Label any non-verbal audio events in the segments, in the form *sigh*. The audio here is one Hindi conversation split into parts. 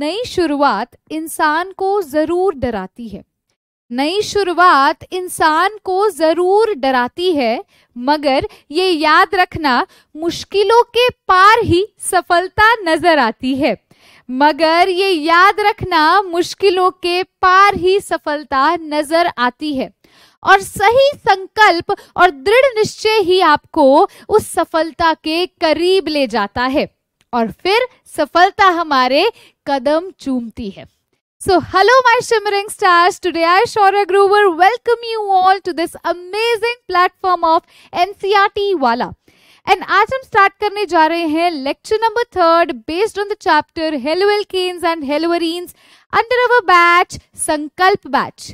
नई शुरुआत इंसान को ज़रूर डराती है नई शुरुआत इंसान को ज़रूर डराती है मगर ये याद रखना मुश्किलों के पार ही सफलता नज़र आती है मगर ये याद रखना मुश्किलों के पार ही सफलता नज़र आती है और सही संकल्प और दृढ़ निश्चय ही आपको उस सफलता के करीब ले जाता है और फिर सफलता हमारे कदम चूमती है So, hello my shimmering stars. Today I Shaura Groover welcome you all to this amazing platform of NCRT वाला एंड आज हम स्टार्ट करने जा रहे हैं lecture number third based on the chapter हेलोवेल haloalkanes and haloarenes under our batch Sankalp batch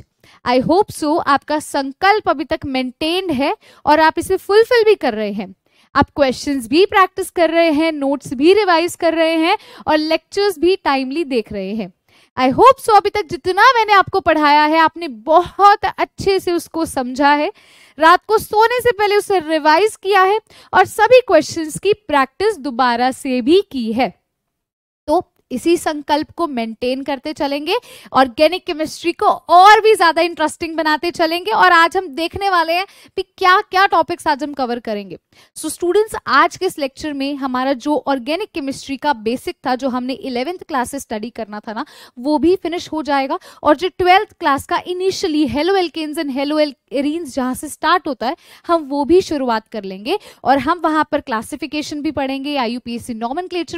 I hope so आपका संकल्प अभी तक मेंटेन्ड है और आप इसे फुलफिल भी कर रहे हैं आप क्वेश्चंस भी प्रैक्टिस कर रहे हैं नोट्स भी रिवाइज कर रहे हैं और लेक्चर्स भी टाइमली देख रहे हैं आई होप सो अभी तक जितना मैंने आपको पढ़ाया है आपने बहुत अच्छे से उसको समझा है रात को सोने से पहले उसे रिवाइज किया है और सभी क्वेश्चंस की प्रैक्टिस दोबारा से भी की है इसी संकल्प को मेंटेन करते चलेंगे ऑर्गेनिक केमिस्ट्री को और भी ज़्यादा इंटरेस्टिंग बनाते चलेंगे और आज हम देखने वाले हैं कि क्या क्या टॉपिक्स आज हम कवर करेंगे सो so, स्टूडेंट्स आज के इस लेक्चर में हमारा जो ऑर्गेनिक केमिस्ट्री का बेसिक था जो हमने इलेवेंथ क्लास से स्टडी करना था ना वो भी फिनिश हो जाएगा और जो ट्वेल्थ क्लास का initially halo alkanes and haloarenes जहाँ से स्टार्ट होता है हम वो भी शुरुआत कर लेंगे और हम वहाँ पर क्लासिफिकेशन भी पढ़ेंगे आई यू पी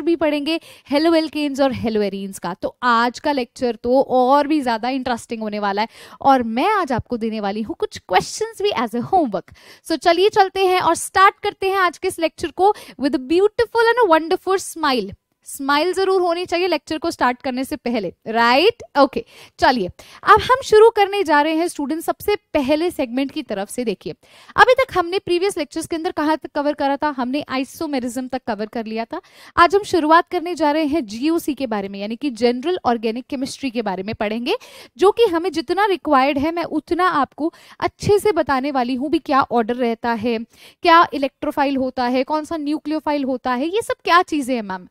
भी पढ़ेंगे हेलो एल्केन्स एल्केन्स और हेलोएरिन्स का तो आज का लेक्चर तो और भी ज़्यादा इंटरेस्टिंग होने वाला है और मैं आज आपको देने वाली हूँ कुछ क्वेश्चन भी एज ए होमवर्क सो चलिए चलते हैं और स्टार्ट करते हैं आज के इस लेक्चर को with beautiful and wonderful smile smile जरूर होनी चाहिए लेक्चर को स्टार्ट करने से पहले राइट ओके चलिए अब हम शुरू करने जा रहे हैं स्टूडेंट सबसे पहले सेगमेंट की तरफ से देखिए अभी तक हमने प्रीवियस लेक्चर्स के अंदर कहाँ तक कवर करा था हमने आइसोमेरिज्म तक कवर कर लिया था आज हम शुरुआत करने जा रहे हैं जीओसी के बारे में यानी कि जनरल ऑर्गेनिक केमिस्ट्री के बारे में पढ़ेंगे जो कि हमें जितना रिक्वायर्ड है मैं उतना आपको अच्छे से बताने वाली हूँ भी क्या ऑर्डर रहता है क्या इलेक्ट्रोफाइल होता है कौन सा न्यूक्लियोफाइल होता है ये सब क्या चीज़ें हैं मैम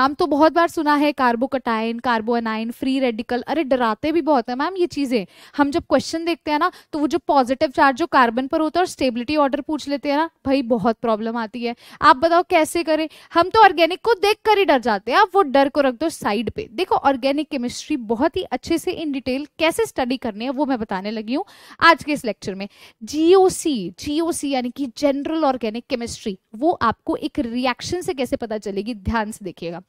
नाम तो बहुत बार सुना है कार्बोकटाइन कार्बोअनाइन फ्री रेडिकल अरे डराते भी बहुत है मैम ये चीज़ें हम जब क्वेश्चन देखते हैं ना तो वो जो पॉजिटिव चार्ज जो कार्बन पर होता है और स्टेबिलिटी ऑर्डर पूछ लेते हैं ना भाई बहुत प्रॉब्लम आती है आप बताओ कैसे करें हम तो ऑर्गेनिक को देख कर ही डर जाते हैं आप वो डर को रख दो साइड पे देखो ऑर्गेनिक केमिस्ट्री बहुत ही अच्छे से इन डिटेल कैसे स्टडी करनी है वो मैं बताने लगी हूँ आज के इस लेक्चर में जीओसी जीओसी यानी कि जनरल ऑर्गेनिक केमिस्ट्री वो आपको एक रिएक्शन से कैसे पता चलेगी ध्यान से देखिएगा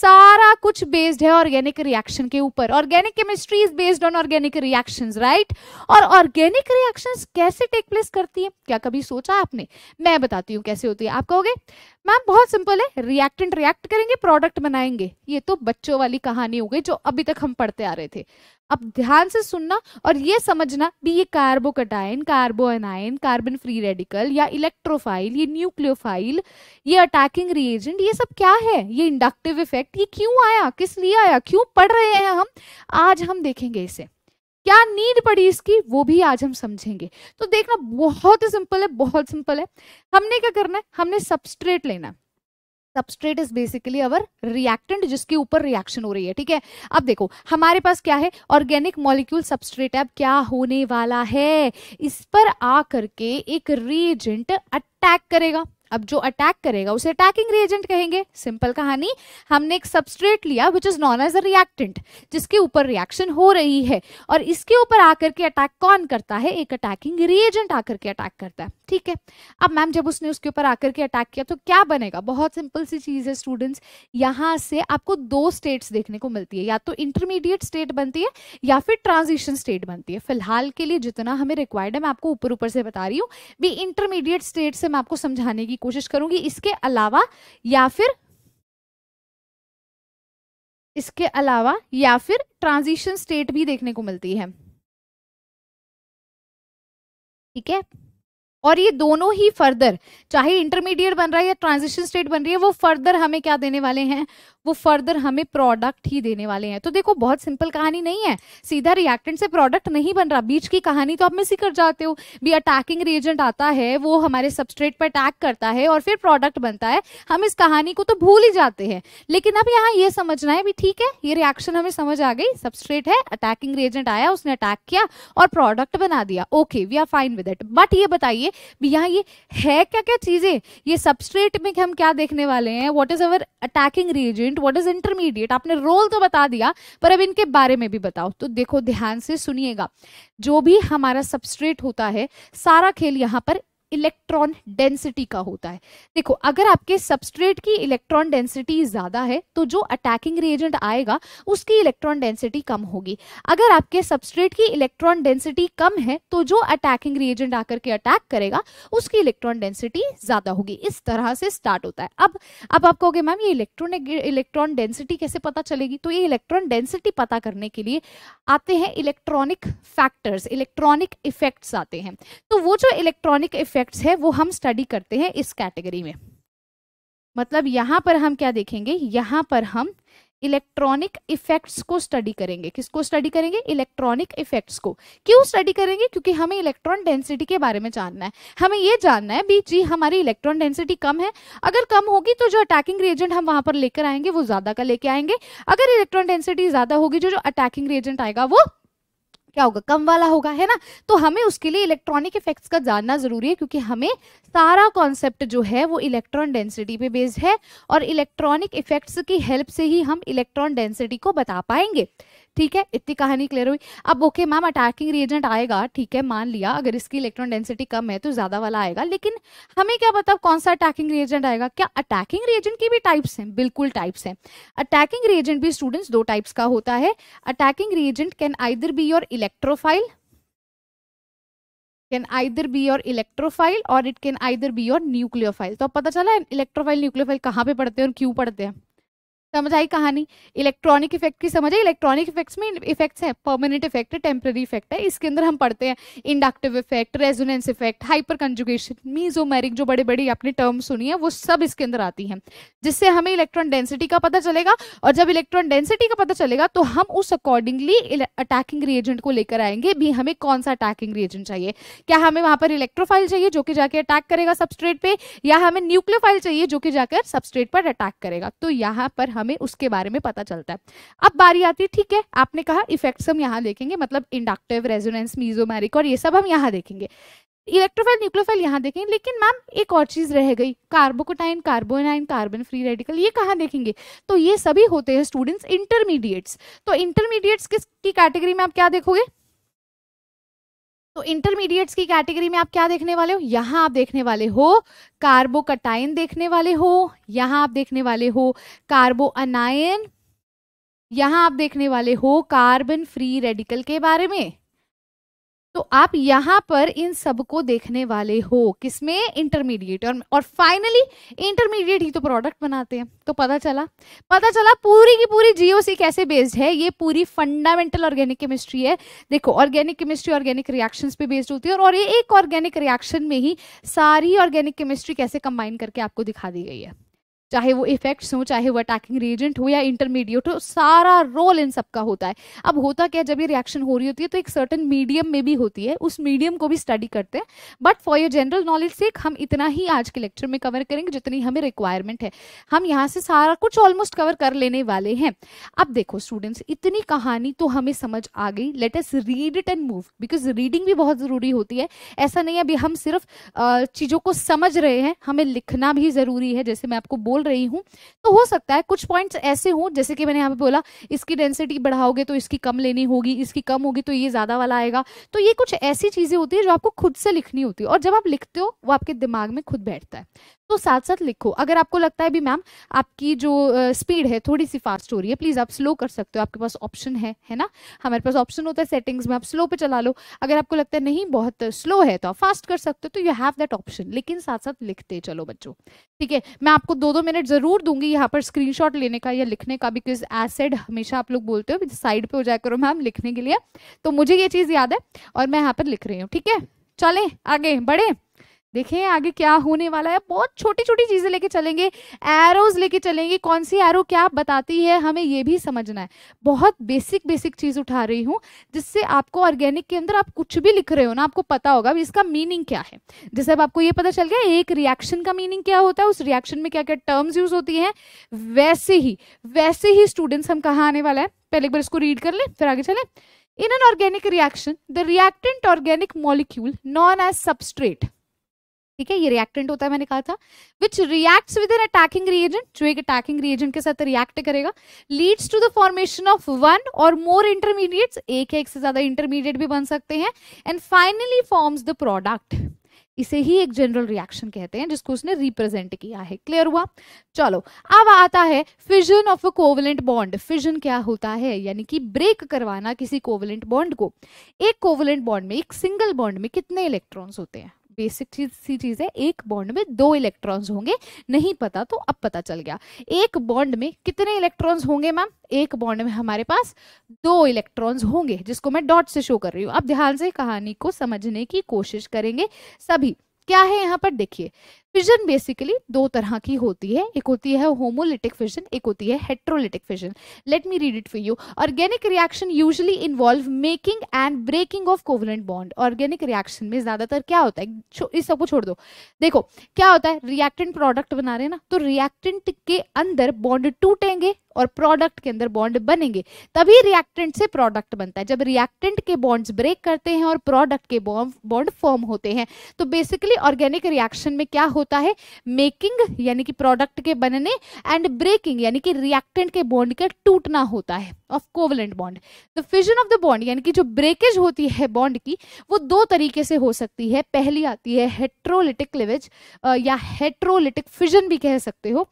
सारा कुछ बेस्ड है ऑर्गेनिक रिएक्शन के ऊपर organic chemistry is based on organic reactions right और ऑर्गेनिक रिएक्शंस कैसे टेक प्लेस करती है क्या कभी सोचा आपने मैं बताती हूँ कैसे होती है आप कहोगे मैम बहुत सिंपल है रिएक्टेंट रिएक्ट करेंगे प्रोडक्ट बनाएंगे ये तो बच्चों वाली कहानी हो गई जो अभी तक हम पढ़ते आ रहे थे अब ध्यान से सुनना और ये समझना भी ये carbocation anion carbon free radical या इलेक्ट्रोफाइल ये न्यूक्लियोफाइल ये अटैकिंग रिएजेंट ये सब क्या है ये इंडक्टिव इफेक्ट इफेक्ट ये क्यों आया किस लिए आया क्यों पढ़ रहे हैं हम आज हम देखेंगे इसे क्या नीड पड़ी इसकी वो भी आज हम समझेंगे तो देखना बहुत ही सिंपल है बहुत सिंपल है हमने क्या करना है हमने सबस्ट्रेट लेना substrate is basically our reactant जिसके ऊपर रिएक्शन हो रही है ठीक है अब देखो हमारे पास क्या है ऑर्गेनिक मॉलिक्यूल सबस्ट्रेट अब क्या होने वाला है इस पर आ करके एक रिएजेंट अटैक करेगा अब जो अटैक करेगा उसे अटैकिंग रिएजेंट कहेंगे सिंपल कहानी हमने एक सबस्ट्रेट लिया which is known as a reactant जिसके ऊपर रिएक्शन हो रही है और इसके ऊपर आकर के अटैक कौन करता है एक अटैकिंग रिएजेंट आकर के अटैक करता है ठीक है अब मैम जब उसने उसके ऊपर आकर के अटैक किया तो क्या बनेगा बहुत सिंपल सी चीज़ है स्टूडेंट्स यहां से आपको दो स्टेट्स देखने को मिलती है या तो इंटरमीडिएट स्टेट बनती है या फिर ट्रांजिशन स्टेट बनती है फिलहाल के लिए जितना हमें रिक्वायर्ड है मैं आपको ऊपर ऊपर से बता रही हूँ भी इंटरमीडिएट स्टेट से मैं आपको समझाने की कोशिश करूंगी इसके अलावा या फिर इसके अलावा या फिर ट्रांजिशन स्टेट भी देखने को मिलती है ठीक है और ये दोनों ही फर्दर चाहे इंटरमीडिएट बन रहा है या ट्रांजिशन स्टेट बन रही है वो फर्दर हमें क्या देने वाले हैं वो फर्दर हमें प्रोडक्ट ही देने वाले हैं तो देखो बहुत सिंपल कहानी नहीं है सीधा रिएक्टेंट से प्रोडक्ट नहीं बन रहा बीच की कहानी तो आप मिस ही कर जाते हो भी अटैकिंग रिएजेंट आता है वो हमारे सबस्ट्रेट पर अटैक करता है और फिर प्रोडक्ट बनता है हम इस कहानी को तो भूल ही जाते हैं लेकिन अब यहाँ ये समझना है भी ठीक है ये रिएक्शन हमें समझ आ गई सबस्ट्रेट है अटैकिंग रिएजेंट आया उसने अटैक किया और प्रोडक्ट बना दिया okay we are fine with it but ये बताइए यहाँ ये है क्या क्या चीजें ये सबस्ट्रेट में हम क्या देखने वाले हैं what is our attacking reagent ग्रेजुएंट व्हाट इज इंटरमीडिएट आपने रोल तो बता दिया पर अब इनके बारे में भी बताओ तो देखो ध्यान से सुनिएगा जो भी हमारा सबस्ट्रेट होता है सारा खेल यहाँ पर इलेक्ट्रॉन डेंसिटी का होता है देखो अगर आपके सबस्ट्रेट की इलेक्ट्रॉन डेंसिटी ज़्यादा है तो जो अटैकिंग रिएजेंट आएगा उसकी इलेक्ट्रॉन डेंसिटी कम होगी अगर आपके सबस्ट्रेट की इलेक्ट्रॉन डेंसिटी कम है तो जो अटैकिंग रिएजेंट आकर के अटैक करेगा उसकी इलेक्ट्रॉन डेंसिटी ज़्यादा होगी इस तरह से स्टार्ट होता है अब अब आप कहोगे मैम ये इलेक्ट्रॉन इलेक्ट्रॉन डेंसिटी कैसे पता चलेगी तो ये इलेक्ट्रॉन डेंसिटी पता करने के लिए आते हैं इलेक्ट्रॉनिक फैक्टर्स इलेक्ट्रॉनिक इफेक्ट्स आते हैं तो वो जो इलेक्ट्रॉनिक इफेक्ट इफ़ेक्ट्स है वो हम स्टडी करते हैं इस कैटेगरी में मतलब यहाँ पर हम क्या देखेंगे यहाँ पर हम इलेक्ट्रॉनिक इफेक्ट्स को स्टडी करेंगे किसको स्टडी करेंगे इलेक्ट्रॉनिक इफेक्ट्स को क्यों स्टडी करेंगे क्योंकि हमें इलेक्ट्रॉन डेंसिटी के बारे में जानना है हमें ये जानना है भी जी हमारी इलेक्ट्रॉन डेंसिटी कम है अगर कम होगी तो जो अटैकिंग रिएजेंट हम वहां पर लेकर आएंगे वो ज्यादा का लेके आएंगे अगर इलेक्ट्रॉन डेंसिटी ज्यादा होगी जो जो अटैकिंग रिएजेंट आएगा वो क्या होगा कम वाला होगा है ना तो हमें उसके लिए इलेक्ट्रॉनिक इफेक्ट्स का जानना जरूरी है क्योंकि हमें सारा कॉन्सेप्ट जो है वो इलेक्ट्रॉन डेंसिटी पे बेस्ड है और इलेक्ट्रॉनिक इफेक्ट्स की हेल्प से ही हम इलेक्ट्रॉन डेंसिटी को बता पाएंगे ठीक है इतनी कहानी क्लियर हुई अब ओके मैम अटैकिंग रिएजेंट आएगा ठीक है मान लिया अगर इसकी इलेक्ट्रॉन डेंसिटी कम है तो ज्यादा वाला आएगा लेकिन हमें क्या बताओ कौन सा अटैकिंग रिएजेंट आएगा क्या अटैकिंग रिएजेंट की भी टाइप्स हैं बिल्कुल टाइप्स हैं अटैकिंग रिएजेंट भी स्टूडेंट्स दो टाइप्स का होता है attacking reagent can either be your electrophile can either be your electrophile और it can either be your nucleophile तो अब पता चला इलेक्ट्रोफाइल न्यूक्लियोफाइल कहाँ पे पढ़ते हैं और क्यों पढ़ते हैं समझ आई कहानी इलेक्ट्रॉनिक इफेक्ट की समझ आई इलेक्ट्रॉनिक इफेक्ट्स में इफेक्ट्स है परमानेंट इफेक्ट है टेम्प्रेरी इफेक्ट है इसके अंदर हम पढ़ते हैं inductive effect resonance effect hyperconjugation mesomeric जो बड़े बड़ी आपने टर्म सुनी है वो सब इसके अंदर आती हैं जिससे हमें इलेक्ट्रॉन डेंसिटी का पता चलेगा और जब इलेक्ट्रॉन डेंसिटी का पता चलेगा तो हम उस अकॉर्डिंगली अटैकिंग रिएजेंट को लेकर आएंगे भी हमें कौन सा अटैकिंग रिएजेंट चाहिए क्या हमें वहां पर इलेक्ट्रोफाइल चाहिए जो कि जाकर अटैक करेगा सबस्ट्रेट पे या हमें न्यूक्लियोफाइल चाहिए जो कि जाकर सबस्ट्रेट पर अटैक करेगा तो यहाँ पर हमें उसके बारे में पता चलता है अब बारी आती है ठीक है आपने कहा इफेक्ट्स हम यहाँ देखेंगे मतलब इंडक्टिव रेजोनेंस मीजोमेरिक और ये सब हम यहाँ देखेंगे इलेक्ट्रोफाइल न्यूक्लोफाइल यहाँ देखेंगे लेकिन मैम एक और चीज़ रह गई carbocation carbanion carbon free radical ये कहाँ देखेंगे तो ये सभी होते हैं स्टूडेंट्स इंटरमीडिएट्स तो इंटरमीडिएट्स किस की कैटेगरी में आप क्या देखोगे तो इंटरमीडिएट्स की कैटेगरी में आप क्या देखने वाले हो यहाँ आप देखने वाले हो कार्बोकटाइन देखने वाले हो यहाँ आप देखने वाले हो कार्बो अनायन यहाँ आप देखने वाले हो कार्बन फ्री रेडिकल के बारे में तो आप यहां पर इन सबको देखने वाले हो किसमें इंटरमीडिएट और और फाइनली इंटरमीडिएट ही तो प्रोडक्ट बनाते हैं तो पता चला पता चला पूरी की पूरी जीओसी कैसे बेस्ड है ये पूरी फंडामेंटल ऑर्गेनिक केमिस्ट्री है देखो ऑर्गेनिक केमिस्ट्री ऑर्गेनिक रिएक्शंस पे बेस्ड होती है और ये एक ऑर्गेनिक रिएक्शन में ही सारी ऑर्गेनिक केमिस्ट्री कैसे कंबाइन करके आपको दिखा दी गई है चाहे वो इफेक्ट्स हो चाहे वो अटैकिंग रेजेंट हो या इंटरमीडिएट हो सारा रोल इन सबका होता है अब होता क्या जब ये रिएक्शन हो रही होती है तो एक सर्टन मीडियम में भी होती है उस मीडियम को भी स्टडी करते हैं but for your general knowledge से हम इतना ही आज के लेक्चर में कवर करेंगे जितनी हमें रिक्वायरमेंट है हम यहाँ से सारा कुछ ऑलमोस्ट कवर कर लेने वाले हैं अब देखो स्टूडेंट्स इतनी कहानी तो हमें समझ आ गई let's read it and move because reading भी बहुत ज़रूरी होती है ऐसा नहीं है अभी हम सिर्फ चीज़ों को समझ रहे हैं हमें लिखना भी ज़रूरी है जैसे मैं आपको बोल बोल रही हूँ तो हो सकता है कुछ पॉइंट्स ऐसे हों जैसे कि मैंने यहाँ पे बोला इसकी डेंसिटी बढ़ाओगे तो इसकी कम लेनी होगी इसकी कम होगी तो ये ज़्यादा वाला आएगा तो ये कुछ ऐसी चीज़ें होती है जो आपको खुद से लिखनी होती है और जब आप लिखते हो वो आपके दिमाग में खुद बैठता है तो साथ साथ लिखो अगर आपको लगता है भी मैम आपकी जो स्पीड है थोड़ी सी फास्ट हो रही है प्लीज़ आप स्लो कर सकते हो आपके पास ऑप्शन है है ना हमारे पास ऑप्शन होता है सेटिंग्स में आप स्लो पे चला लो अगर आपको लगता है नहीं बहुत स्लो है तो आप फास्ट कर सकते हो तो यू हैव दैट ऑप्शन लेकिन साथ साथ लिखते चलो बच्चों ठीक है मैं आपको दो दो मिनट ज़रूर दूंगी यहाँ पर स्क्रीन लेने का या लिखने का बिकॉज एसेड हमेशा आप लोग बोलते हो साइड पे हो जाए करो मैम लिखने के लिए तो मुझे ये चीज़ याद है और मैं यहाँ पर लिख रही हूँ ठीक है चले आगे बढ़े देखें आगे क्या होने वाला है बहुत छोटी छोटी चीज़ें लेके चलेंगे एरोज लेके चलेंगे कौन सी एरो क्या बताती है हमें ये भी समझना है बहुत बेसिक बेसिक चीज़ उठा रही हूँ जिससे आपको ऑर्गेनिक के अंदर आप कुछ भी लिख रहे हो ना आपको पता होगा इसका मीनिंग क्या है जैसे अब आपको ये पता चल गया एक रिएक्शन का मीनिंग क्या होता है उस रिएक्शन में क्या क्या टर्म्स यूज होती है वैसे ही वैसे ही स्टूडेंट्स हम कहाँ आने वाला है पहले एक बार इसको रीड कर ले फिर आगे चले in an organic reaction the reactant organic molecule known as substrate ठीक है ये रिएक्टेंट होता है मैंने कहा था which react with an attacking reagent जो एक अटैकिंग रिएजेंट के साथ रिएक्ट करेगा leads to the formation of one और मोर इंटरमीडिएट्स एक या एक से ज्यादा इंटरमीडिएट भी बन सकते हैं and finally forms the product इसे ही एक जनरल रिएक्शन कहते हैं जिसको उसने रिप्रेजेंट किया है क्लियर हुआ चलो अब आता है fission of a covalent bond fission क्या होता है यानी कि ब्रेक करवाना किसी कोवलेंट बॉन्ड को एक कोवलेंट बॉन्ड में एक सिंगल बॉन्ड में कितने इलेक्ट्रॉन्स होते हैं बेसिक चीज सी चीज है एक बॉन्ड में दो इलेक्ट्रॉन्स होंगे नहीं पता तो अब पता चल गया एक बॉन्ड में कितने इलेक्ट्रॉन्स होंगे मैम एक बॉन्ड में हमारे पास दो इलेक्ट्रॉन्स होंगे जिसको मैं डॉट से शो कर रही हूँ अब ध्यान से कहानी को समझने की कोशिश करेंगे सभी क्या है यहाँ पर देखिए फिजन बेसिकली दो तरह की होती है एक होती है होमोलिटिक फिजन एक होती है heterolytic fission let me read it for you organic reaction usually involve making and breaking of covalent bond organic reaction में ज्यादातर क्या होता है इस सबको छोड़ दो देखो क्या होता है रिएक्टेंट प्रोडक्ट बना रहे ना तो रिएक्टेंट के अंदर बॉन्ड टूटेंगे और प्रोडक्ट के अंदर बॉन्ड बनेंगे तभी रिएक्टेंट से प्रोडक्ट बनता है जब रिएक्टेंट के बॉन्ड्स ब्रेक करते हैं और प्रोडक्ट के बॉन्ड फॉर्म होते हैं तो बेसिकली ऑर्गेनिक रिएक्शन में क्या होता है मेकिंग यानी कि प्रोडक्ट के बनने एंड ब्रेकिंग यानी कि रिएक्टेंट के बॉन्ड का टूटना होता है of covalent bond the fission of the bond यानी कि जो ब्रेकेज होती है बॉन्ड की वो दो तरीके से हो सकती है पहली आती है हेट्रोलिटिक क्लिवेज या हेट्रोलिटिक फिजन भी कह सकते हो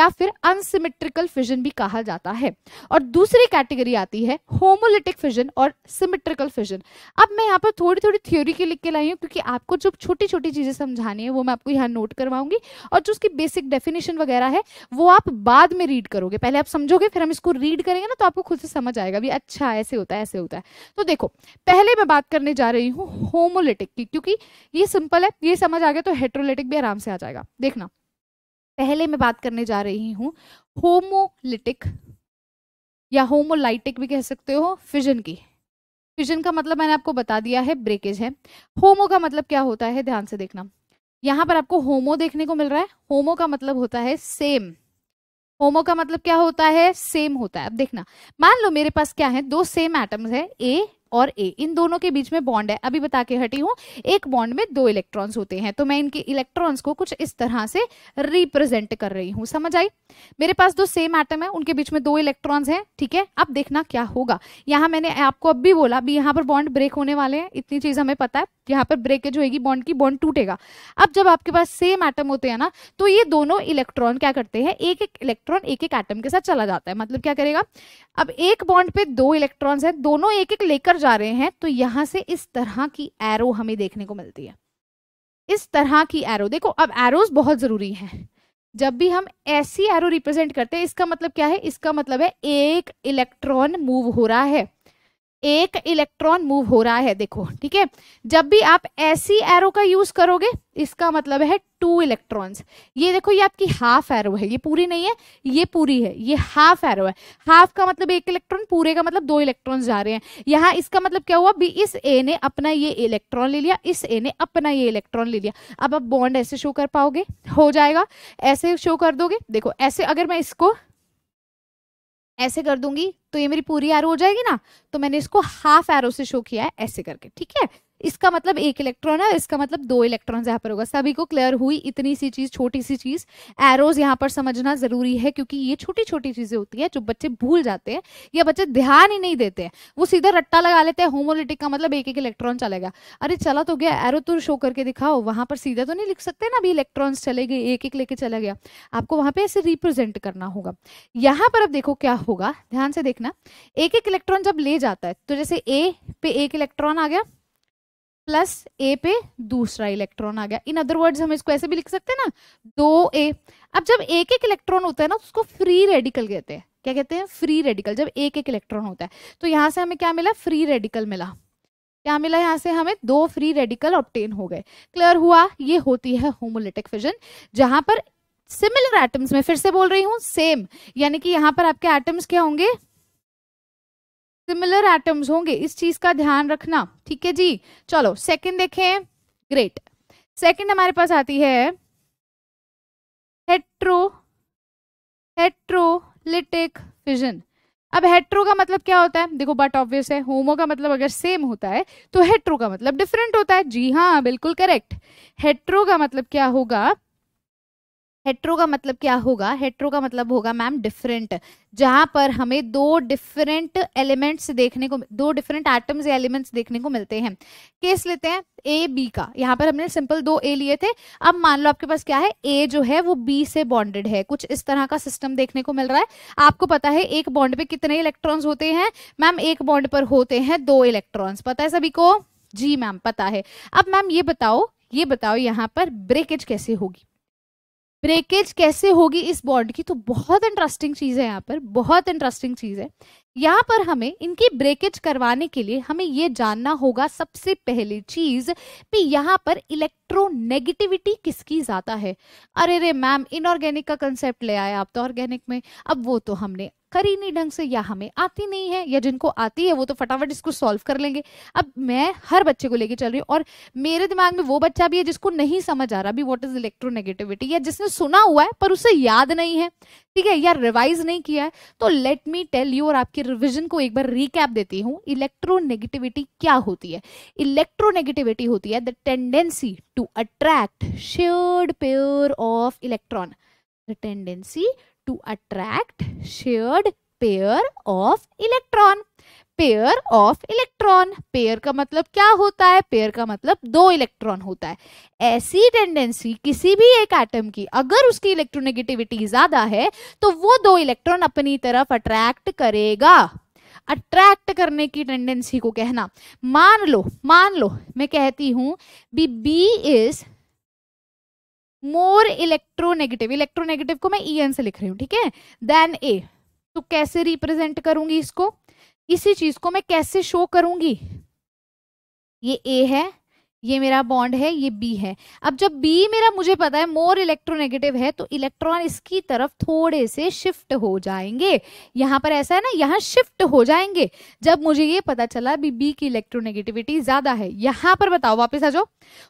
या फिर अनसिमेट्रिकल फिजन भी कहा कहा जाता है और दूसरी कैटेगरी आती है होमोलिटिक फिजन और सिमेट्रिकल फिजन अब मैं यहाँ पर थोड़ी थोड़ी थ्योरी के लिख के लाई हूँ क्योंकि आपको जो छोटी छोटी चीज़ें समझानी है वो मैं आपको यहाँ नोट करवाऊंगी और जो उसकी बेसिक डेफिनेशन वगैरह है वो आप बाद में रीड करोगे पहले आप समझोगे फिर हम इसको रीड करेंगे ना तो आपको खुद से समझ आएगा भी अच्छा ऐसे होता है ऐसे होता है तो देखो पहले मैं बात करने जा रही हूँ होमोलिटिक की क्योंकि ये सिंपल है ये समझ आ गया तो हेट्रोलिटिक भी आराम से आ जाएगा देखना पहले मैं बात करने जा रही हूँ होमोलिटिक या होमोलाइटिक भी कह सकते हो फिजन की फिजन का मतलब मैंने आपको बता दिया है ब्रेकेज है होमो का मतलब क्या होता है ध्यान से देखना यहाँ पर आपको होमो देखने को मिल रहा है होमो का मतलब होता है सेम होमो का मतलब क्या होता है सेम होता है अब देखना मान लो मेरे पास क्या है दो सेम एटम्स है ए और ए इन दोनों के बीच में बॉन्ड है अभी बता के हटी हूँ एक बॉन्ड में दो इलेक्ट्रॉन्स होते हैं तो मैं इनके इलेक्ट्रॉन्स को कुछ इस तरह से रिप्रेजेंट कर रही हूँ समझ आई मेरे पास दो सेम एटम है उनके बीच में दो इलेक्ट्रॉन्स हैं ठीक है अब देखना क्या होगा यहाँ मैंने आपको अब भी बोला अभी यहाँ पर बॉन्ड ब्रेक होने वाले हैं इतनी चीज़ हमें पता है यहाँ पर ब्रेकेज होगी बॉन्ड की बॉन्ड टूटेगा अब जब आपके पास सेम एटम होते हैं ना तो ये दोनों इलेक्ट्रॉन क्या करते हैं एक एक इलेक्ट्रॉन एक एक एटम के साथ चला जाता है मतलब क्या करेगा अब एक बॉन्ड पे दो इलेक्ट्रॉन्स हैं दोनों एक एक लेकर जा रहे हैं तो यहां से इस तरह की एरो हमें देखने को मिलती है इस तरह की एरो देखो अब एरोज बहुत ज़रूरी हैं जब भी हम ऐसी एरो रिप्रेजेंट करते हैं इसका मतलब क्या है इसका मतलब है एक इलेक्ट्रॉन मूव हो रहा है एक इलेक्ट्रॉन मूव हो रहा है देखो ठीक है जब भी आप ऐसी एरो का यूज करोगे इसका मतलब है टू इलेक्ट्रॉन्स ये देखो ये आपकी हाफ एरो है ये पूरी नहीं है ये पूरी है ये हाफ एरो है हाफ का मतलब एक इलेक्ट्रॉन पूरे का मतलब दो इलेक्ट्रॉन जा रहे हैं यहाँ इसका मतलब क्या हुआ भी इस ए ने अपना ये इलेक्ट्रॉन ले लिया इस ए ने अपना ये इलेक्ट्रॉन ले लिया अब आप बॉन्ड ऐसे शो कर पाओगे हो जाएगा ऐसे शो कर दोगे देखो ऐसे अगर मैं इसको ऐसे कर दूंगी तो ये मेरी पूरी एरो हो जाएगी ना तो मैंने इसको हाफ एरो से शो किया है ऐसे करके ठीक है इसका मतलब एक इलेक्ट्रॉन है इसका मतलब दो इलेक्ट्रॉन यहाँ पर होगा सभी को क्लियर हुई इतनी सी चीज छोटी सी चीज एरोज यहाँ पर समझना जरूरी है क्योंकि ये छोटी छोटी चीजें होती है जो बच्चे भूल जाते हैं या बच्चे ध्यान ही नहीं देते हैं वो सीधा रट्टा लगा लेते हैं होमोलिटिक का मतलब एक एक इलेक्ट्रॉन चलेगा अरे चला तो गया एरो तो शो करके दिखाओ वहां पर सीधा तो नहीं लिख सकते ना अभी इलेक्ट्रॉन चले गए एक एक लेके चला गया आपको वहां पर ऐसे रिप्रेजेंट करना होगा यहाँ पर अब देखो क्या होगा ध्यान से देखना एक एक इलेक्ट्रॉन जब ले जाता है तो जैसे ए पे एक इलेक्ट्रॉन आ गया प्लस ए पे दूसरा इलेक्ट्रॉन आ गया इन अदर वर्ड्स हम इसको ऐसे भी लिख सकते हैं ना दो ए अब जब एक एक इलेक्ट्रॉन होता है ना तो उसको फ्री रेडिकल कहते हैं क्या कहते हैं फ्री रेडिकल जब एक एक इलेक्ट्रॉन होता है तो यहाँ से हमें क्या मिला फ्री रेडिकल मिला क्या मिला यहाँ से हमें दो फ्री रेडिकल ऑप्टेन हो गए क्लियर हुआ ये होती है होमोलिटिक फिजन जहां पर सिमिलर एटम्स में फिर से बोल रही हूँ सेम यानी कि यहाँ पर आपके एटम्स क्या होंगे सिमिलर एटम्स होंगे इस चीज का ध्यान रखना ठीक है जी चलो सेकंड देखें ग्रेट सेकंड हमारे पास आती है हेट्रो हेट्रोलिटिक फिजन अब हेट्रो का मतलब क्या होता है देखो बट ऑब्वियस है होमो का मतलब अगर सेम होता है तो हेट्रो का मतलब डिफरेंट होता है जी हाँ बिल्कुल करेक्ट हेट्रो का मतलब क्या होगा हेट्रो का मतलब क्या होगा हेट्रो का मतलब होगा मैम डिफरेंट जहाँ पर हमें दो डिफरेंट एलिमेंट्स देखने को दो डिफरेंट एटम्स या एलिमेंट्स देखने को मिलते हैं केस लेते हैं ए बी का यहाँ पर हमने सिंपल दो ए लिए थे अब मान लो आपके पास क्या है ए जो है वो बी से बॉन्डेड है कुछ इस तरह का सिस्टम देखने को मिल रहा है आपको पता है एक बॉन्ड पे कितने इलेक्ट्रॉन्स होते हैं मैम एक बॉन्ड पर होते हैं दो इलेक्ट्रॉन्स पता है सभी को जी मैम पता है अब मैम ये बताओ ये बताओ यहाँ पर ब्रेकेज कैसे होगी ब्रेकेज कैसे होगी इस बॉन्ड की तो बहुत इंटरेस्टिंग चीज़ है यहाँ पर बहुत इंटरेस्टिंग चीज़ है यहाँ पर हमें इनकी ब्रेकेज करवाने के लिए हमें ये जानना होगा सबसे पहली चीज़ यहाँ पर इलेक्ट्रिक इलेक्ट्रोनेगेटिविटी किसकी ज़्यादा है अरे रे मैम इनऑर्गेनिक का कंसेप्ट ले आए आप तो ऑर्गेनिक में अब वो तो हमने करी नहीं ढंग से या हमें आती नहीं है या जिनको आती है वो तो फटाफट इसको सॉल्व कर लेंगे अब मैं हर बच्चे को लेके चल रही हूँ और मेरे दिमाग में वो बच्चा भी है जिसको नहीं समझ आ रहा भी व्हाट इज इलेक्ट्रोनेगेटिविटी या जिसने सुना हुआ है पर उसे याद नहीं है ठीक है या रिवाइज नहीं किया है तो लेट मी टेल यू और आपके रिविजन को एक बार रिकैप देती हूँ इलेक्ट्रोनेगेटिविटी क्या होती है इलेक्ट्रोनेगेटिविटी होती है the tendency to attract shared pair of electron the tendency to attract shared pair of electron pair of electron pair का मतलब क्या होता है पेयर का मतलब दो इलेक्ट्रॉन होता है ऐसी टेंडेंसी किसी भी एक एटम की अगर उसकी इलेक्ट्रोनेगेटिविटी ज्यादा है तो वो दो इलेक्ट्रॉन अपनी तरफ अट्रैक्ट करेगा अट्रैक्ट करने की टेंडेंसी को कहना मान लो मान लो मैं कहती हूं B B is more electronegative electronegative को मैं ई एन से लिख रही हूं ठीक है देन ए तो कैसे रिप्रेजेंट करूंगी इसको इसी चीज को मैं कैसे शो करूंगी ये ए है ये मेरा बॉन्ड है ये बी है अब जब बी मेरा मुझे पता है मोर इलेक्ट्रोनेगेटिव है तो इलेक्ट्रॉन इसकी तरफ थोड़े से शिफ्ट हो जाएंगे यहाँ पर ऐसा है ना यहाँ शिफ्ट हो जाएंगे जब मुझे ये पता चला भी बी की इलेक्ट्रोनेगेटिविटी ज्यादा है यहाँ पर बताओ वापस आ जाओ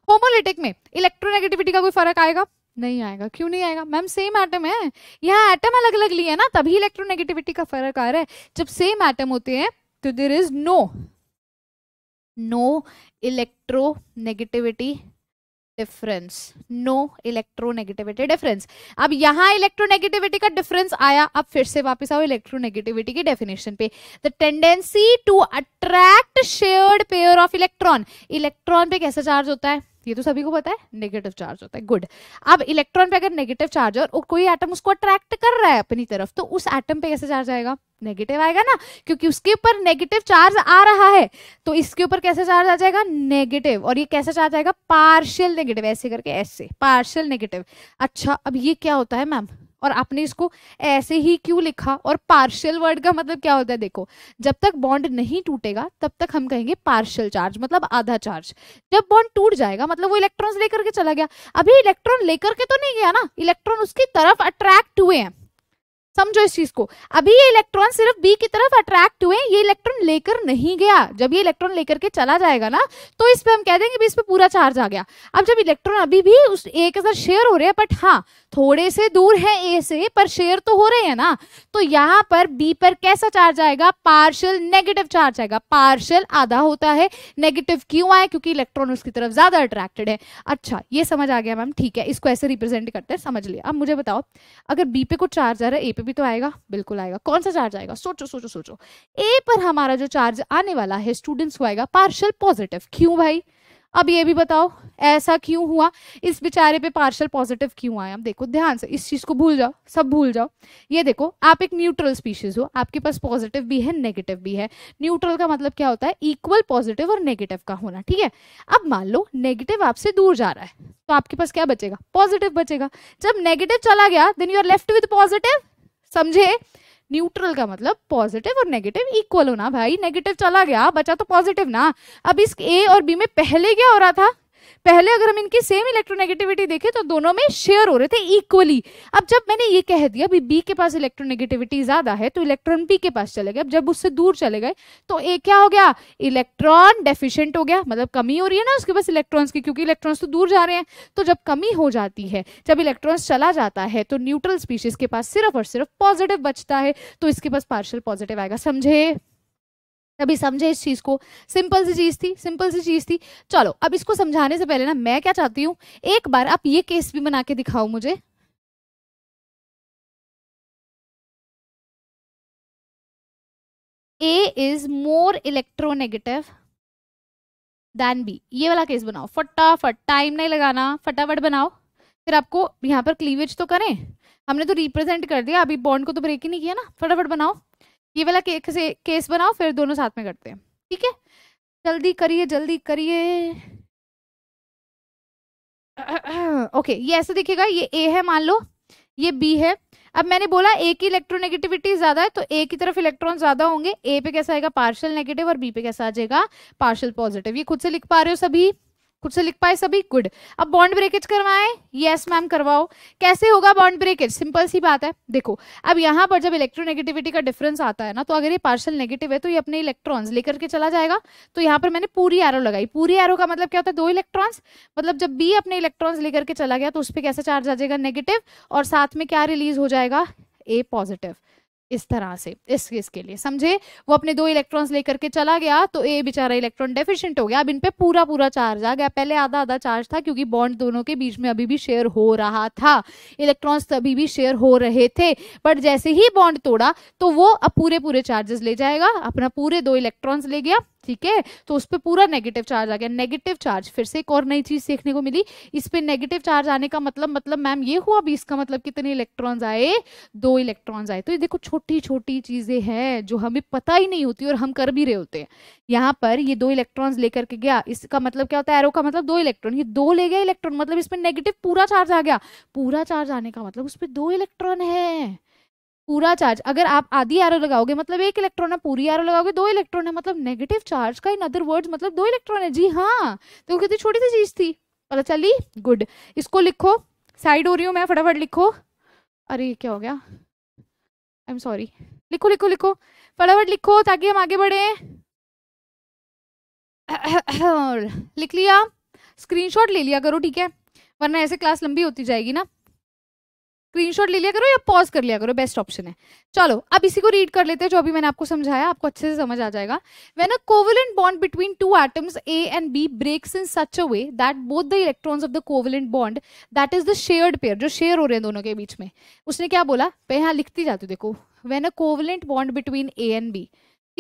होमोलिटिक में इलेक्ट्रोनेगेटिविटी का कोई फर्क आएगा नहीं आएगा क्यों नहीं आएगा मैम सेम एटम है यहाँ एटम अलग अलग लिए ना तभी इलेक्ट्रोनेगेटिविटी का फर्क आ रहा है जब सेम एटम होते हैं तो there is no electronegativity difference no electronegativity difference अब यहाँ इलेक्ट्रोनेगेटिविटी का डिफरेंस आया अब फिर से वापस आओ इलेक्ट्रोनेगेटिविटी की डेफिनेशन पे the tendency to attract shared pair of electron electron पे कैसा चार्ज होता है ये तो सभी को पता है नेगेटिव चार्ज होता है गुड अब इलेक्ट्रॉन पे अगर नेगेटिव चार्ज है और कोई एटम उसको अट्रैक्ट कर रहा है अपनी तरफ तो उस एटम पे कैसे चार्ज आएगा नेगेटिव आएगा ना क्योंकि उसके ऊपर नेगेटिव चार्ज आ रहा है तो इसके ऊपर कैसे चार्ज आ जाएगा नेगेटिव और ये कैसे चार्ज आएगा पार्शियल नेगेटिव ऐसे करके ऐसे पार्शियल नेगेटिव अच्छा अब ये क्या होता है मैम और आपने इसको ऐसे ही क्यों लिखा और पार्शियल वर्ड का मतलब क्या होता है देखो जब तक बॉन्ड नहीं टूटेगा तब तक हम कहेंगे पार्शियल चार्ज मतलब आधा चार्ज जब बॉन्ड टूट जाएगा मतलब वो इलेक्ट्रॉन लेकर के चला गया अभी इलेक्ट्रॉन लेकर के तो नहीं गया ना इलेक्ट्रॉन उसकी तरफ अट्रैक्ट हुए हैं समझो इस चीज को अभी ये इलेक्ट्रॉन सिर्फ बी की तरफ अट्रैक्ट हुए ये इलेक्ट्रॉन लेकर नहीं गया जब ये इलेक्ट्रॉन लेकर के चला जाएगा ना तो इस पे हम कह देंगे इस पे पूरा चार्ज आ गया अब जब इलेक्ट्रॉन अभी भी उस ए के साथ शेयर हो रहे हैं बट हाँ थोड़े से दूर है ए से पर शेयर तो हो रहे हैं ना तो यहाँ पर बी पर कैसा चार्ज आएगा पार्शल नेगेटिव चार्ज आएगा पार्शल आधा होता है नेगेटिव क्यों आए क्योंकि इलेक्ट्रॉन उसकी तरफ ज्यादा अट्रैक्टेड है अच्छा ये समझ आ गया मैम ठीक है इसको ऐसे रिप्रेजेंट करते हैं समझ लिया अब मुझे बताओ अगर बी पे कुछ चार्ज आ रहा है ए पे पे भी तो आएगा बिल्कुल आएगा कौन सा चार्ज आएगा सोचो सोचो सोचो ए पर हमारा जो चार्ज आने वाला है स्टूडेंट्स को आएगा पार्शल पॉजिटिव क्यों भाई अब ये भी बताओ ऐसा क्यों हुआ इस बेचारे पे पार्शल पॉजिटिव क्यों आया देखो ध्यान से इस चीज को भूल जाओ सब भूल जाओ ये देखो आप एक न्यूट्रल स्पीशीज हो आपके पास पॉजिटिव भी है नेगेटिव भी है न्यूट्रल का मतलब क्या होता है इक्वल पॉजिटिव और नेगेटिव का होना ठीक है अब मान लो नेगेटिव आपसे दूर जा रहा है तो आपके पास क्या बचेगा पॉजिटिव बचेगा जब नेगेटिव चला गया then you are left with positive समझे न्यूट्रल का मतलब पॉजिटिव और नेगेटिव इक्वल होना भाई नेगेटिव चला गया बचा तो पॉजिटिव ना अब इस ए और बी में पहले क्या हो रहा था पहले अगर हम इनकी सेम इलेक्ट्रोनेगेटिविटी देखें तो दोनों में शेयर हो रहे थे इक्वली अब जब मैंने ये कह दिया भी बी के पास इलेक्ट्रोनेगेटिविटी ज्यादा है तो इलेक्ट्रॉन बी के पास चले गए अब जब उससे दूर चले गए तो ए क्या हो गया इलेक्ट्रॉन डेफिशिएंट हो गया मतलब कमी हो रही है ना उसके पास इलेक्ट्रॉन्स की क्योंकि इलेक्ट्रॉन्स तो दूर जा रहे हैं तो जब कमी हो जाती है जब इलेक्ट्रॉन्स चला जाता है तो न्यूट्रल स्पीशीज के पास सिर्फ और सिर्फ पॉजिटिव बचता है तो इसके पास पार्शल पॉजिटिव आएगा समझे तभी समझे इस चीज़ को सिंपल सी चीज़ थी सिंपल सी चीज़ थी चलो अब इसको समझाने से पहले ना मैं क्या चाहती हूँ एक बार आप ये केस भी बना के दिखाओ मुझे A is more electronegative than B ये वाला केस बनाओ फटाफट टाइम नहीं लगाना फटाफट बनाओ फिर आपको यहाँ पर क्लीवेज तो करें हमने तो रिप्रेजेंट कर दिया अभी बॉन्ड को तो ब्रेक ही नहीं किया ना फटाफट बनाओ ये वाला केक से केस बनाओ फिर दोनों साथ में करते हैं ठीक है जल्दी करिए जल्दी करिए ओके ये ऐसे दिखेगा ये ए है मान लो ये बी है अब मैंने बोला ए की इलेक्ट्रोनेगेटिविटी ज्यादा है तो ए की तरफ इलेक्ट्रॉन ज्यादा होंगे ए पे कैसा आएगा पार्शियल नेगेटिव और बी पे कैसा आ जाएगा पार्शियल पॉजिटिव ये खुद से लिख पा रहे हो सभी खुद से लिख पाए सभी गुड अब बॉन्ड ब्रेकेज करवाए यस मैम करवाओ कैसे होगा बॉन्ड ब्रेकेज सिंपल सी बात है देखो अब यहाँ पर जब इलेक्ट्रोनेगेटिविटी का डिफरेंस आता है ना तो अगर ये पार्शल नेगेटिव है तो ये अपने इलेक्ट्रॉन्स लेकर के चला जाएगा तो यहाँ पर मैंने पूरी एरो लगाई पूरी एरो का मतलब क्या होता है दो इलेक्ट्रॉन्स मतलब जब बी अपने इलेक्ट्रॉन्स लेकर के चला गया तो उस पर कैसा चार्ज आ जाएगा नेगेटिव और साथ में क्या रिलीज हो जाएगा ए पॉजिटिव इस तरह से इस केस के लिए समझे वो अपने दो इलेक्ट्रॉन्स लेकर के चला गया तो ए बेचारा इलेक्ट्रॉन डेफिशिएंट हो गया अब इन पे पूरा पूरा चार्ज आ गया पहले आधा आधा चार्ज था क्योंकि बॉन्ड दोनों के बीच में अभी भी शेयर हो रहा था इलेक्ट्रॉन्स अभी भी शेयर हो रहे थे बट जैसे ही बॉन्ड तोड़ा तो वो अब पूरे पूरे चार्जेस ले जाएगा अपना पूरे दो इलेक्ट्रॉन्स ले गया ठीक है तो उस पर पूरा नेगेटिव चार्ज आ गया नेगेटिव चार्ज फिर से एक और नई चीज देखने को मिली इस पर नेगेटिव चार्ज आने का मतलब मतलब मैम ये हुआ भी इसका मतलब कितने इलेक्ट्रॉन्स आए दो इलेक्ट्रॉन्स आए तो ये देखो छोटी छोटी चीजें हैं जो हमें पता ही नहीं होती और हम कर भी रहे होते हैं यहाँ पर ये दो इलेक्ट्रॉन्स लेकर के गया इसका मतलब क्या होता है एरो का मतलब दो इलेक्ट्रॉन ये दो ले गया इलेक्ट्रॉन मतलब इसमें नेगेटिव पूरा चार्ज आ गया पूरा चार्ज आने का मतलब उस पर दो इलेक्ट्रॉन है पूरा चार्ज अगर आप आधी आरो लगाओगे मतलब एक इलेक्ट्रॉन है पूरी आरो लगाओगे दो इलेक्ट्रॉन है मतलब नेगेटिव चार्ज का इन अदर वर्ड्स मतलब दो इलेक्ट्रॉन है जी हाँ तो कितनी छोटी सी चीज थी पता चली गुड इसको लिखो साइड हो रही हूँ मैं फटाफट लिखो अरे क्या हो गया आई एम सॉरी लिखो लिखो लिखो फटाफट लिखो ताकि हम आगे बढ़े *coughs* लिख लिया स्क्रीनशॉट ले लिया करो ठीक है वरना ऐसे क्लास लंबी होती जाएगी ना स्क्रीनशॉट ले लिया करो या पॉज कर लिया करो बेस्ट ऑप्शन है चलो अब इसी को रीड कर लेते हैं जो अभी मैंने आपको समझाया आपको अच्छे से समझ आ जाएगा when a covalent bond between two atoms A and B breaks in such a way that both the electrons of the covalent bond that is the shared pair जो शेयर हो रहे हैं दोनों के बीच में उसने क्या बोला मैं यहाँ लिखती जाती हूँ देखो when a covalent bond between A and B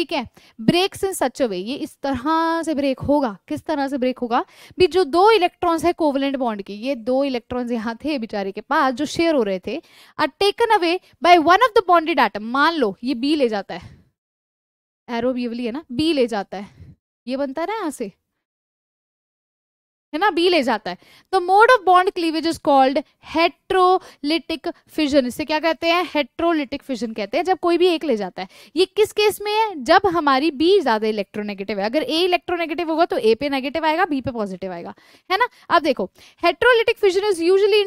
ठीक है ब्रेक्स इन सच अ वे ये इस तरह से ब्रेक होगा किस तरह से ब्रेक होगा भी जो दो इलेक्ट्रॉन्स है कोवलेंट बॉन्ड की ये दो इलेक्ट्रॉन्स यहाँ थे बेचारे के पास जो शेयर हो रहे थे are taken away by one of the bonded atom मान लो ये बी ले जाता है एरो वाली है ना बी ले जाता है ये बनता है ना यहाँ से है ना बी ले जाता है the mode of bond cleavage is called heterolytic fission इसे क्या कहते हैं हेट्रोलिटिक फिजन कहते हैं जब कोई भी एक ले जाता है ये किस केस में है जब हमारी बी ज्यादा इलेक्ट्रोनेगेटिव है अगर ए इलेक्ट्रोनेगेटिव होगा तो ए पे नेगेटिव आएगा बी पे पॉजिटिव आएगा है ना अब देखो heterolytic fission is usually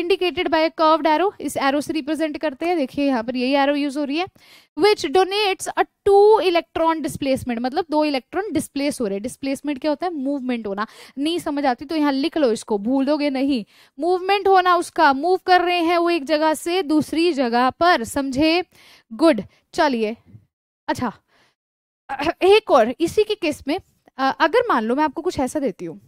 indicated by curved arrow इस एरो से रिप्रेजेंट करते हैं देखिए यहाँ पर यही एरो यूज हो रही है which donates a two electron displacement मतलब दो इलेक्ट्रॉन डिस्प्लेस हो रहे डिस्प्लेसमेंट क्या होता है मूवमेंट होना नहीं समझ आती तो यहाँ लिख लो इसको भूलोगे नहीं मूवमेंट होना उसका मूव कर रहे हैं वो एक जगह से दूसरी जगह पर समझे गुड चलिए अच्छा *clears throat* एक और इसी के केस में अगर मान लो मैं आपको कुछ ऐसा देती हूँ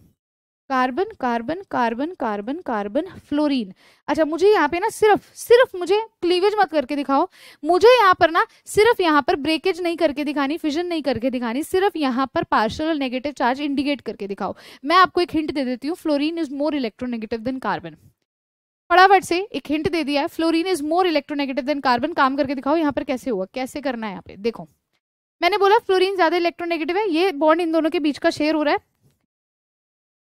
carbon carbon carbon carbon carbon fluorine अच्छा मुझे यहाँ पे ना सिर्फ सिर्फ मुझे क्लीवेज मत करके दिखाओ मुझे यहाँ पर ना सिर्फ यहाँ पर ब्रेकेज नहीं करके दिखानी फिजन नहीं करके दिखानी सिर्फ यहाँ पर पार्शल और नेगेटिव चार्ज इंडिकेट करके दिखाओ मैं आपको एक हिंट दे देती हूँ fluorine is more electronegative than carbon फटाफट से एक हिंट दे दिया है fluorine is more electronegative than carbon काम करके दिखाओ यहाँ पर कैसे हुआ कैसे करना है यहाँ पे देखो मैंने बोला फ्लोरीन ज्यादा इलेक्ट्रोनेगेटिव है ये बॉन्ड इन दोनों के बीच का शेयर हो रहा है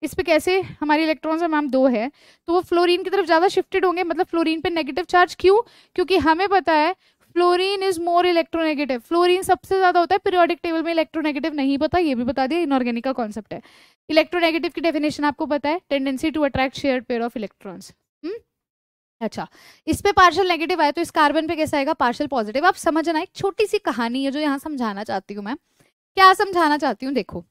इस पे कैसे हमारे इलेक्ट्रॉन्स हैं मैम दो है तो वो फ्लोरीन की तरफ ज़्यादा शिफ्टेड होंगे मतलब फ्लोरीन पे नेगेटिव चार्ज क्यों क्योंकि हमें पता है fluorine is more electronegative fluorine सबसे ज़्यादा होता है पीरियोडिक टेबल में इलेक्ट्रोनेगेटिव नहीं पता ये भी बता दिया इनऑर्गेनिक का कॉन्सेप्ट है इलेक्ट्रोनेगेटिव की डेफिनेशन आपको पता है tendency to attract share pair of electrons अच्छा इस पे पार्शल नेगेटिव आया तो इस कार्बन पे कैसा आएगा पार्शल पॉजिटिव आप समझना एक छोटी सी कहानी है जो यहाँ समझाना चाहती हूँ मैं क्या समझाना चाहती हूँ देखो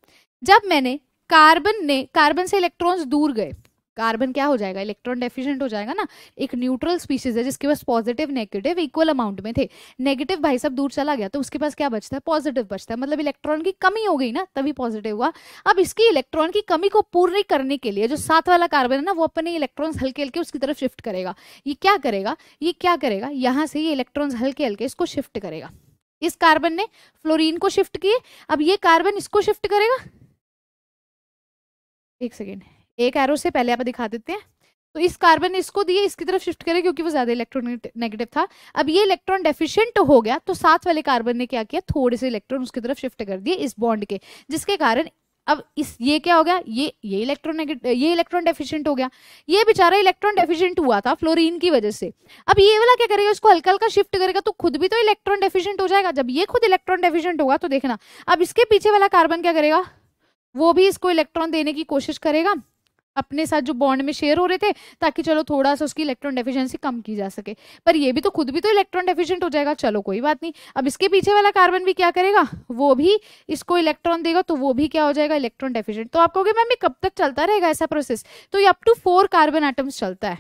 जब मैंने कार्बन ने कार्बन से इलेक्ट्रॉन्स दूर गए कार्बन क्या हो जाएगा इलेक्ट्रॉन डेफिशिएंट हो जाएगा ना एक न्यूट्रल स्पीशीज है जिसके पास पॉजिटिव नेगेटिव इक्वल अमाउंट में थे नेगेटिव भाई सब दूर चला गया तो उसके पास क्या बचता है पॉजिटिव बचता है मतलब इलेक्ट्रॉन की कमी हो गई ना तभी पॉजिटिव हुआ अब इसकी इलेक्ट्रॉन की कमी को पूरी करने के लिए जो सात वाला कार्बन है ना वो अपने इलेक्ट्रॉन हल्के हल्के उसकी तरफ शिफ्ट करेगा ये क्या करेगा ये क्या करेगा यहाँ से ये इलेक्ट्रॉन हल्के हल्के इसको शिफ्ट करेगा इस कार्बन ने फ्लोरीन को शिफ्ट किए अब ये कार्बन इसको शिफ्ट करेगा एक सेकेंड एक एरो से पहले आप दिखा देते हैं तो इस कार्बन इसको दिए इसकी तरफ शिफ्ट करें क्योंकि वो ज्यादा इलेक्ट्रॉन नेगेटिव था अब ये इलेक्ट्रॉन डेफिशिएंट हो गया तो साथ वाले कार्बन ने क्या किया थोड़े से इलेक्ट्रॉन उसकी तरफ शिफ्ट कर दिए इस बॉन्ड के जिसके कारण अब इस ये क्या हो गया ये ये इलेक्ट्रॉन ये इलेक्ट्रॉन डेफिशिएंट हो गया ये बेचारा इलेक्ट्रॉन डेफिशिएंट हुआ था फ्लोरीन की वजह से अब ये वाला क्या करेगा इसको हल्का हल्का शिफ्ट करेगा तो खुद भी तो इलेक्ट्रॉन डेफिशिएंट हो जाएगा जब ये खुद इलेक्ट्रॉन डेफिशिएंट होगा तो देखना अब इसके पीछे वाला कार्बन क्या करेगा वो भी इसको इलेक्ट्रॉन देने की कोशिश करेगा अपने साथ जो बॉन्ड में शेयर हो रहे थे ताकि चलो थोड़ा सा उसकी इलेक्ट्रॉन डेफिशिएंसी कम की जा सके पर ये भी तो खुद भी तो इलेक्ट्रॉन डेफिशिएंट हो जाएगा चलो कोई बात नहीं अब इसके पीछे वाला कार्बन भी क्या करेगा वो भी इसको इलेक्ट्रॉन देगा तो वो भी क्या हो जाएगा इलेक्ट्रॉन डेफिशिएंट तो आप कहोगे मैम ये कब तक चलता रहेगा ऐसा प्रोसेस तो ये up to four carbon atoms चलता है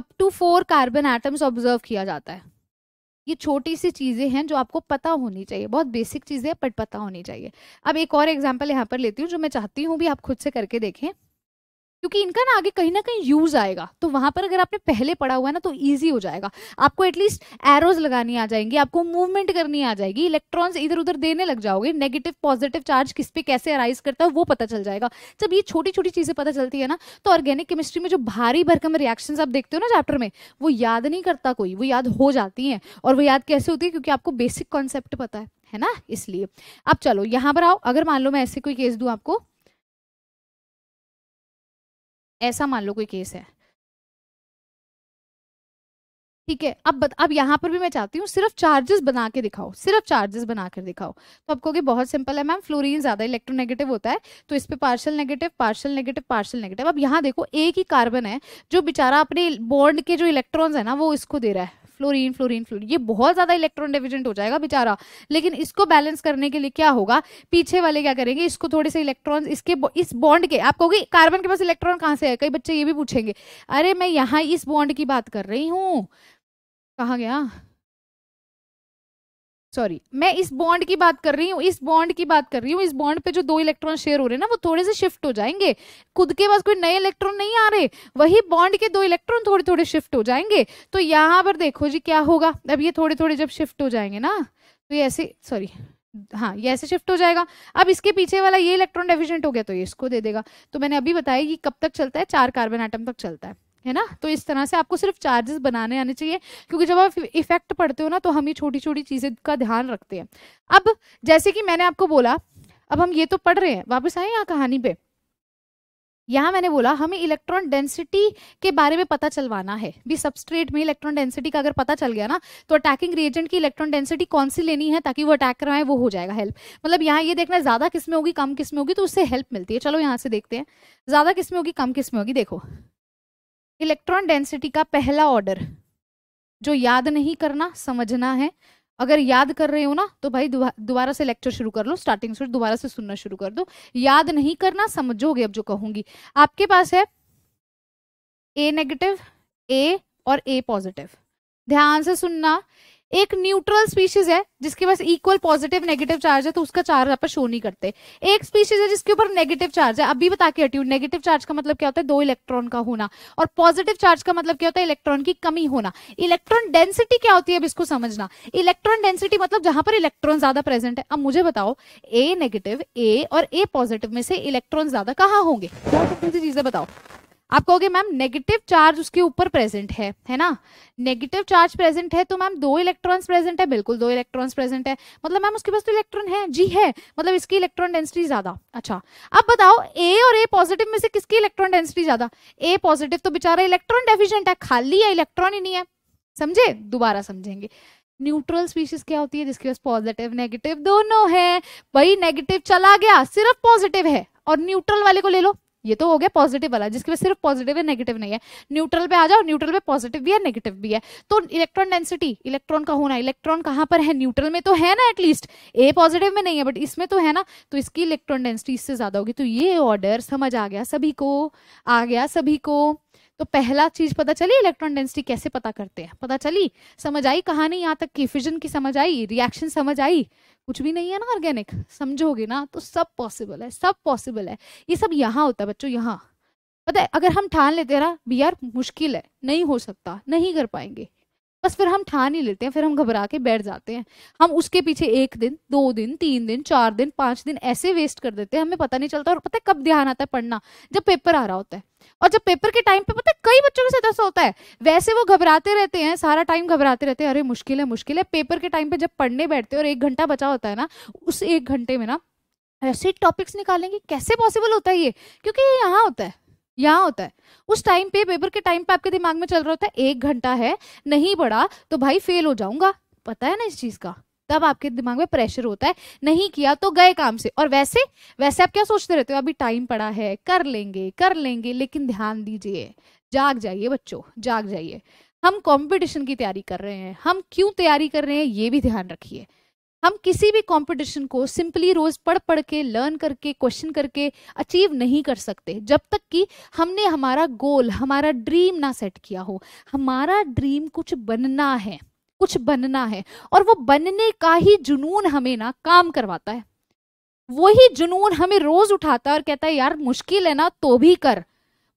up to four carbon atoms observe किया जाता है ये छोटी सी चीज़ें हैं जो आपको पता होनी चाहिए बहुत बेसिक चीज़ें बट पता होनी चाहिए अब एक और एग्जाम्पल यहाँ पर लेती हूँ जो मैं चाहती हूँ भी आप खुद से करके देखें क्योंकि इनका ना आगे कहीं ना कहीं यूज आएगा तो वहां पर अगर आपने पहले पढ़ा हुआ है ना तो ईजी हो जाएगा आपको एटलीस्ट एरोज लगानी आ जाएंगी आपको मूवमेंट करनी आ जाएगी इलेक्ट्रॉन्स इधर उधर देने लग जाओगे नेगेटिव पॉजिटिव चार्ज किस पे कैसे अराइज करता है वो पता चल जाएगा जब ये छोटी छोटी चीजें पता चलती है ना तो ऑर्गेनिक केमिस्ट्री में जो भारी भरकम रिएक्शन आप देखते हो ना चैप्टर में वो याद नहीं करता कोई वो याद हो जाती है और वो याद कैसे होती है क्योंकि आपको बेसिक कॉन्सेप्ट पता है है ना इसलिए अब चलो यहां पर आओ अगर मान लो मैं ऐसे कोई केस दू आपको ऐसा मान लो कोई केस है ठीक है अब बत, अब यहाँ पर भी मैं चाहती हूँ सिर्फ चार्जेस बना के दिखाओ सिर्फ चार्जेस बना कर दिखाओ तो आप कि बहुत सिंपल है मैम फ्लोरीन ज्यादा इलेक्ट्रोनेगेटिव होता है तो इस पर partial negative partial negative partial negative अब यहाँ देखो एक ही कार्बन है जो बेचारा अपने बॉन्ड के जो इलेक्ट्रॉन्स है ना वो इसको दे रहा है फ्लोरीन फ्लोरीन फ्लोरीन ये बहुत ज़्यादा इलेक्ट्रॉन डेफिजेंट हो जाएगा बेचारा लेकिन इसको बैलेंस करने के लिए क्या होगा पीछे वाले क्या करेंगे इसको थोड़े से इलेक्ट्रॉन इसके इस बॉन्ड के आप कहोगे कार्बन के पास इलेक्ट्रॉन कहाँ से है कई बच्चे ये भी पूछेंगे अरे मैं यहाँ इस बॉन्ड की बात कर रही हूँ कहा गया सॉरी मैं इस बॉन्ड की बात कर रही हूँ इस बॉन्ड की बात कर रही हूँ इस बॉन्ड पे जो दो इलेक्ट्रॉन शेयर हो रहे हैं ना वो थोड़े से शिफ्ट हो जाएंगे खुद के पास कोई नए इलेक्ट्रॉन नहीं आ रहे वही बॉन्ड के दो इलेक्ट्रॉन थोड़े थोड़े शिफ्ट हो जाएंगे तो यहाँ पर देखो जी क्या होगा अब ये थोड़े थोड़े जब शिफ्ट हो जाएंगे ना तो ये ऐसे सॉरी हाँ ये ऐसे शिफ्ट हो जाएगा अब इसके पीछे वाला ये इलेक्ट्रॉन डेफिशिएंट हो गया तो ये इसको दे देगा तो मैंने अभी बताया कि कब तक चलता है चार कार्बन आइटम तक चलता है है ना तो इस तरह से आपको सिर्फ चार्जेस बनाने आने चाहिए क्योंकि जब आप इफेक्ट पढ़ते हो ना तो हम ये छोटी छोटी चीज़ें का ध्यान रखते हैं अब जैसे कि मैंने आपको बोला अब हम ये तो पढ़ रहे हैं वापस आए यहाँ कहानी पे यहाँ मैंने बोला हमें इलेक्ट्रॉन डेंसिटी के बारे में पता चलवाना है भी सबस्ट्रेट में इलेक्ट्रॉन डेंसिटी का अगर पता चल गया ना तो अटैकिंग रिएजेंट की इलेक्ट्रॉन डेंसिटी कौन सी लेनी है ताकि वो अटैक करवाए वो हो जाएगा हेल्प मतलब यहाँ ये देखना ज़्यादा किस्में होगी कम किस्में होगी तो उससे हेल्प मिलती है चलो यहाँ से देखते हैं ज़्यादा किस होगी कम किस होगी देखो इलेक्ट्रॉन डेंसिटी का पहला ऑर्डर जो याद नहीं करना समझना है अगर याद कर रहे हो ना तो भाई दोबारा से लेक्चर शुरू कर लो स्टार्टिंग से दोबारा से सुनना शुरू कर दो याद नहीं करना समझोगे अब जो कहूंगी आपके पास है ए नेगेटिव ए और ए पॉजिटिव ध्यान से सुनना एक न्यूट्रल स्पीशीज है जिसके पास इक्वल पॉजिटिव नेगेटिव चार्ज है तो उसका चार्ज आप शो नहीं करते एक स्पीशीज है जिसके ऊपर नेगेटिव चार्ज है अभी बता के हटी नेगेटिव चार्ज का मतलब क्या होता है दो इलेक्ट्रॉन का होना और पॉजिटिव चार्ज का मतलब क्या होता है इलेक्ट्रॉन की कमी होना इलेक्ट्रॉन डेंसिटी क्या होती है अब इसको समझना इलेक्ट्रॉन डेंसिटी मतलब जहां पर इलेक्ट्रॉन ज्यादा प्रेजेंट है अब मुझे बताओ ए नेगेटिव ए और ए पॉजिटिव में से इलेक्ट्रॉन ज्यादा कहाँ होंगे बहुत चीजें बताओ आप कहोगे मैम नेगेटिव चार्ज उसके ऊपर प्रेजेंट है है ना नेगेटिव चार्ज प्रेजेंट है तो मैम दो इलेक्ट्रॉन्स प्रेजेंट है बिल्कुल दो इलेक्ट्रॉन्स प्रेजेंट है मतलब मैम उसके पास तो इलेक्ट्रॉन है जी है मतलब इसकी इलेक्ट्रॉन डेंसिटी ज्यादा अच्छा अब बताओ ए और ए पॉजिटिव में से किसकी इलेक्ट्रॉन डेंसिटी ज्यादा ए पॉजिटिव तो बेचारा इलेक्ट्रॉन डेफिशियंट है खाली है इलेक्ट्रॉन ही नहीं है समझे दोबारा समझेंगे न्यूट्रल स्पीशीज क्या होती है जिसके पास पॉजिटिव नेगेटिव दोनों है भाई नेगेटिव चला गया सिर्फ पॉजिटिव है और न्यूट्रल वाले को ले लो ये तो हो गया पॉजिटिव वाला जिसके पास सिर्फ पॉजिटिव है नेगेटिव नहीं है न्यूट्रल पे आ जाओ न्यूट्रल पे पॉजिटिव भी है नेगेटिव भी है तो इलेक्ट्रॉन डेंसिटी इलेक्ट्रॉन का होना इलेक्ट्रॉन कहाँ पर है न्यूट्रल में तो है ना एटलीस्ट ए पॉजिटिव में नहीं है बट इसमें तो है ना तो इसकी इलेक्ट्रॉन डेंसिटी इससे ज्यादा होगी तो ये ऑर्डर समझ आ गया सभी को आ गया सभी को तो पहला चीज पता चली इलेक्ट्रॉन डेंसिटी कैसे पता करते हैं पता चली समझ आई कहानी यहाँ तक की फिजन की समझ आई रिएक्शन समझ आई कुछ भी नहीं है ना ऑर्गेनिक समझोगे ना तो सब पॉसिबल है सब पॉसिबल है ये सब यहाँ होता है बच्चों यहाँ पता है अगर हम ठान लेते ना भी यार मुश्किल है नहीं हो सकता नहीं कर पाएंगे बस फिर हम ठान ही लेते हैं फिर हम घबरा के बैठ जाते हैं हम उसके पीछे एक दिन दो दिन तीन दिन चार दिन पाँच दिन ऐसे वेस्ट कर देते हैं हमें पता नहीं चलता और पता है कब ध्यान आता है पढ़ना जब पेपर आ रहा होता है और जब पेपर के टाइम पे पता है कई बच्चों के साथ ऐसा होता है वैसे वो घबराते रहते हैं सारा टाइम घबराते रहते हैं अरे मुश्किल है मुश्किल है पेपर के टाइम पे जब पढ़ने बैठते हैं और एक घंटा बचा होता है ना उस एक घंटे में ना ऐसे टॉपिक्स निकालेंगे कैसे पॉसिबल होता है ये क्योंकि ये यहाँ होता है यहाँ होता है उस टाइम पे पेपर के टाइम पे आपके दिमाग में चल रहा होता है एक घंटा है नहीं पढ़ा तो भाई फेल हो जाऊंगा पता है ना इस चीज का तब आपके दिमाग में प्रेशर होता है नहीं किया तो गए काम से और वैसे वैसे आप क्या सोचते रहते हो अभी टाइम पड़ा है कर लेंगे कर लेंगे लेकिन ध्यान दीजिए जाग जाइए बच्चों जाग जाइए हम कंपटीशन की तैयारी कर रहे हैं हम क्यों तैयारी कर रहे हैं ये भी ध्यान रखिए हम किसी भी कंपटीशन को सिंपली रोज पढ़ पढ़ के लर्न करके क्वेश्चन करके अचीव नहीं कर सकते जब तक कि हमने हमारा गोल हमारा ड्रीम ना सेट किया हो हमारा ड्रीम कुछ बनना है कुछ बनना है और वो बनने का ही जुनून हमें ना काम करवाता है वही जुनून हमें रोज उठाता है और कहता है यार मुश्किल है ना तो भी कर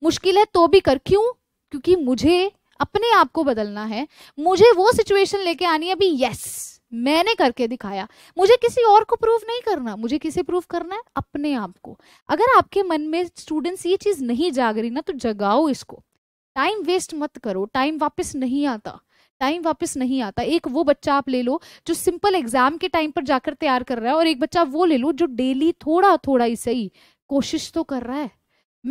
मुश्किल है तो भी कर क्यों क्योंकि मुझे अपने आप को बदलना है मुझे वो सिचुएशन लेके आनी है अभी यस मैंने करके दिखाया मुझे किसी और को प्रूव नहीं करना मुझे किसे प्रूव करना है अपने आप को अगर आपके मन में स्टूडेंट्स ये चीज़ नहीं जाग रही ना तो जगाओ इसको टाइम वेस्ट मत करो टाइम वापस नहीं आता टाइम वापस नहीं आता एक वो बच्चा आप ले लो जो सिंपल एग्जाम के टाइम पर जाकर तैयार कर रहा है और एक बच्चा वो ले लो जो डेली थोड़ा थोड़ा ही सही कोशिश तो कर रहा है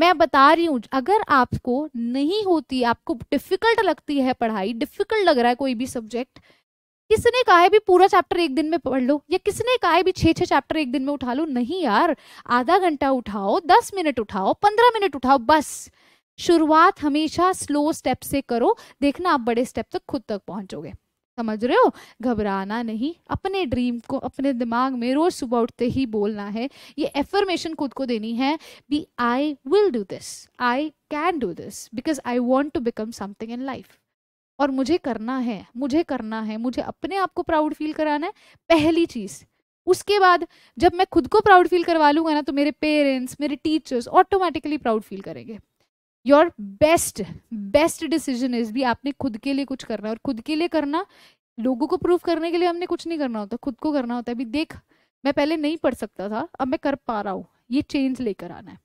मैं बता रही हूँ अगर आपको नहीं होती आपको डिफिकल्ट लगती है पढ़ाई डिफिकल्ट लग रहा है कोई भी सब्जेक्ट किसने कहा है भी पूरा चैप्टर एक दिन में पढ़ लो या किसने कहा है भी छह छह चैप्टर एक दिन में उठा लो नहीं यार आधा घंटा उठाओ दस मिनट उठाओ पंद्रह मिनट उठाओ बस शुरुआत हमेशा स्लो स्टेप से करो देखना आप बड़े स्टेप तक खुद तक पहुंचोगे समझ रहे हो घबराना नहीं अपने ड्रीम को अपने दिमाग में रोज सुबह उठते ही बोलना है ये एफर्मेशन खुद को देनी है be I will do this I can do this because I want to become something in life और मुझे करना है मुझे करना है मुझे अपने आप को प्राउड फील कराना है पहली चीज़ उसके बाद जब मैं खुद को प्राउड फील करवा लूंगा ना तो मेरे पेरेंट्स मेरे टीचर्स ऑटोमेटिकली प्राउड फील करेंगे your best best decision is भी आपने खुद के लिए कुछ करना है और खुद के लिए करना लोगों को प्रूव करने के लिए हमने कुछ नहीं करना होता खुद को करना होता है अभी देख मैं पहले नहीं पढ़ सकता था अब मैं कर पा रहा हूँ ये चेंज लेकर आना है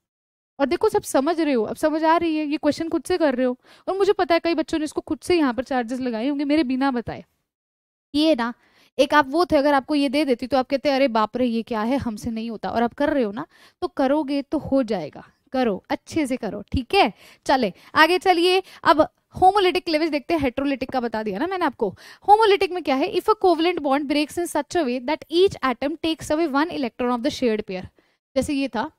और देखो सब समझ रहे हो अब समझ आ रही है ये क्वेश्चन खुद से कर रहे हो और मुझे पता है कई बच्चों ने इसको खुद से यहाँ पर चार्जेस लगाए होंगे मेरे बिना बताए ये ना एक आप वो थे अगर आपको ये दे देती तो आप कहते अरे बाप रे ये क्या है हमसे नहीं होता और आप कर रहे हो ना तो करोगे तो हो जाएगा करो अच्छे से करो ठीक है चले आगे चलिए अब होमोलिटिक लेवल देखते हैं हेट्रोलिटिक का बता दिया ना मैंने आपको होमोलिटिक में क्या है if a covalent bond breaks in such a way that each atom takes away one electron of the shared pair जैसे ये था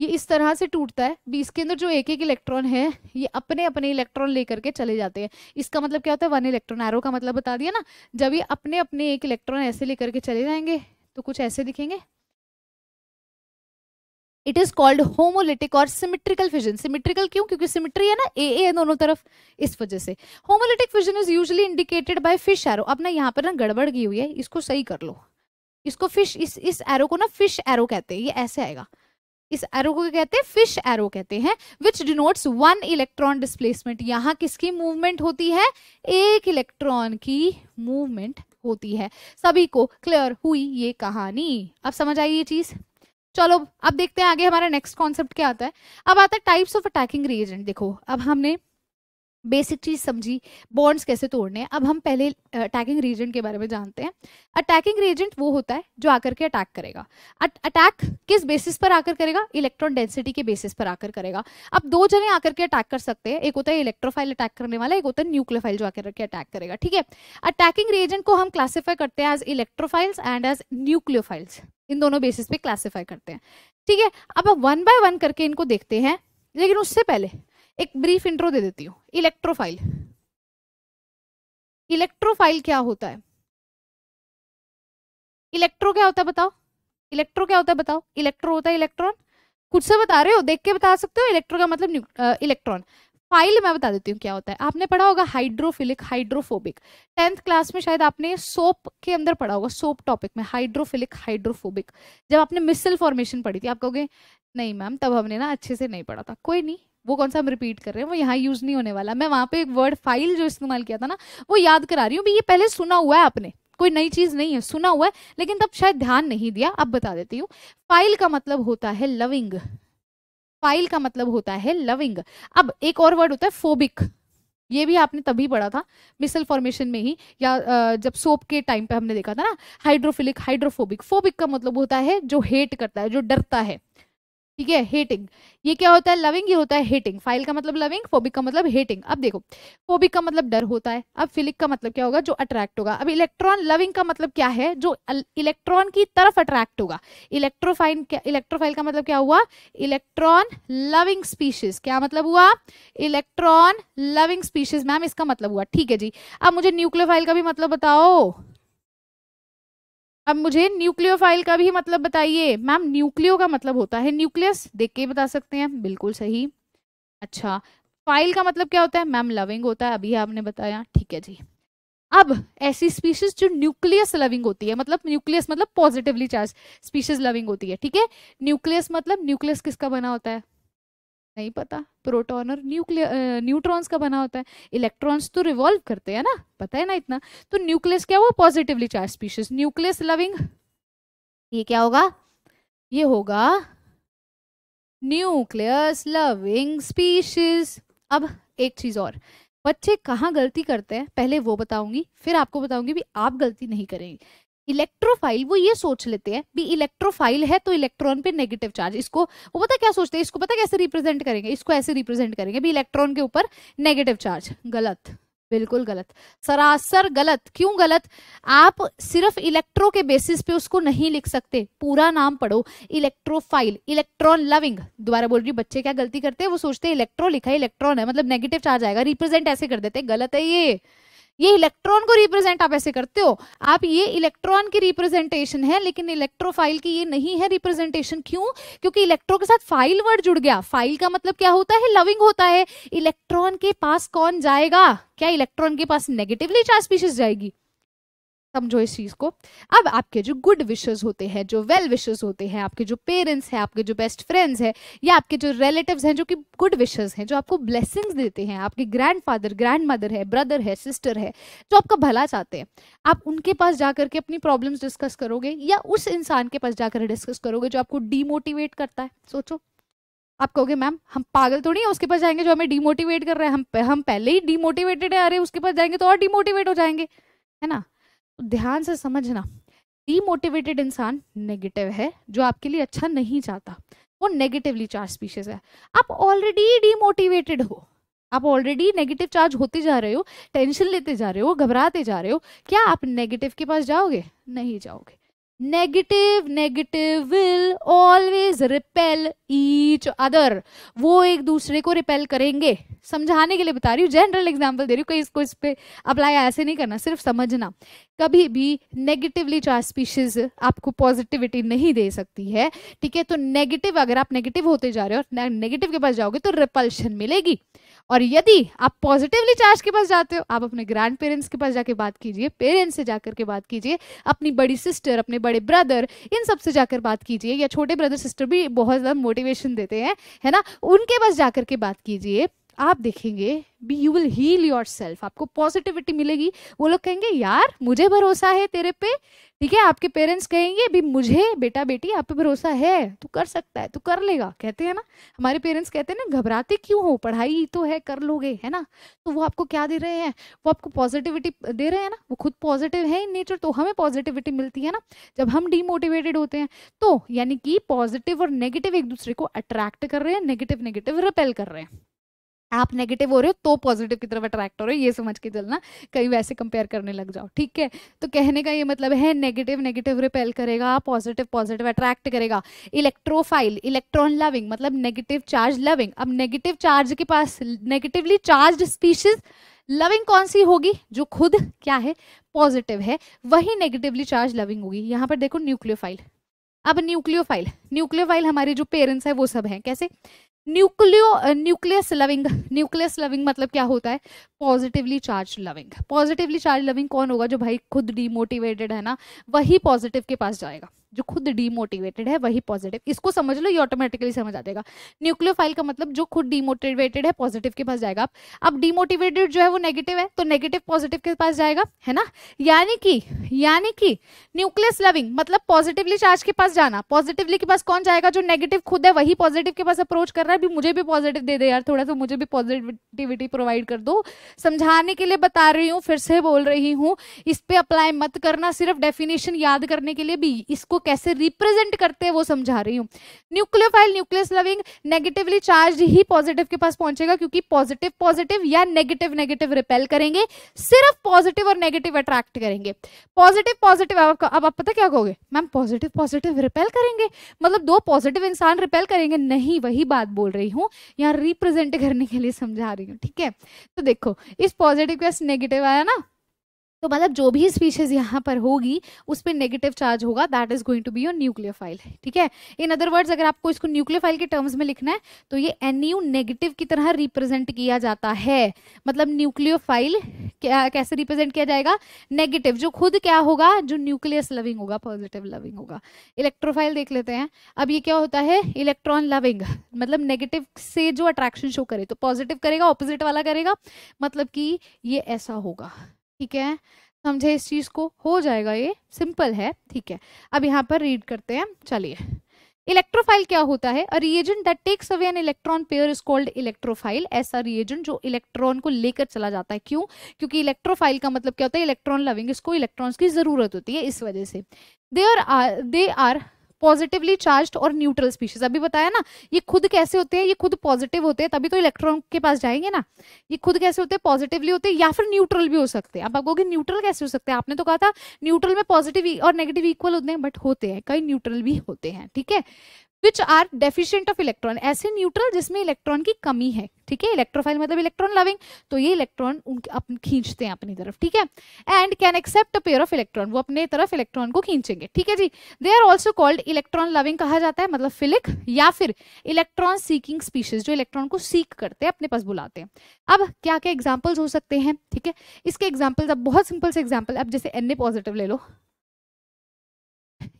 ये इस तरह से टूटता है इसके अंदर जो एक एक इलेक्ट्रॉन है ये अपने अपने इलेक्ट्रॉन लेकर के चले जाते हैं इसका मतलब क्या होता है वन इलेक्ट्रॉन एरो का मतलब बता दिया ना जब ये अपने अपने एक इलेक्ट्रॉन ऐसे लेकर के चले जाएंगे तो कुछ ऐसे दिखेंगे इट इज कॉल्ड होमोलिटिक और सिमिट्रिकल फिजन सिमिट्रिकल क्यों क्योंकि सिमिट्री है ना ए ए दोनों तरफ इस वजह से homolytic fission is usually indicated by fish arrow अब ना यहाँ पर ना गड़बड़ की हुई है इसको सही कर लो इसको फिश इस इस एरो को ना फिश एरो कहते हैं ये ऐसे आएगा इस एरो को कहते हैं फिश एरो कहते हैं which denotes one electron displacement यहाँ किसकी मूवमेंट होती है एक इलेक्ट्रॉन की मूवमेंट होती है सभी को क्लियर हुई ये कहानी अब समझ आई ये चीज़ चलो अब देखते हैं आगे हमारा नेक्स्ट कॉन्सेप्ट क्या आता है अब आता है टाइप्स ऑफ अटैकिंग रिएजेंट देखो अब हमने बेसिक चीज समझी बॉन्ड्स कैसे तोड़ने हैं अब हम पहले अटैकिंग रीजेंट के बारे में जानते हैं अटैकिंग रीजेंट वो होता है जो आकर के अटैक करेगा अटैक किस बेसिस पर आकर करेगा इलेक्ट्रॉन डेंसिटी के बेसिस पर आकर करेगा अब दो जने आकर के अटैक कर सकते हैं एक होता है इलेक्ट्रोफाइल अटैक करने वाला एक होता है न्यूक्लियोफाइल जो आकर के अटैक करेगा ठीक है अटैकिंग रीजेंट को हम क्लासीफाई करते हैं as electrophiles and as nucleophiles इन दोनों बेसिस पे क्लासीफाई करते हैं ठीक है अब वन बाय वन करके इनको देखते हैं लेकिन उससे पहले एक ब्रीफ इंट्रो दे देती हूँ इलेक्ट्रोफाइल इलेक्ट्रोफाइल क्या होता है इलेक्ट्रो क्या होता है बताओ इलेक्ट्रो क्या होता है बताओ इलेक्ट्रो होता है इलेक्ट्रॉन कुछ से बता रहे हो देख के बता सकते हो इलेक्ट्रो का मतलब इलेक्ट्रॉन फाइल मैं बता देती हूँ क्या होता है आपने पढ़ा होगा हाइड्रोफिलिक हाइड्रोफोबिक टेंथ क्लास में शायद आपने सोप के अंदर पढ़ा होगा सोप टॉपिक में हाइड्रोफिलिक हाइड्रोफोबिक जब आपने मिसल फॉर्मेशन पढ़ी थी आप कहोगे नहीं मैम तब हमने ना अच्छे से नहीं पढ़ा था कोई नहीं वो कौन सा हम रिपीट कर रहे हैं वो यहाँ यूज़ नहीं होने वाला मैं वहां पे एक वर्ड फाइल जो इस्तेमाल किया था ना वो याद करा रही हूँ भी ये पहले सुना हुआ है आपने कोई नई चीज़ नहीं है सुना हुआ है लेकिन तब शायद ध्यान नहीं दिया अब बता देती हूँ फाइल का मतलब होता है लविंग फाइल का मतलब होता है लविंग अब एक और वर्ड होता है फोबिक ये भी आपने तभी पढ़ा था मिसल फॉर्मेशन में ही या जब सोप के टाइम पे हमने देखा था ना हाइड्रोफिलिक हाइड्रोफोबिक फोबिक का मतलब होता है जो हेट करता है जो डरता है ठीक है हेटिंग ये क्या होता है लविंग ये होता है हेटिंग फाइल का मतलब लविंग फोबिक का मतलब हेटिंग अब देखो फोबिक का मतलब डर होता है अब फिलिक का मतलब क्या होगा जो अट्रैक्ट होगा अब इलेक्ट्रॉन लविंग का मतलब क्या है जो इलेक्ट्रॉन की तरफ अट्रैक्ट होगा इलेक्ट्रोफाइन इलेक्ट्रोफाइल का मतलब क्या हुआ इलेक्ट्रॉन लविंग स्पीशीज क्या मतलब हुआ इलेक्ट्रॉन लविंग स्पीशीज मैम इसका मतलब हुआ ठीक है जी अब मुझे न्यूक्लियोफाइल का भी मतलब बताओ अब मुझे न्यूक्लियोफाइल का भी मतलब बताइए मैम न्यूक्लियो का मतलब होता है न्यूक्लियस देख के बता सकते हैं बिल्कुल सही अच्छा फाइल का मतलब क्या होता है मैम लविंग होता है अभी आपने बताया ठीक है जी अब ऐसी स्पीशीज जो न्यूक्लियस लविंग होती है मतलब न्यूक्लियस मतलब पॉजिटिवली चार्ज स्पीशीज लविंग होती है ठीक है न्यूक्लियस मतलब न्यूक्लियस किसका बना होता है नहीं पता प्रोटॉन और न्यूक्लियर न्यूट्रॉन्स का बना होता है इलेक्ट्रॉन्स तो रिवॉल्व करते हैं ना पता है ना इतना तो न्यूक्लियस क्या हुआ positively charge species nucleus loving ये क्या होगा ये होगा न्यूक्लियस लविंग स्पीशीज अब एक चीज और बच्चे कहाँ गलती करते हैं पहले वो बताऊंगी फिर आपको बताऊंगी भी आप गलती नहीं करेंगे इलेक्ट्रोफाइल वो ये सोच लेते हैं भी इलेक्ट्रोफाइल है तो इलेक्ट्रॉन पे नेगेटिव चार्ज इसको वो पता क्या सोचते हैं इसको पता कैसे रिप्रेजेंट करेंगे इसको ऐसे रिप्रेजेंट करेंगे भी इलेक्ट्रॉन के ऊपर नेगेटिव चार्ज गलत बिल्कुल गलत सरासर गलत क्यों गलत आप सिर्फ इलेक्ट्रो के बेसिस पे उसको नहीं लिख सकते पूरा नाम पढ़ो इलेक्ट्रोफाइल इलेक्ट्रॉन लविंग दोबारा बोल रही बच्चे क्या गलती करते हैं वो सोचते हैं इलेक्ट्रो लिखा है इलेक्ट्रॉन है मतलब नेगेटिव चार्ज आएगा रिप्रेजेंट ऐसे कर देते गलत है ये ये इलेक्ट्रॉन को रिप्रेजेंट आप ऐसे करते हो आप ये इलेक्ट्रॉन की रिप्रेजेंटेशन है लेकिन इलेक्ट्रोफाइल की ये नहीं है रिप्रेजेंटेशन क्यों क्योंकि इलेक्ट्रो के साथ फाइल वर्ड जुड़ गया फाइल का मतलब क्या होता है लविंग होता है इलेक्ट्रॉन के पास कौन जाएगा क्या इलेक्ट्रॉन के पास नेगेटिवली चार्ज स्पीशीज जाएगी समझो इस चीज़ को अब आपके जो गुड विशेज होते हैं जो वेल विशेष विशेज होते हैं आपके जो पेरेंट्स हैं आपके जो बेस्ट फ्रेंड्स हैं या आपके जो रिलेटिव्स हैं जो कि गुड विशेज हैं जो आपको ब्लेसिंग्स देते हैं आपके ग्रैंड फादर ग्रैंड मदर है ब्रदर है सिस्टर है जो आपका भला चाहते हैं आप उनके पास जाकर के अपनी प्रॉब्लम्स डिस्कस करोगे या उस इंसान के पास जाकर डिस्कस करोगे जो आपको डीमोटिवेट करता है सोचो आप कहोगे मैम हम पागल तो नहीं है उसके पास जाएंगे जो हमें डीमोटिवेट कर रहे हैं हम हम पहले ही डीमोटिवेटेड है अरे उसके पास जाएंगे तो और डीमोटिवेट हो जाएंगे है ना ध्यान से समझना डीमोटिवेटेड इंसान नेगेटिव है जो आपके लिए अच्छा नहीं चाहता वो नेगेटिवली चार्ज स्पीशीज है आप ऑलरेडी डीमोटिवेटेड हो आप ऑलरेडी नेगेटिव चार्ज होते जा रहे हो टेंशन लेते जा रहे हो घबराते जा रहे हो क्या आप नेगेटिव के पास जाओगे नहीं जाओगे negative negative will always repel each other वो एक दूसरे को रिपेल करेंगे समझाने के लिए बता रही हूँ जनरल एग्जाम्पल दे रही हूँ कहीं इसको इस पर अप्लाई ऐसे नहीं करना सिर्फ समझना कभी भी नेगेटिवली चार स्पीशीज आपको पॉजिटिविटी नहीं दे सकती है ठीक है तो नेगेटिव अगर आप नेगेटिव होते जा रहे हो और नेगेटिव के पास जाओगे तो रिपल्शन मिलेगी और यदि आप पॉजिटिवली चार्ज के पास जाते हो आप अपने ग्रैंड पेरेंट्स के पास जाके बात कीजिए पेरेंट्स से जाकर के बात कीजिए अपनी बड़ी सिस्टर अपने बड़े ब्रदर इन सब से जाकर बात कीजिए या छोटे ब्रदर सिस्टर भी बहुत ज़्यादा मोटिवेशन देते हैं है ना उनके पास जाकर के बात कीजिए आप देखेंगे be you will heal yourself आपको पॉजिटिविटी मिलेगी वो लोग कहेंगे यार मुझे भरोसा है तेरे पे ठीक है आपके पेरेंट्स कहेंगे भी मुझे बेटा बेटी आप पे भरोसा है तू कर सकता है तू कर लेगा कहते हैं ना हमारे पेरेंट्स कहते हैं ना घबराते क्यों हो पढ़ाई तो है कर लोगे है ना तो वो आपको क्या दे रहे हैं वो आपको पॉजिटिविटी दे रहे हैं ना वो खुद पॉजिटिव है इन नेचर तो हमें पॉजिटिविटी मिलती है ना जब हम डीमोटिवेटेड होते हैं तो यानी कि पॉजिटिव और नेगेटिव एक दूसरे को अट्रैक्ट कर रहे हैं नेगेटिव नेगेटिव रिपेल कर रहे हैं आप नेगेटिव हो रहे हो तो पॉजिटिव की तरफ अट्रैक्ट हो रहे हो ये समझ के चलना कहीं वैसे कंपेयर करने लग जाओ ठीक है तो कहने का ये मतलब है नेगेटिव नेगेटिव रिपेल करेगा पॉजिटिव पॉजिटिव अट्रैक्ट करेगा इलेक्ट्रोफाइल इलेक्ट्रॉन लविंग मतलब नेगेटिव चार्ज लविंग अब नेगेटिव चार्ज के पास नेगेटिवली चार्ज स्पीशीज लविंग कौन सी होगी जो खुद क्या है पॉजिटिव है वही नेगेटिवली चार्ज लविंग होगी यहाँ पर देखो न्यूक्लियोफाइल अब न्यूक्लियोफाइल न्यूक्लियोफाइल हमारे जो पेरेंट्स है वो सब हैं कैसे nucleo nucleus loving nucleus loving मतलब क्या होता है positively charge loving positively charge loving कौन होगा जो भाई खुद डीमोटिवेटेड है ना वही पॉजिटिव के पास जाएगा जो खुद डीमोटिवेटेड है वही पॉजिटिव इसको समझ लो ये ऑटोमेटिकली समझ आ जाएगा न्यूक्लियोफाइल का मतलब जो खुद डीमोटिवेटेड है पॉजिटिव के पास जाएगा अब डीमोटिवेटेड जो है वो नेगेटिव है तो नेगेटिव पॉजिटिव के पास जाएगा है ना यानी कि यानी कि न्यूक्लियस लविंग मतलब पॉजिटिवली चार्ज के पास जाना पॉजिटिवली के पास कौन जाएगा जो नेगेटिव खुद है वही पॉजिटिव के पास अप्रोच कर रहा है भी मुझे भी पॉजिटिव दे दे यार थोड़ा सा मुझे भी पॉजिटिविटी प्रोवाइड कर दो समझाने के लिए बता रही हूँ फिर से बोल रही हूँ इस पर अप्लाई मत करना सिर्फ डेफिनेशन याद करने के लिए भी इसको कैसे रिप्रेजेंट करते हैं वो समझा रही हूँ nucleophile nucleus loving negatively charge ही पॉजिटिव के पास पहुंचेगा क्योंकि पॉजिटिव पॉजिटिव या नेगेटिव नेगेटिव रिपेल करेंगे सिर्फ पॉजिटिव और नेगेटिव अट्रैक्ट करेंगे पॉजिटिव पॉजिटिव अब आप पता क्या कहोगे मैम पॉजिटिव पॉजिटिव रिपेल करेंगे मतलब दो पॉजिटिव इंसान रिपेल करेंगे नहीं वही बात बोल रही हूँ यहाँ रिप्रेजेंट करने के लिए समझा रही हूँ ठीक है तो देखो इस पॉजिटिव प्लस नेगेटिव आया ना तो मतलब जो भी स्पीशीज यहाँ पर होगी उस पर नेगेटिव चार्ज होगा that is going to be your nucleophile ठीक है इन अदर वर्ड्स अगर आपको इसको न्यूक्लियर फाइल के टर्म्स में लिखना है तो ये एन नेगेटिव e की तरह रिप्रेजेंट किया जाता है मतलब न्यूक्लियर फाइल क्या कैसे रिप्रेजेंट किया जाएगा नेगेटिव जो खुद क्या होगा जो न्यूक्लियस लविंग होगा पॉजिटिव लविंग होगा इलेक्ट्रोफाइल देख लेते हैं अब ये क्या होता है इलेक्ट्रॉन लविंग मतलब नेगेटिव से जो अट्रैक्शन शो करे तो पॉजिटिव करेगा ऑपोजिट वाला करेगा मतलब कि ये ऐसा होगा ठीक है समझे इस चीज़ को हो जाएगा ये सिंपल है ठीक है अब यहाँ पर रीड करते हैं चलिए इलेक्ट्रोफाइल क्या होता है a reagent that takes away an electron pair is called electrophile ऐसा रिएजेंट जो इलेक्ट्रॉन को लेकर चला जाता है क्यों क्योंकि इलेक्ट्रोफाइल का मतलब क्या होता है इलेक्ट्रॉन लविंग इसको इलेक्ट्रॉन्स की जरूरत होती है इस वजह से they are they are positively charge और न्यूट्रल स्पीशीज अभी बताया ना ये खुद कैसे होते हैं ये खुद पॉजिटिव होते हैं तभी तो इलेक्ट्रॉन के पास जाएंगे ना ये खुद कैसे होते हैं पॉजिटिवली होते हैं या फिर न्यूट्रल भी हो सकते हैं आप कहोगे न्यूट्रल कैसे हो सकते हैं आपने तो कहा था न्यूट्रल में पॉजिटिव e- और नेगेटिव इक्वल होते हैं बट होते हैं कई न्यूट्रल भी होते हैं ठीक है which are deficient of electron ऐसे न्यूट्रल जिसमें इलेक्ट्रॉन की कमी है ठीक है इलेक्ट्रोफाइल मतलब इलेक्ट्रॉन लविंग तो ये इलेक्ट्रॉन उनके खींचते हैं अपनी तरफ ठीक है and can accept a pair of electron वो अपने तरफ इलेक्ट्रॉन को खींचेंगे ठीक है जी they are also called electron loving कहा जाता है मतलब फिलिक या फिर इलेक्ट्रॉन सीकिंग स्पीशीज जो इलेक्ट्रॉन को सीक करते हैं अपने पास बुलाते हैं अब क्या क्या एग्जाम्पल्स हो सकते हैं ठीक है इसके एग्जाम्पल्स अब बहुत सिंपल से एग्जाम्पल अब जैसे एन ए पॉजिटिव ले लो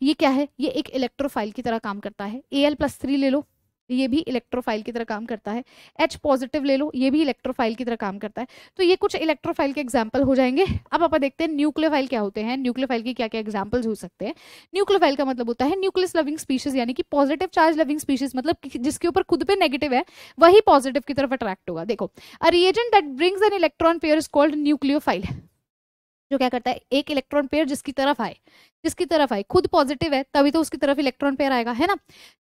ये क्या है ये एक इलेक्ट्रोफाइल की तरह काम करता है ए एल प्लस थ्री ले लो ये भी इलेक्ट्रोफाइल की तरह काम करता है एच पॉजिटिव ले लो ये भी इलेक्ट्रोफाइल की तरह काम करता है तो ये कुछ इलेक्ट्रोफाइल के एग्जाम्पल हो जाएंगे अब आप देखते हैं न्यूक्लियोफाइल क्या होते हैं न्यूक्लियोफाइल के क्या क्या एग्जाम्पल्स हो सकते हैं न्यूक्लियोफाइल का मतलब होता है न्यूक्लियस लविंग स्पीशीज यानी कि पॉजिटिव चार्ज लविंग स्पीशीज मतलब जिसके ऊपर खुद पे नेगेटिव है वही पॉजिटिव की तरफ अट्रैक्ट होगा देखो a reagent that brings an electron pair is called nucleophile जो क्या करता है एक इलेक्ट्रॉन पेयर जिसकी तरफ आए जिसकी तरफ आए खुद पॉजिटिव है तभी तो उसकी तरफ इलेक्ट्रॉन पेयर आएगा है ना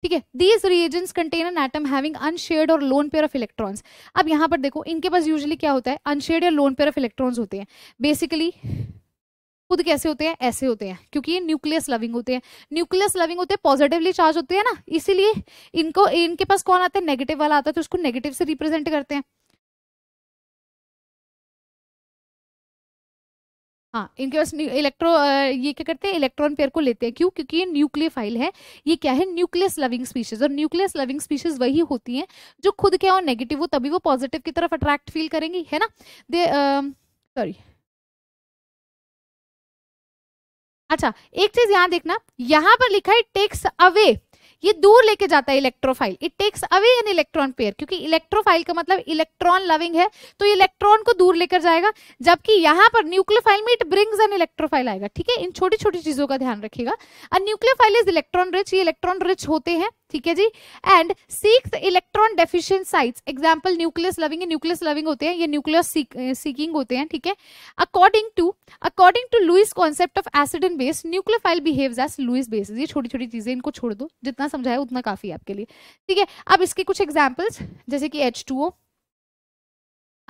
ठीक है these reagents contain an atom having unshared और लोन पेयर ऑफ इलेक्ट्रॉन्स अब यहाँ पर देखो इनके पास यूजली क्या होता है अनशेड या लोन पेयर ऑफ इलेक्ट्रॉन्स होते हैं बेसिकली खुद कैसे होते हैं ऐसे होते हैं क्योंकि ये न्यूक्लियस लविंग होते हैं न्यूक्लियस लविंग होते हैं पॉजिटिवली चार्ज होते हैं ना इसीलिए इनको इनके पास कौन आता है नेगेटिव वाला आता है तो उसको नेगेटिव से रिप्रेजेंट करते हैं हाँ इनके पास इलेक्ट्रो ये क्या करते हैं इलेक्ट्रॉन पेयर को लेते हैं क्यों क्योंकि ये न्यूक्लियोफाइल है ये क्या है न्यूक्लियस लविंग स्पीशीज और न्यूक्लियस लविंग स्पीशीज वही होती हैं जो खुद के और नेगेटिव हो तभी वो पॉजिटिव की तरफ अट्रैक्ट फील करेंगी है ना दे सॉरी अच्छा एक चीज यहाँ देखना यहाँ पर लिखा है टेक्स अवे ये दूर लेके जाता है electrophile it takes away an electron pair क्योंकि इलेक्ट्रोफाइल का मतलब इलेक्ट्रॉन लविंग है तो इलेक्ट्रॉन को दूर लेकर जाएगा जबकि यहाँ पर न्यूक्लियोफाइल में इट ब्रिंग्स एन इलेक्ट्रोफाइल आएगा ठीक है इन छोटी छोटी चीजों का ध्यान रखिएगा न्यूक्लियोफाइल इज इलेक्ट्रॉन रिच ये इलेक्ट्रॉन रिच होते हैं ठीक है जी and seeks electron deficient sites example nucleus loving nucleus loving होते हैं ये न्यूक्लियस सीकिंग होते हैं ठीक है according to according to Lewis concept of acid and base nucleophile behaves as Lewis base ये छोटी छोटी चीजें इनको छोड़ दो जितना समझाया उतना काफी है आपके लिए ठीक है अब इसके कुछ एग्जाम्पल्स जैसे कि एच टू ओ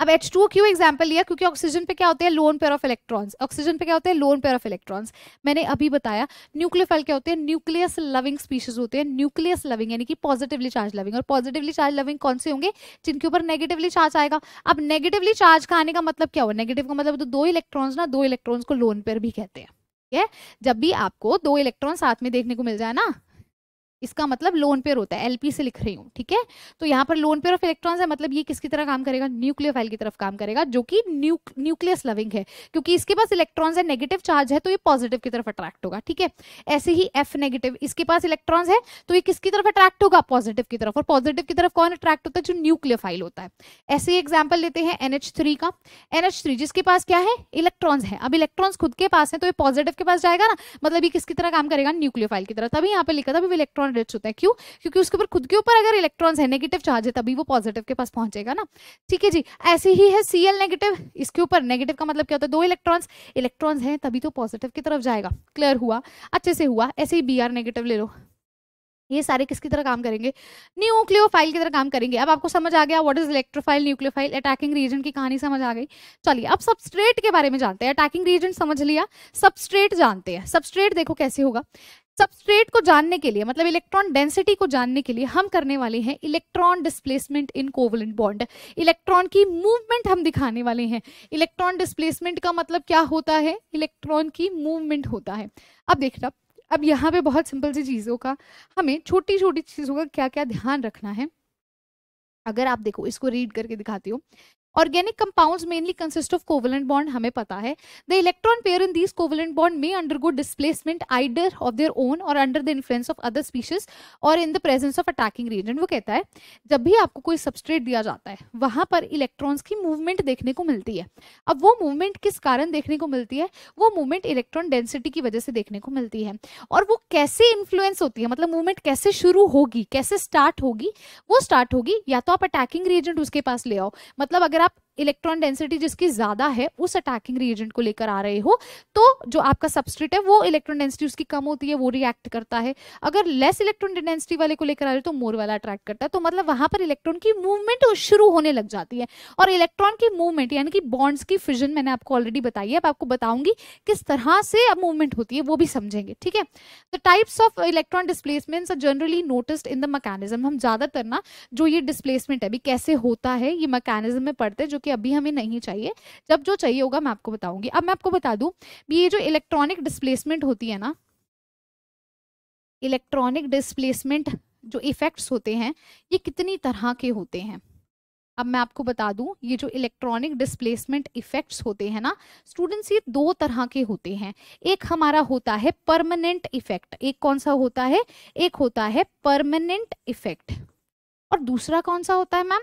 अब एच टू क्यों एग्जाम्पल लिया क्योंकि ऑक्सीजन पे क्या होते हैं lone pair of electrons oxygen पे क्या होते हैं लोन पेयर ऑफ इलेक्ट्रॉन्स मैंने अभी बताया न्यूक्लियोफाइल क्या होते हैं न्यूक्लियस लविंग स्पीशीज होते हैं न्यूक्लियस लविंग यानी कि पॉजिटिवली चार्ज लविंग और पॉजिटिवली चार्ज लविंग कौन से होंगे जिनके ऊपर नेगेटिवली चार्ज आएगा अब नेगेटिवली चार्ज का आने का मतलब क्या हुआ नेगेटिव का मतलब तो दो इलेक्ट्रॉन्स ना दो इलेक्ट्रॉन्स को लोन पेयर भी कहते हैं ठीक है जब भी आपको दो इलेक्ट्रॉन साथ में देखने को मिल जाए ना इसका मतलब लोन पेयर होता है एलपी से लिख रही हूँ ठीक है तो यहाँ पर लोन पेयर ऑफ इलेक्ट्रॉन्स है मतलब ये किसकी तरह काम करेगा न्यूक्लियोफाइल की तरफ काम करेगा जो कि न्यूक्लियस लविंग है क्योंकि इसके पास इलेक्ट्रॉन्स है नेगेटिव चार्ज है तो ये पॉजिटिव की तरफ अट्रैक्ट होगा ठीक है ऐसे ही एफ नेगेटिव इसके पास इलेक्ट्रॉन्स है तो ये किसकी तरफ अट्रैक्ट होगा पॉजिटिव की तरफ और पॉजिटिव की तरफ कौन अट्रैक्ट होता है जो न्यूक्लियोफाइल होता है ऐसे ही एग्जाम्पल लेते हैं एनएच का एनएच जिसके पास क्या है इलेक्ट्रॉन्स है अब इलेक्ट्रॉन्स खुद के पास है तो ये पॉजिटिव के पास जाएगा ना मतलब ये किसकी तरह काम करेगा न्यूक्लियोफाइल की तरफ तभी यहाँ पे लिखा था इलेक्ट्रॉन रिच होता है क्यों क्योंकि उसके ऊपर खुद के ऊपर अगर इलेक्ट्रॉन्स है नेगेटिव चार्ज है तभी वो पॉजिटिव के पास पहुंचेगा ना ठीक है जी ऐसे ही है सी नेगेटिव इसके ऊपर नेगेटिव का मतलब क्या होता है दो इलेक्ट्रॉन्स इलेक्ट्रॉन्स हैं तभी तो पॉजिटिव की तरफ जाएगा क्लियर हुआ अच्छे से हुआ ऐसे ही बी नेगेटिव ले लो ये सारे किसकी तरह काम करेंगे न्यूक्लियोफाइल की तरह काम करेंगे अब आपको समझ आ गया what is electrophile nucleophile attacking reagent की कहानी समझ आ गई चलिए अब सबस्ट्रेट के बारे में जानते हैं अटैकिंग रीजन समझ लिया सबस्ट्रेट जानते हैं सबस्ट्रेट देखो कैसे होगा सबस्ट्रेट को जानने के लिए मतलब इलेक्ट्रॉन डेंसिटी को जानने के लिए हम करने वाले हैं electron displacement in covalent bond electron की मूवमेंट हम दिखाने वाले हैं इलेक्ट्रॉन डिस्प्लेसमेंट का मतलब क्या होता है इलेक्ट्रॉन की मूवमेंट होता है अब देखना अब यहाँ पे बहुत सिंपल सी चीज़ों का हमें छोटी छोटी चीज़ों का क्या क्या ध्यान रखना है अगर आप देखो इसको रीड करके दिखाती हो organic compounds mainly consist of covalent bond हमें पता है the electron pair in these covalent bond may undergo displacement either of their own और under the influence of other species और in the presence of attacking reagent वो कहता है जब भी आपको कोई सब्सट्रेट दिया जाता है वहां पर इलेक्ट्रॉन्स की मूवमेंट देखने को मिलती है अब वो मूवमेंट किस कारण देखने को मिलती है वो मूवमेंट इलेक्ट्रॉन डेंसिटी की वजह से देखने को मिलती है और वो कैसे इन्फ्लुएंस होती है मतलब मूवमेंट कैसे शुरू होगी कैसे स्टार्ट होगी वो स्टार्ट होगी या तो आप अटैकिंग रीजेंट उसके पास ले आओ मतलब अगर up इलेक्ट्रॉन डेंसिटी जिसकी ज़्यादा है उस अटैकिंग रिएजेंट को लेकर आ रहे हो तो जो आपका सब्सट्रेट है वो इलेक्ट्रॉन डेंसिटी उसकी कम होती है वो रिएक्ट करता है अगर लेस इलेक्ट्रॉन डेंसिटी वाले को लेकर आ रहे हो तो मोर वाला अट्रैक्ट करता है तो मतलब वहां पर इलेक्ट्रॉन की मूवमेंट शुरू होने लग जाती है और इलेक्ट्रॉन की मूवमेंट यानी कि बॉन्ड्स की फिजन मैंने आपको ऑलरेडी बताई है अब आपको बताऊंगी किस तरह से मूवमेंट होती है वो भी समझेंगे ठीक है the types of electron displacements are generally noticed in the mechanism हम ज़्यादातर ना जो ये डिस्प्लेसमेंट है अभी कैसे होता है ये मैकेनिज्म में पढ़ते हैं जो कि कि अभी हमें नहीं चाहिए जब जो चाहिए होगा मैं आपको बताऊंगी अब मैं आपको बता दूं ये जो इलेक्ट्रॉनिक डिस्प्लेसमेंट होती है ना इलेक्ट्रॉनिक डिस्प्लेसमेंट जो इफ़ेक्ट्स होते हैं ये कितनी तरह के होते हैं अब मैं आपको बता दूं ये जो इलेक्ट्रॉनिक डिस्प्लेसमेंट इफेक्ट्स होते हैं ना स्टूडेंट्स ये दो तरह के होते हैं एक हमारा होता है परमानेंट इफेक्ट एक कौन सा होता है एक होता है परमानेंट इफेक्ट और दूसरा कौन सा होता है मैम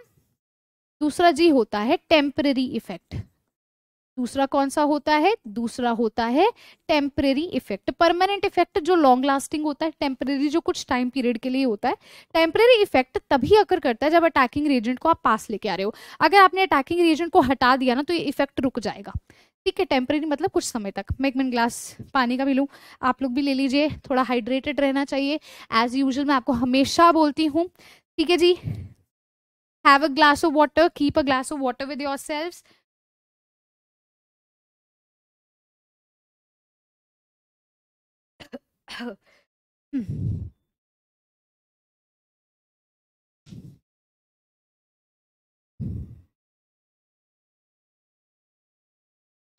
दूसरा जी होता है टेम्परेरी इफेक्ट दूसरा कौन सा होता है दूसरा होता है टेम्परेरी इफेक्ट परमानेंट इफेक्ट जो लॉन्ग लास्टिंग होता है टेम्परेरी जो कुछ टाइम पीरियड के लिए होता है टेम्परेरी इफेक्ट तभी अकर करता है जब अटैकिंग रेजेंट को आप पास लेके आ रहे हो अगर आपने अटैकिंग रेजेंट को हटा दिया ना तो ये इफेक्ट रुक जाएगा ठीक है टेम्परेरी मतलब कुछ समय तक मैं एक मिनट ग्लास पानी का भी लूँ आप लोग भी ले लीजिए थोड़ा हाइड्रेटेड रहना चाहिए एज यूजल मैं आपको हमेशा बोलती हूँ ठीक है जी have a glass of water keep a glass of water with yourselves *coughs*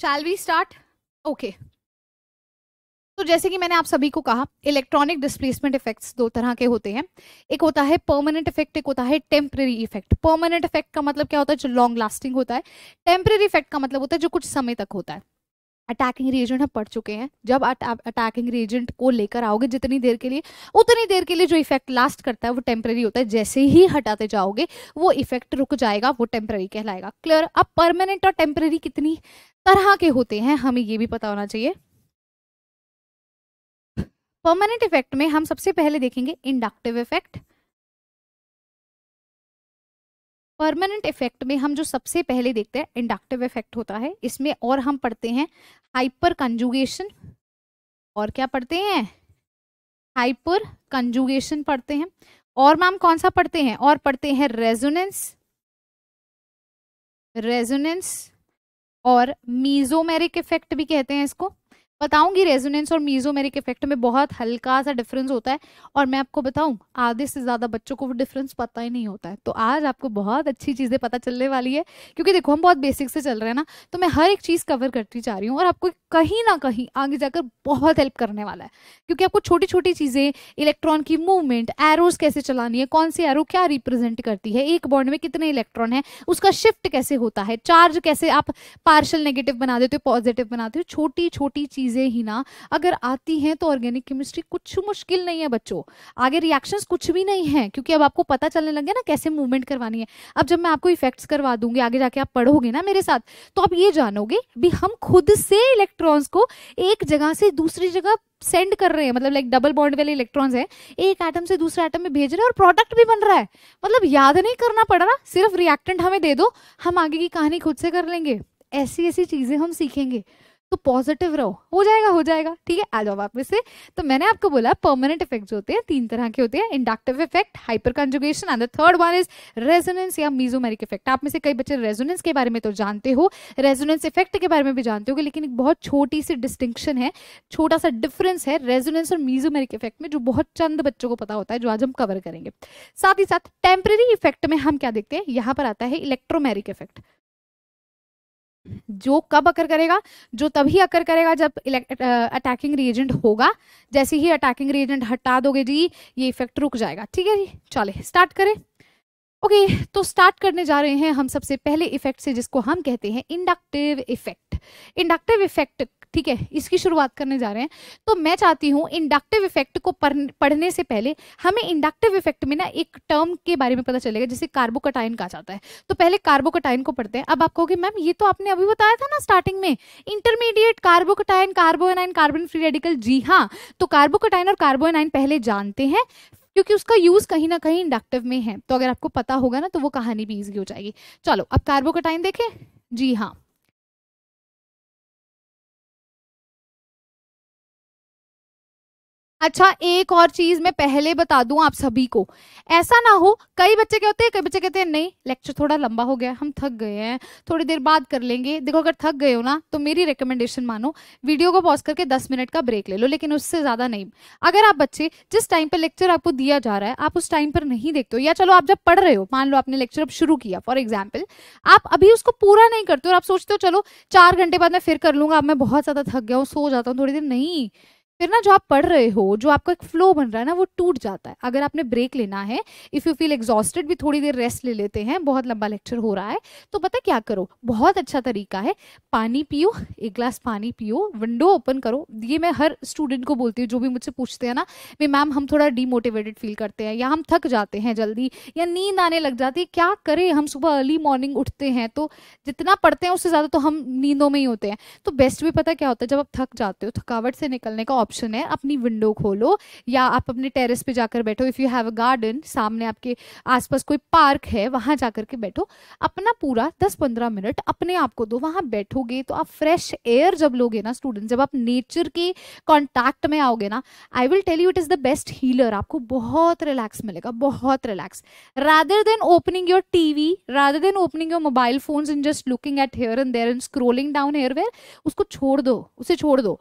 Shall we start? Okay. तो जैसे कि मैंने आप सभी को कहा इलेक्ट्रॉनिक डिस्प्लेसमेंट इफेक्ट्स दो तरह के होते हैं एक होता है परमानेंट इफेक्ट एक होता है टेम्प्रेरी इफेक्ट परमानेंट इफेक्ट का मतलब क्या होता है जो लॉन्ग लास्टिंग होता है टेम्प्रेरी इफेक्ट का मतलब होता है जो कुछ समय तक होता है अटैकिंग रेजेंट हम पढ़ चुके हैं जब अटैकिंग रेजेंट को लेकर आओगे जितनी देर के लिए उतनी देर के लिए जो इफेक्ट लास्ट करता है वो टेम्प्रेरी होता है जैसे ही हटाते जाओगे वो इफेक्ट रुक जाएगा वो टेम्प्रेरी कहलाएगा क्लियर अब परमानेंट और टेम्प्रेरी कितनी तरह के होते हैं हमें ये भी पता होना चाहिए परमानेंट इफेक्ट में हम सबसे पहले देखेंगे इंडक्टिव इफेक्ट परमानेंट इफेक्ट में हम जो सबसे पहले देखते हैं इंडक्टिव इफेक्ट होता है इसमें और हम पढ़ते हैं हाइपर कंजुगेशन और क्या पढ़ते हैं हाइपर कंजुगेशन पढ़ते हैं और मैम कौन सा पढ़ते हैं और पढ़ते हैं रेजोनेंस रेजोनेंस और मीजोमेरिक इफेक्ट भी कहते हैं इसको बताऊंगी रेजोनेंस और मीजोमेरिक इफेक्ट में बहुत हल्का सा डिफरेंस होता है और मैं आपको बताऊं आधे से ज़्यादा बच्चों को वो डिफरेंस पता ही नहीं होता है तो आज आपको बहुत अच्छी चीज़ें पता चलने वाली है क्योंकि देखो हम बहुत बेसिक से चल रहे हैं ना तो मैं हर एक चीज़ कवर करती जा रही हूँ और आपको कहीं ना कहीं आगे जाकर बहुत हेल्प करने वाला है क्योंकि आपको छोटी छोटी चीज़ें इलेक्ट्रॉन की मूवमेंट एरोज कैसे चलानी है कौन सी एरो क्या रिप्रेजेंट करती है एक बॉन्ड में कितने इलेक्ट्रॉन है उसका शिफ्ट कैसे होता है चार्ज कैसे आप पार्शल नेगेटिव बना देते हो पॉजिटिव बनाते हो छोटी छोटी चीज़ चीज़ें ही ना अगर आती हैं तो ऑर्गेनिक केमिस्ट्री कुछ मुश्किल नहीं है बच्चों आगे रिएक्शंस कुछ भी नहीं है क्योंकि अब आपको पता चलने लगे ना कैसे मूवमेंट करवानी है अब जब मैं आपको इफेक्ट्स करवा दूंगी आगे जाके आप पढ़ोगे ना मेरे साथ तो आप ये जानोगे भी हम खुद से इलेक्ट्रॉन्स को एक जगह से दूसरी जगह सेंड कर रहे हैं मतलब लाइक डबल बॉन्ड वाले इलेक्ट्रॉन्स हैं एक एटम से दूसरे एटम में भेज रहे हैं और प्रोडक्ट भी बन रहा है मतलब याद नहीं करना पड़ रहा सिर्फ रिएक्टेंट हमें दे दो हम आगे की कहानी खुद से कर लेंगे ऐसी ऐसी चीज़ें हम सीखेंगे तो पॉजिटिव रहो हो जाएगा हो जाएगा ठीक है आ जाओ वापस से तो मैंने आपको बोला परमानेंट इफेक्ट जो होते हैं तीन तरह के होते हैं inductive effect hyperconjugation and the third one is resonance या मीजोमेरिक इफेक्ट आप में से कई बच्चे रेजोनेंस के बारे में तो जानते हो रेजोनेंस इफेक्ट के बारे में भी जानते हो लेकिन एक बहुत छोटी सी डिस्टिंक्शन है छोटा सा डिफरेंस है रेजोनेंस और मीजोमेरिक इफेक्ट में जो बहुत चंद बच्चों को पता होता है जो आज हम कवर करेंगे साथ ही साथ टेम्प्रेरी इफेक्ट में हम क्या देखते हैं यहाँ पर आता है इलेक्ट्रोमेरिक इफेक्ट जो कब अकर करेगा जो तभी अकर करेगा जब अटैकिंग रिएजेंट होगा जैसे ही अटैकिंग रिएजेंट हटा दोगे जी ये इफेक्ट रुक जाएगा ठीक है जी चले स्टार्ट करें ओके okay, तो स्टार्ट करने जा रहे हैं हम सबसे पहले इफेक्ट से जिसको हम कहते हैं इंडक्टिव इफेक्ट इंडक्टिव इफेक्ट ठीक है इसकी शुरुआत करने जा रहे हैं तो मैं चाहती हूँ इंडक्टिव इफेक्ट को पढ़ने से पहले हमें इंडक्टिव इफेक्ट में ना एक टर्म के बारे में पता चलेगा जिसे कार्बोकटाइन कहा जाता है तो पहले कार्बोकटाइन को पढ़ते हैं अब आप कहोगे मैम ये तो आपने अभी बताया था ना स्टार्टिंग में intermediate carbocation carbanion carbon free radical जी हाँ तो कार्बोकटाइन और कार्बोनाइन पहले जानते हैं क्योंकि उसका यूज कहीं ना कहीं इंडक्टिव में है तो अगर आपको पता होगा ना तो वो कहानी भी ईजी हो जाएगी चलो अब कार्बोकटाइन देखें जी हाँ अच्छा एक और चीज मैं पहले बता दूं आप सभी को ऐसा ना हो कई बच्चे क्या होते हैं कई बच्चे कहते हैं नहीं लेक्चर थोड़ा लंबा हो गया हम थक गए हैं थोड़ी देर बाद कर लेंगे देखो अगर थक गए हो ना तो मेरी रिकमेंडेशन मानो वीडियो को पॉज करके दस मिनट का ब्रेक ले लो लेकिन उससे ज्यादा नहीं अगर आप बच्चे जिस टाइम पर लेक्चर आपको दिया जा रहा है आप उस टाइम पर नहीं देखते हो या चलो आप जब पढ़ रहे हो मान लो आपने लेक्चर अब शुरू किया फॉर एग्जाम्पल आप अभी उसको पूरा नहीं करते और आप सोचते हो चलो चार घंटे बाद मैं फिर कर लूंगा अब मैं बहुत ज्यादा थक गया हूँ सो जाता हूँ थोड़ी देर नहीं फिर ना जो आप पढ़ रहे हो जो आपका एक फ्लो बन रहा है ना वो टूट जाता है अगर आपने ब्रेक लेना है इफ़ यू फील एग्जॉस्टेड भी थोड़ी देर रेस्ट ले लेते हैं बहुत लंबा लेक्चर हो रहा है तो पता क्या करो बहुत अच्छा तरीका है पानी पियो एक ग्लास पानी पियो विंडो ओपन करो ये मैं हर स्टूडेंट को बोलती हूँ जो भी मुझसे पूछते हैं ना भाई मैम हम थोड़ा डीमोटिवेटेड फील करते हैं या हम थक जाते हैं जल्दी या नींद आने लग जाती है क्या करें हम सुबह अर्ली मॉर्निंग उठते हैं तो जितना पढ़ते हैं उससे ज़्यादा तो हम नींदों में ही होते हैं तो बेस्ट भी पता क्या होता है जब आप थक जाते हो थकावट से निकलने का ऑप्शन है अपनी विंडो खोलो या आप अपने टेरेस पे जाकर बैठो if you have a garden सामने आपके आसपास कोई पार्क है वहाँ जा के बैठो अपना पूरा दस पंद्रह मिनट अपने आप को दो वहाँ बैठोगे तो आप फ्रेश एयर जब लोगे ना स्टूडेंट जब आप नेचर के कॉन्टैक्ट में आओगे ना I will tell you it is the best healer आपको बहुत रिलैक्स मिलेगा बहुत relax rather than opening your TV rather than opening your mobile phone in just looking at here and there and scrolling down here where उसको छोड़ दो उसे छोड़ दो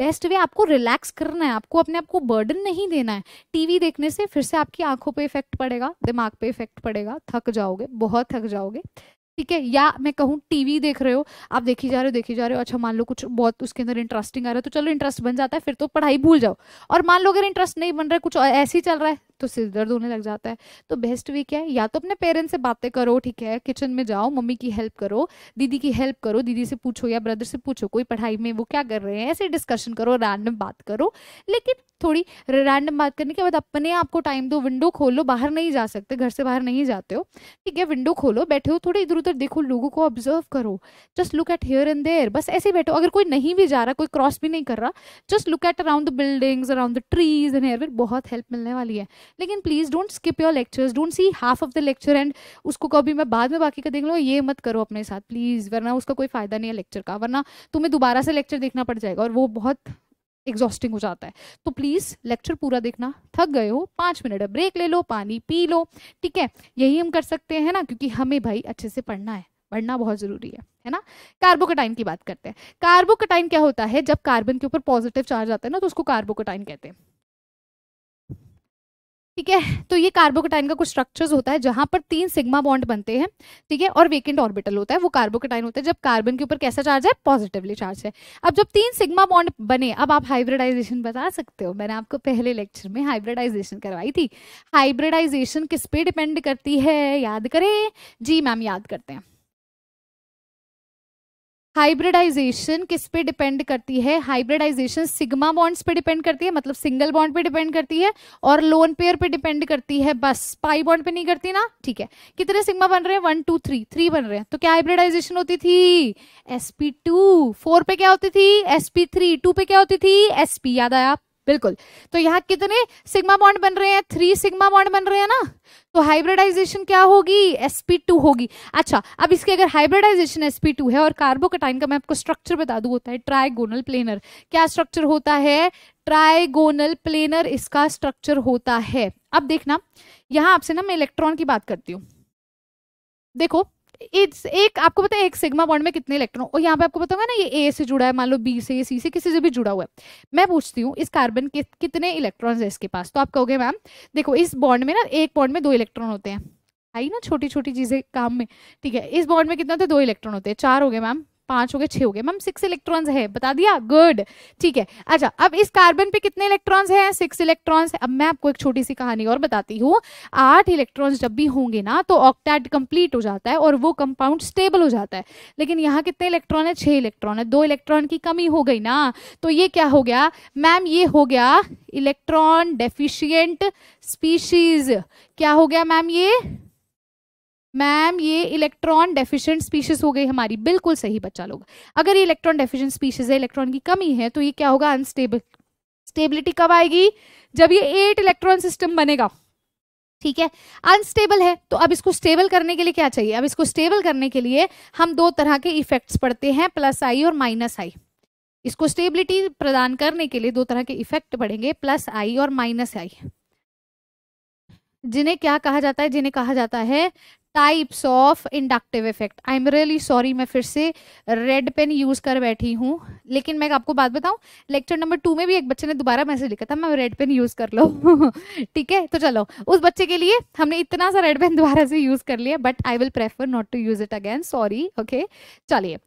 बेस्ट वे आपको रिलैक्स करना है आपको अपने आप को बर्डन नहीं देना है टीवी देखने से फिर से आपकी आंखों पे इफेक्ट पड़ेगा दिमाग पे इफेक्ट पड़ेगा थक जाओगे बहुत थक जाओगे ठीक है या मैं कहूँ टीवी देख रहे हो आप देखी जा रहे हो देखी जा रहे हो अच्छा मान लो कुछ बहुत उसके अंदर इंटरेस्टिंग आ रहा है तो चलो इंटरेस्ट बन जाता है फिर तो पढ़ाई भूल जाओ और मान लो अगर इंटरेस्ट नहीं बन रहा है कुछ ऐसे ही चल रहा है तो सिर दर्द होने लग जाता है तो बेस्ट वे क्या है या तो अपने पेरेंट्स से बातें करो ठीक है किचन में जाओ मम्मी की हेल्प करो दीदी की हेल्प करो दीदी से पूछो या ब्रदर से पूछो कोई पढ़ाई में वो क्या कर रहे हैं ऐसे डिस्कशन करो रैंडम बात करो लेकिन थोड़ी रैंडम बात करने के बाद अपने आप को टाइम दो विंडो खोलो बाहर नहीं जा सकते घर से बाहर नहीं जाते हो ठीक है विंडो खोलो बैठे हो थोड़े इधर उधर देखो लोगों को ऑब्जर्व करो just look at here and there बस ऐसे बैठो अगर कोई नहीं भी जा रहा कोई क्रॉस भी नहीं कर रहा just look at around the buildings around the trees and here बहुत हेल्प मिलने वाली है लेकिन please don't skip your lectures don't see half of the lecture and उसको कभी मैं बाद में बाकी का देख लूँ ये मत करो अपने साथ प्लीज़ वरना उसका कोई फ़ायदा नहीं है लेक्चर का वरना तुम्हें दोबारा से लेक्चर देखना पड़ जाएगा और वो बहुत एग्जॉस्टिंग हो जाता है तो प्लीज़ लेक्चर पूरा देखना थक गए हो पाँच मिनट ब्रेक ले लो पानी पी लो ठीक है यही हम कर सकते हैं ना क्योंकि हमें भाई अच्छे से पढ़ना है पढ़ना बहुत ज़रूरी है है ना कार्बोकोटाइन की बात करते हैं कार्बोकोटाइन क्या होता है जब कार्बन के ऊपर पॉजिटिव चार्ज आता है ना तो उसको कार्बोकोटाइन कहते हैं ठीक है तो ये कार्बोकेटाइन का कुछ स्ट्रक्चर्स होता है जहां पर तीन सिग्मा बॉन्ड बनते हैं ठीक है और वेकेंट ऑर्बिटल होता है वो कार्बोकेटाइन होता है जब कार्बन के ऊपर कैसा चार्ज है पॉजिटिवली चार्ज है अब जब तीन सिग्मा बॉन्ड बने अब आप हाइब्रिडाइजेशन बता सकते हो मैंने आपको पहले लेक्चर में हाइब्रिडाइजेशन करवाई थी हाइब्रिडाइजेशन किस पे डिपेंड करती है याद करें जी मैम याद करते हैं हाइब्रिडाइजेशन किस पे डिपेंड करती है हाइब्रिडाइजेशन सिग्मा बॉन्ड्स पे डिपेंड करती है मतलब सिंगल बॉन्ड पे डिपेंड करती है और लोन पेयर पे डिपेंड करती है बस पाई बॉन्ड पे नहीं करती ना ठीक है कितने सिग्मा बन रहे हैं वन टू थ्री थ्री बन रहे हैं तो क्या हाइब्रिडाइजेशन होती थी एसपी टू फोर पे क्या होती थी एसपी थ्री टू पे क्या होती थी एसपी याद आया आप बिल्कुल तो यहाँ कितने सिग्मा बॉन्ड बन रहे हैं थ्री सिग्मा बॉन्ड बन रहे हैं ना तो हाइब्रिडाइजेशन क्या होगी sp2 होगी अच्छा अब इसके अगर हाइब्रिडाइजेशन sp2 है और कार्बोकटाइन का मैं आपको स्ट्रक्चर बता दू होता है ट्राइगोनल प्लेनर क्या स्ट्रक्चर होता है ट्राइगोनल प्लेनर इसका स्ट्रक्चर होता है अब देखना यहां आपसे ना मैं इलेक्ट्रॉन की बात करती हूँ देखो इट्स एक आपको पता है एक सिग्मा बॉन्ड में कितने इलेक्ट्रॉन और यहाँ पे आपको पता होगा ना ये ए से जुड़ा है मान लो बी से सी से किसी से भी जुड़ा हुआ है मैं पूछती हूँ इस कार्बन के कितने इलेक्ट्रॉन है इसके पास तो आप कहोगे मैम देखो इस बॉन्ड में ना एक बॉन्ड में दो इलेक्ट्रॉन होते हैं आई ना छोटी छोटी चीजें काम में ठीक है इस बॉन्ड में कितना होते दो इलेक्ट्रॉन होते हैं चार हो गए मैम पांच हो गए छह हो गए मैम सिक्स इलेक्ट्रॉन्स है बता दिया गुड ठीक है अच्छा अब इस कार्बन पे कितने इलेक्ट्रॉन्स हैं सिक्स इलेक्ट्रॉन्स है अब मैं आपको एक छोटी सी कहानी और बताती हूँ आठ इलेक्ट्रॉन्स जब भी होंगे ना तो ऑक्टेट कंप्लीट हो जाता है और वो कंपाउंड स्टेबल हो जाता है लेकिन यहाँ कितने इलेक्ट्रॉन है छह इलेक्ट्रॉन है दो इलेक्ट्रॉन की कमी हो गई ना तो ये क्या हो गया मैम ये हो गया इलेक्ट्रॉन डेफिशियंट स्पीशीज क्या हो गया मैम ये मैम ये इलेक्ट्रॉन डेफिशिएंट स्पीशीज हो गई हमारी बिल्कुल सही बच्चा लोग अगर ये इलेक्ट्रॉन डेफिशिएंट स्पीशीज है इलेक्ट्रॉन की कमी है तो ये क्या होगा अनस्टेबल स्टेबिलिटी कब आएगी जब ये एट इलेक्ट्रॉन सिस्टम बनेगा ठीक है अनस्टेबल है तो अब इसको स्टेबल करने के लिए क्या चाहिए अब इसको स्टेबल करने के लिए हम दो तरह के इफेक्ट्स पढ़ते हैं प्लस आई और माइनस आई इसको स्टेबिलिटी प्रदान करने के लिए दो तरह के इफेक्ट पढ़ेंगे प्लस आई और माइनस आई जिन्हें क्या कहा जाता है जिन्हें कहा जाता है types of inductive effect I am really sorry मैं फिर से रेड पेन यूज कर बैठी हूँ लेकिन मैं आपको बात बताऊँ लेक्चर नंबर टू में भी एक बच्चे ने दोबारा मैसेज लिखा था मैं रेड पेन यूज कर लो *laughs* ठीक है तो चलो उस बच्चे के लिए हमने इतना सा रेड पेन दोबारा से यूज कर लिया but I will prefer not to use it again sorry okay चलिए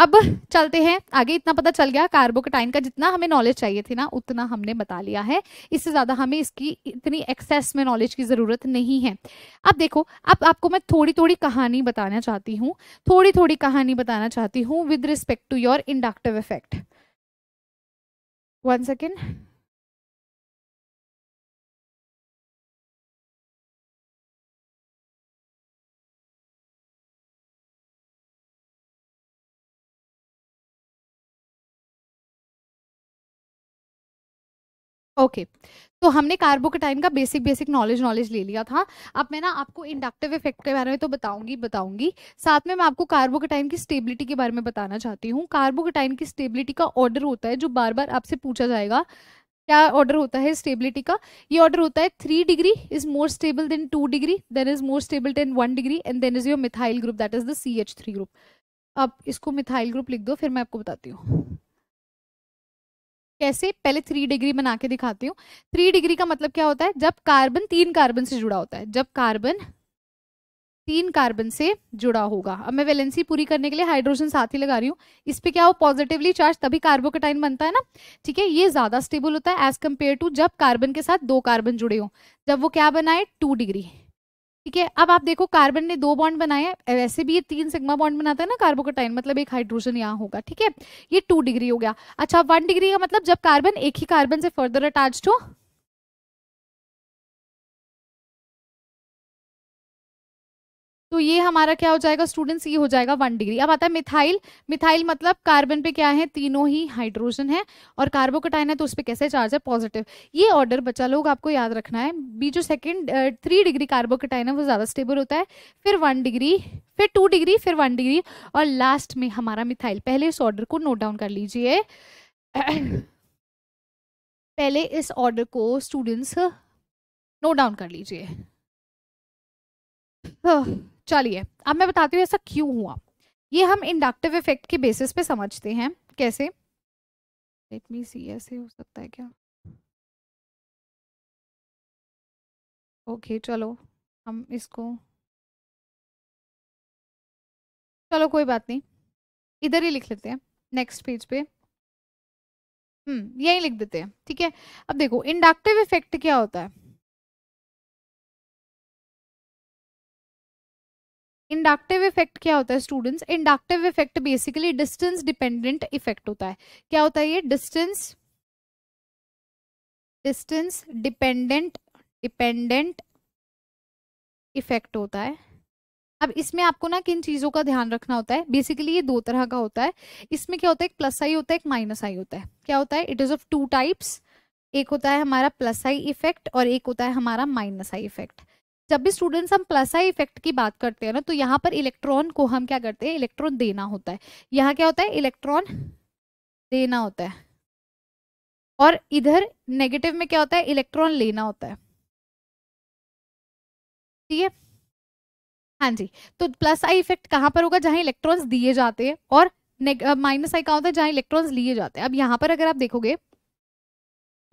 अब चलते हैं आगे इतना पता चल गया कार्बोकटाइन का जितना हमें नॉलेज चाहिए थी ना उतना हमने बता लिया है इससे ज़्यादा हमें इसकी इतनी एक्सेस में नॉलेज की ज़रूरत नहीं है अब देखो अब आपको मैं थोड़ी थोड़ी कहानी बताना चाहती हूँ थोड़ी थोड़ी कहानी बताना चाहती हूँ with respect to your inductive effect one second okay okay. तो हमने कार्बोकटाइन का बेसिक बेसिक नॉलेज नॉलेज ले लिया था अब मैं ना आपको इंडक्टिव इफेक्ट के बारे में तो बताऊंगी बताऊंगी साथ में मैं आपको कार्बोकेटाइन की स्टेबिलिटी के बारे में बताना चाहती हूँ कार्बोकेटाइन की स्टेबिलिटी का ऑर्डर होता है जो बार बार आपसे पूछा जाएगा क्या ऑर्डर होता है स्टेबिलिटी का ये ऑर्डर होता है three degree is more stable than two degree then is more stable than one degree and then is your methyl group that is the C H three group अब इसको मिथाइल ग्रुप लिख दो फिर मैं आपको बताती हूँ कैसे पहले थ्री डिग्री बना के दिखाती हूँ थ्री डिग्री का मतलब क्या होता है जब कार्बन तीन कार्बन से जुड़ा होता है जब कार्बन तीन कार्बन से जुड़ा होगा अब मैं वैलेंसी पूरी करने के लिए हाइड्रोजन साथ ही लगा रही हूँ इस पर क्या हो पॉजिटिवली चार्ज तभी कार्बोकेटाइन बनता है ना ठीक है ये ज्यादा स्टेबल होता है एज कम्पेयर टू जब कार्बन के साथ दो कार्बन जुड़े हों जब वो क्या बनाए टू डिग्री ठीक है अब आप देखो कार्बन ने दो बॉन्ड बनाए वैसे भी ये तीन सिग्मा बॉन्ड बनाता है ना कार्बोकोटाइन मतलब एक हाइड्रोजन यहाँ होगा ठीक है ये टू डिग्री हो गया अच्छा वन डिग्री का मतलब जब कार्बन एक ही कार्बन से फर्दर अटैच हो तो ये हमारा क्या हो जाएगा स्टूडेंट्स ये e हो जाएगा वन डिग्री अब आता है मिथाइल मिथाइल मतलब कार्बन पे क्या है तीनों ही हाइड्रोजन है और कार्बोकटाइन है तो उस पर कैसे चार्ज है पॉजिटिव ये ऑर्डर बच्चा लोग आपको याद रखना है बी जो सेकेंड थ्री डिग्री कार्बोकटाइन है वो ज़्यादा स्टेबल होता है फिर वन डिग्री फिर टू डिग्री फिर वन डिग्री और लास्ट में हमारा मिथाइल पहले इस ऑर्डर को नोट डाउन कर लीजिए *clears throat* पहले इस ऑर्डर को स्टूडेंट्स नोट डाउन कर लीजिए चलिए अब मैं बताती हूँ ऐसा क्यों हुआ ये हम इंडक्टिव इफेक्ट के बेसिस पे समझते हैं कैसे लेट मी सी ऐसे हो सकता है क्या ओके चलो हम इसको चलो कोई बात नहीं इधर ही लिख लेते हैं नेक्स्ट पेज पे हम्म यही लिख देते हैं ठीक है अब देखो इंडक्टिव इफेक्ट क्या होता है इंडक्टिव इफेक्ट क्या होता है students inductive effect basically distance dependent effect होता है क्या होता है ये distance distance dependent dependent effect होता है अब इसमें आपको ना किन चीज़ों का ध्यान रखना होता है बेसिकली ये दो तरह का होता है इसमें क्या होता है एक प्लस आई होता है एक माइनस आई होता है क्या होता है it is of two types एक होता है हमारा प्लस आई इफेक्ट और एक होता है हमारा माइनस आई इफेक्ट जब भी स्टूडेंट्स हम प्लस आई इफेक्ट की बात करते हैं ना तो यहाँ पर इलेक्ट्रॉन को हम क्या करते हैं इलेक्ट्रॉन देना होता है यहाँ क्या होता है इलेक्ट्रॉन देना होता है और इधर नेगेटिव में क्या होता है इलेक्ट्रॉन लेना होता है ठीक है हाँ जी तो प्लस आई इफेक्ट कहाँ पर होगा जहाँ इलेक्ट्रॉन्स दिए जाते हैं और माइनस आई कहाँ होता है जहाँ इलेक्ट्रॉन्स लिए जाते हैं अब यहाँ पर अगर आप देखोगे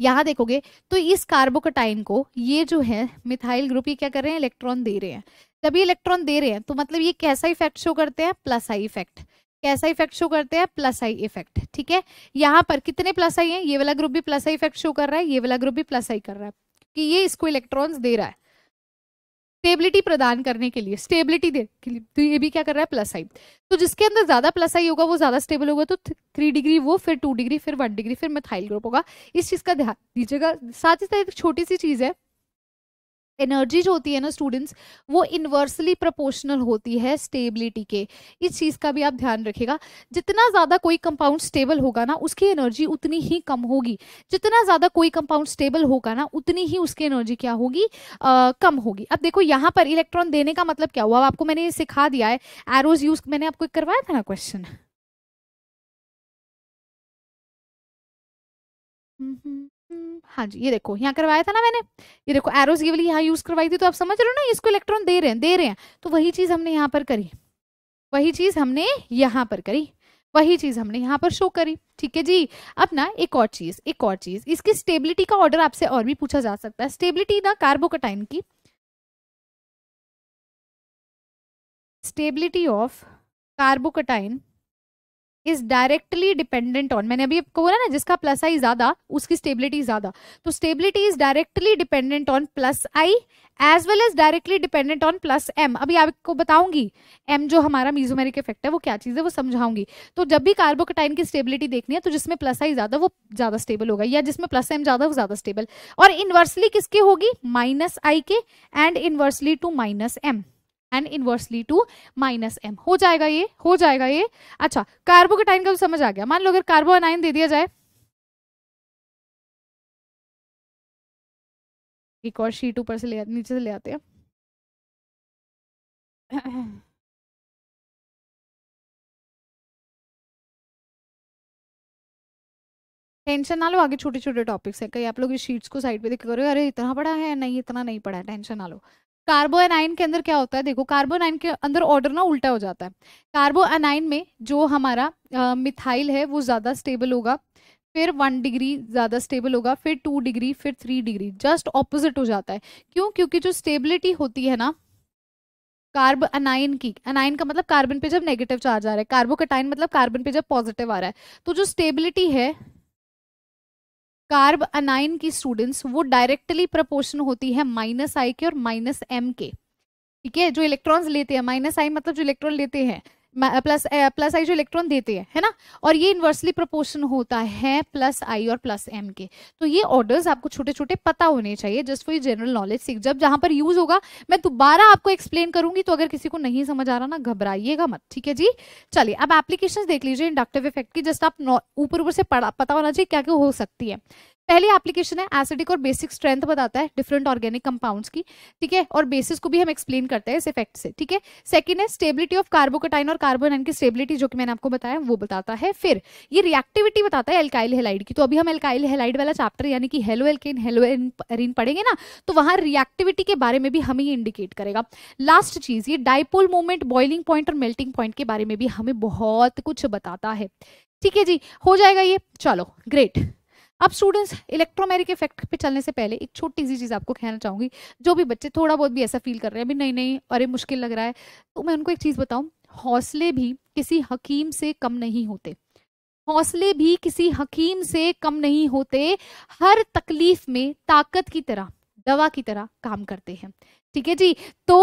यहाँ देखोगे तो इस कार्बोकटाइन को ये जो है मिथाइल ग्रुप ये क्या कर रहे हैं इलेक्ट्रॉन दे रहे हैं जब ये इलेक्ट्रॉन दे रहे हैं तो मतलब ये कैसा इफेक्ट शो करते हैं प्लस आई इफेक्ट कैसा इफेक्ट शो करते हैं प्लस आई इफेक्ट ठीक है यहाँ पर कितने प्लस आई हैं ये वाला ग्रुप भी प्लस आई इफेक्ट शो कर रहा है ये वाला ग्रुप भी प्लस आई कर रहा है कि ये इसको इलेक्ट्रॉन्स दे रहा है स्टेबिलिटी प्रदान करने के लिए स्टेबिलिटी देने के लिए तो ये भी क्या कर रहा है प्लस आई तो जिसके अंदर ज्यादा प्लस आई होगा वो ज्यादा स्टेबल होगा तो थ्री डिग्री वो फिर टू डिग्री फिर वन डिग्री फिर मिथाइल ग्रुप होगा इस चीज का ध्यान दीजिएगा साथ ही साथ एक छोटी सी चीज है एनर्जी जो होती है ना स्टूडेंट्स वो इन्वर्सली प्रोपोर्शनल होती है स्टेबिलिटी के इस चीज़ का भी आप ध्यान रखेगा जितना ज़्यादा कोई कंपाउंड स्टेबल होगा ना उसकी एनर्जी उतनी ही कम होगी जितना ज़्यादा कोई कंपाउंड स्टेबल होगा ना उतनी ही उसकी एनर्जी क्या होगी आ, कम होगी अब देखो यहाँ पर इलेक्ट्रॉन देने का मतलब क्या हुआ अब आपको मैंने सिखा दिया है एरोज यूज मैंने आपको करवाया था ना क्वेश्चन हम्म, हम्म। mm-hmm. हम्म, हाँ जी ये देखो यहाँ करवाया था ना मैंने ये देखो एरोज ये वाली यहाँ यूज करवाई थी तो आप समझ रहे हो ना इसको इलेक्ट्रॉन दे रहे हैं दे रहे हैं तो वही चीज हमने यहाँ पर करी वही चीज हमने यहाँ पर करी वही चीज हमने यहाँ पर शो करी ठीक है जी अब ना एक और चीज एक और चीज इसकी स्टेबिलिटी का ऑर्डर आपसे और भी पूछा जा सकता है स्टेबिलिटी ना कार्बोकटाइन की stability of carbocation is directly dependent on मैंने अभी आपको बोला ना जिसका प्लस आई ज्यादा उसकी स्टेबिलिटी ज्यादा तो stability is directly dependent on plus I as well as directly dependent on plus M अभी आपको बताऊंगी एम जो हमारा मीजोमेरिक इफेक्ट है वो क्या चीज़ है वो समझाऊंगी तो जब भी कार्बोकटाइन की स्टेबिलिटी देखनी है तो जिसमें प्लस आई ज्यादा वो ज्यादा स्टेबल होगा या जिसमें प्लस एम ज्यादा वो ज्यादा स्टेबल और इनवर्सली किसके होगी माइनस आई के and inversely to minus M and inversely to minus M हो जाएगा ये हो जाएगा ये अच्छा कार्बो का भी समझ आ गया मान लो अगर कार्बो अनाइन दे दिया जाए एक और शीट ऊपर से ले नीचे से ले आते हैं टेंशन ना लो आगे छोटे छोटे टॉपिक्स हैं कहीं आप लोग इस शीट्स को साइड पे देख करो अरे इतना पढ़ा है नहीं इतना नहीं पढ़ा है टेंशन ना लो एनाइन के अंदर क्या होता है देखो कार्बोनाइन के अंदर ऑर्डर ना उल्टा हो जाता है एनाइन में जो हमारा मिथाइल है वो ज़्यादा स्टेबल होगा फिर वन डिग्री ज़्यादा स्टेबल होगा फिर टू डिग्री फिर थ्री डिग्री जस्ट ऑपोजिट हो जाता है क्यों क्योंकि जो स्टेबिलिटी होती है ना कार्ब अनाइन की अनाइन का मतलब कार्बन पे जब नेगेटिव चार्ज आ रहा है कार्बोकटाइन मतलब कार्बन पे जब पॉजिटिव आ रहा है तो जो स्टेबिलिटी है कार्ब अनाइन की स्टूडेंट्स वो डायरेक्टली प्रपोर्शन होती है माइनस आई के और माइनस एम के ठीक है जो इलेक्ट्रॉन्स लेते हैं माइनस आई मतलब जो इलेक्ट्रॉन लेते हैं प्लस प्लस आई जो इलेक्ट्रॉन देते हैं है ना और ये इन्वर्सली प्रोपोर्शन होता है प्लस आई और प्लस एम के तो ये ऑर्डर्स आपको छोटे छोटे पता होने चाहिए जस्ट फॉर जनरल नॉलेज सीख जब जहां पर यूज होगा मैं दोबारा आपको एक्सप्लेन करूंगी तो अगर किसी को नहीं समझ आ रहा ना घबराइएगा मत ठीक है जी चलिए अब एप्लीकेशन देख लीजिए इंडक्टिव इफेक्ट की जस्ट आप ऊपर ऊपर से पता होना चाहिए क्या क्या हो सकती है पहली एप्लीकेशन है एसिडिक और बेसिक स्ट्रेंथ बताता है डिफरेंट ऑर्गेनिक कंपाउंड्स की ठीक है और बेसिस को भी हम एक्सप्लेन करते हैं इस इफेक्ट से ठीक है सेकंड है स्टेबिलिटी ऑफ कार्बोकटाइन और कार्बोन की स्टेबिलिटी जो कि मैंने आपको बताया वो बताता है फिर ये रिएक्टिविटी बताता है एल्काइल हेलाइड की तो अभी हम एल्काइल हेलाइड वाला चैप्टर यानी कि हेलो एल्केन हेलो एरिन पढ़ेंगे ना तो वहां रिएक्टिविटी के बारे में भी हमें ये इंडिकेट करेगा लास्ट चीज ये डाइपोल मूवमेंट बॉइलिंग पॉइंट और मेल्टिंग पॉइंट के बारे में भी हमें बहुत कुछ बताता है ठीक है जी हो जाएगा ये चलो ग्रेट अब स्टूडेंट्स इलेक्ट्रोमेरिक इफेक्ट पे चलने से पहले एक छोटी सी चीज़ आपको कहना चाहूँगी जो भी बच्चे थोड़ा बहुत भी ऐसा फील कर रहे हैं अभी नहीं नहीं अरे मुश्किल लग रहा है तो मैं उनको एक चीज़ बताऊँ हौसले भी किसी हकीम से कम नहीं होते हौसले भी किसी हकीम से कम नहीं होते हर तकलीफ में ताकत की तरह दवा की तरह काम करते हैं ठीक है जी तो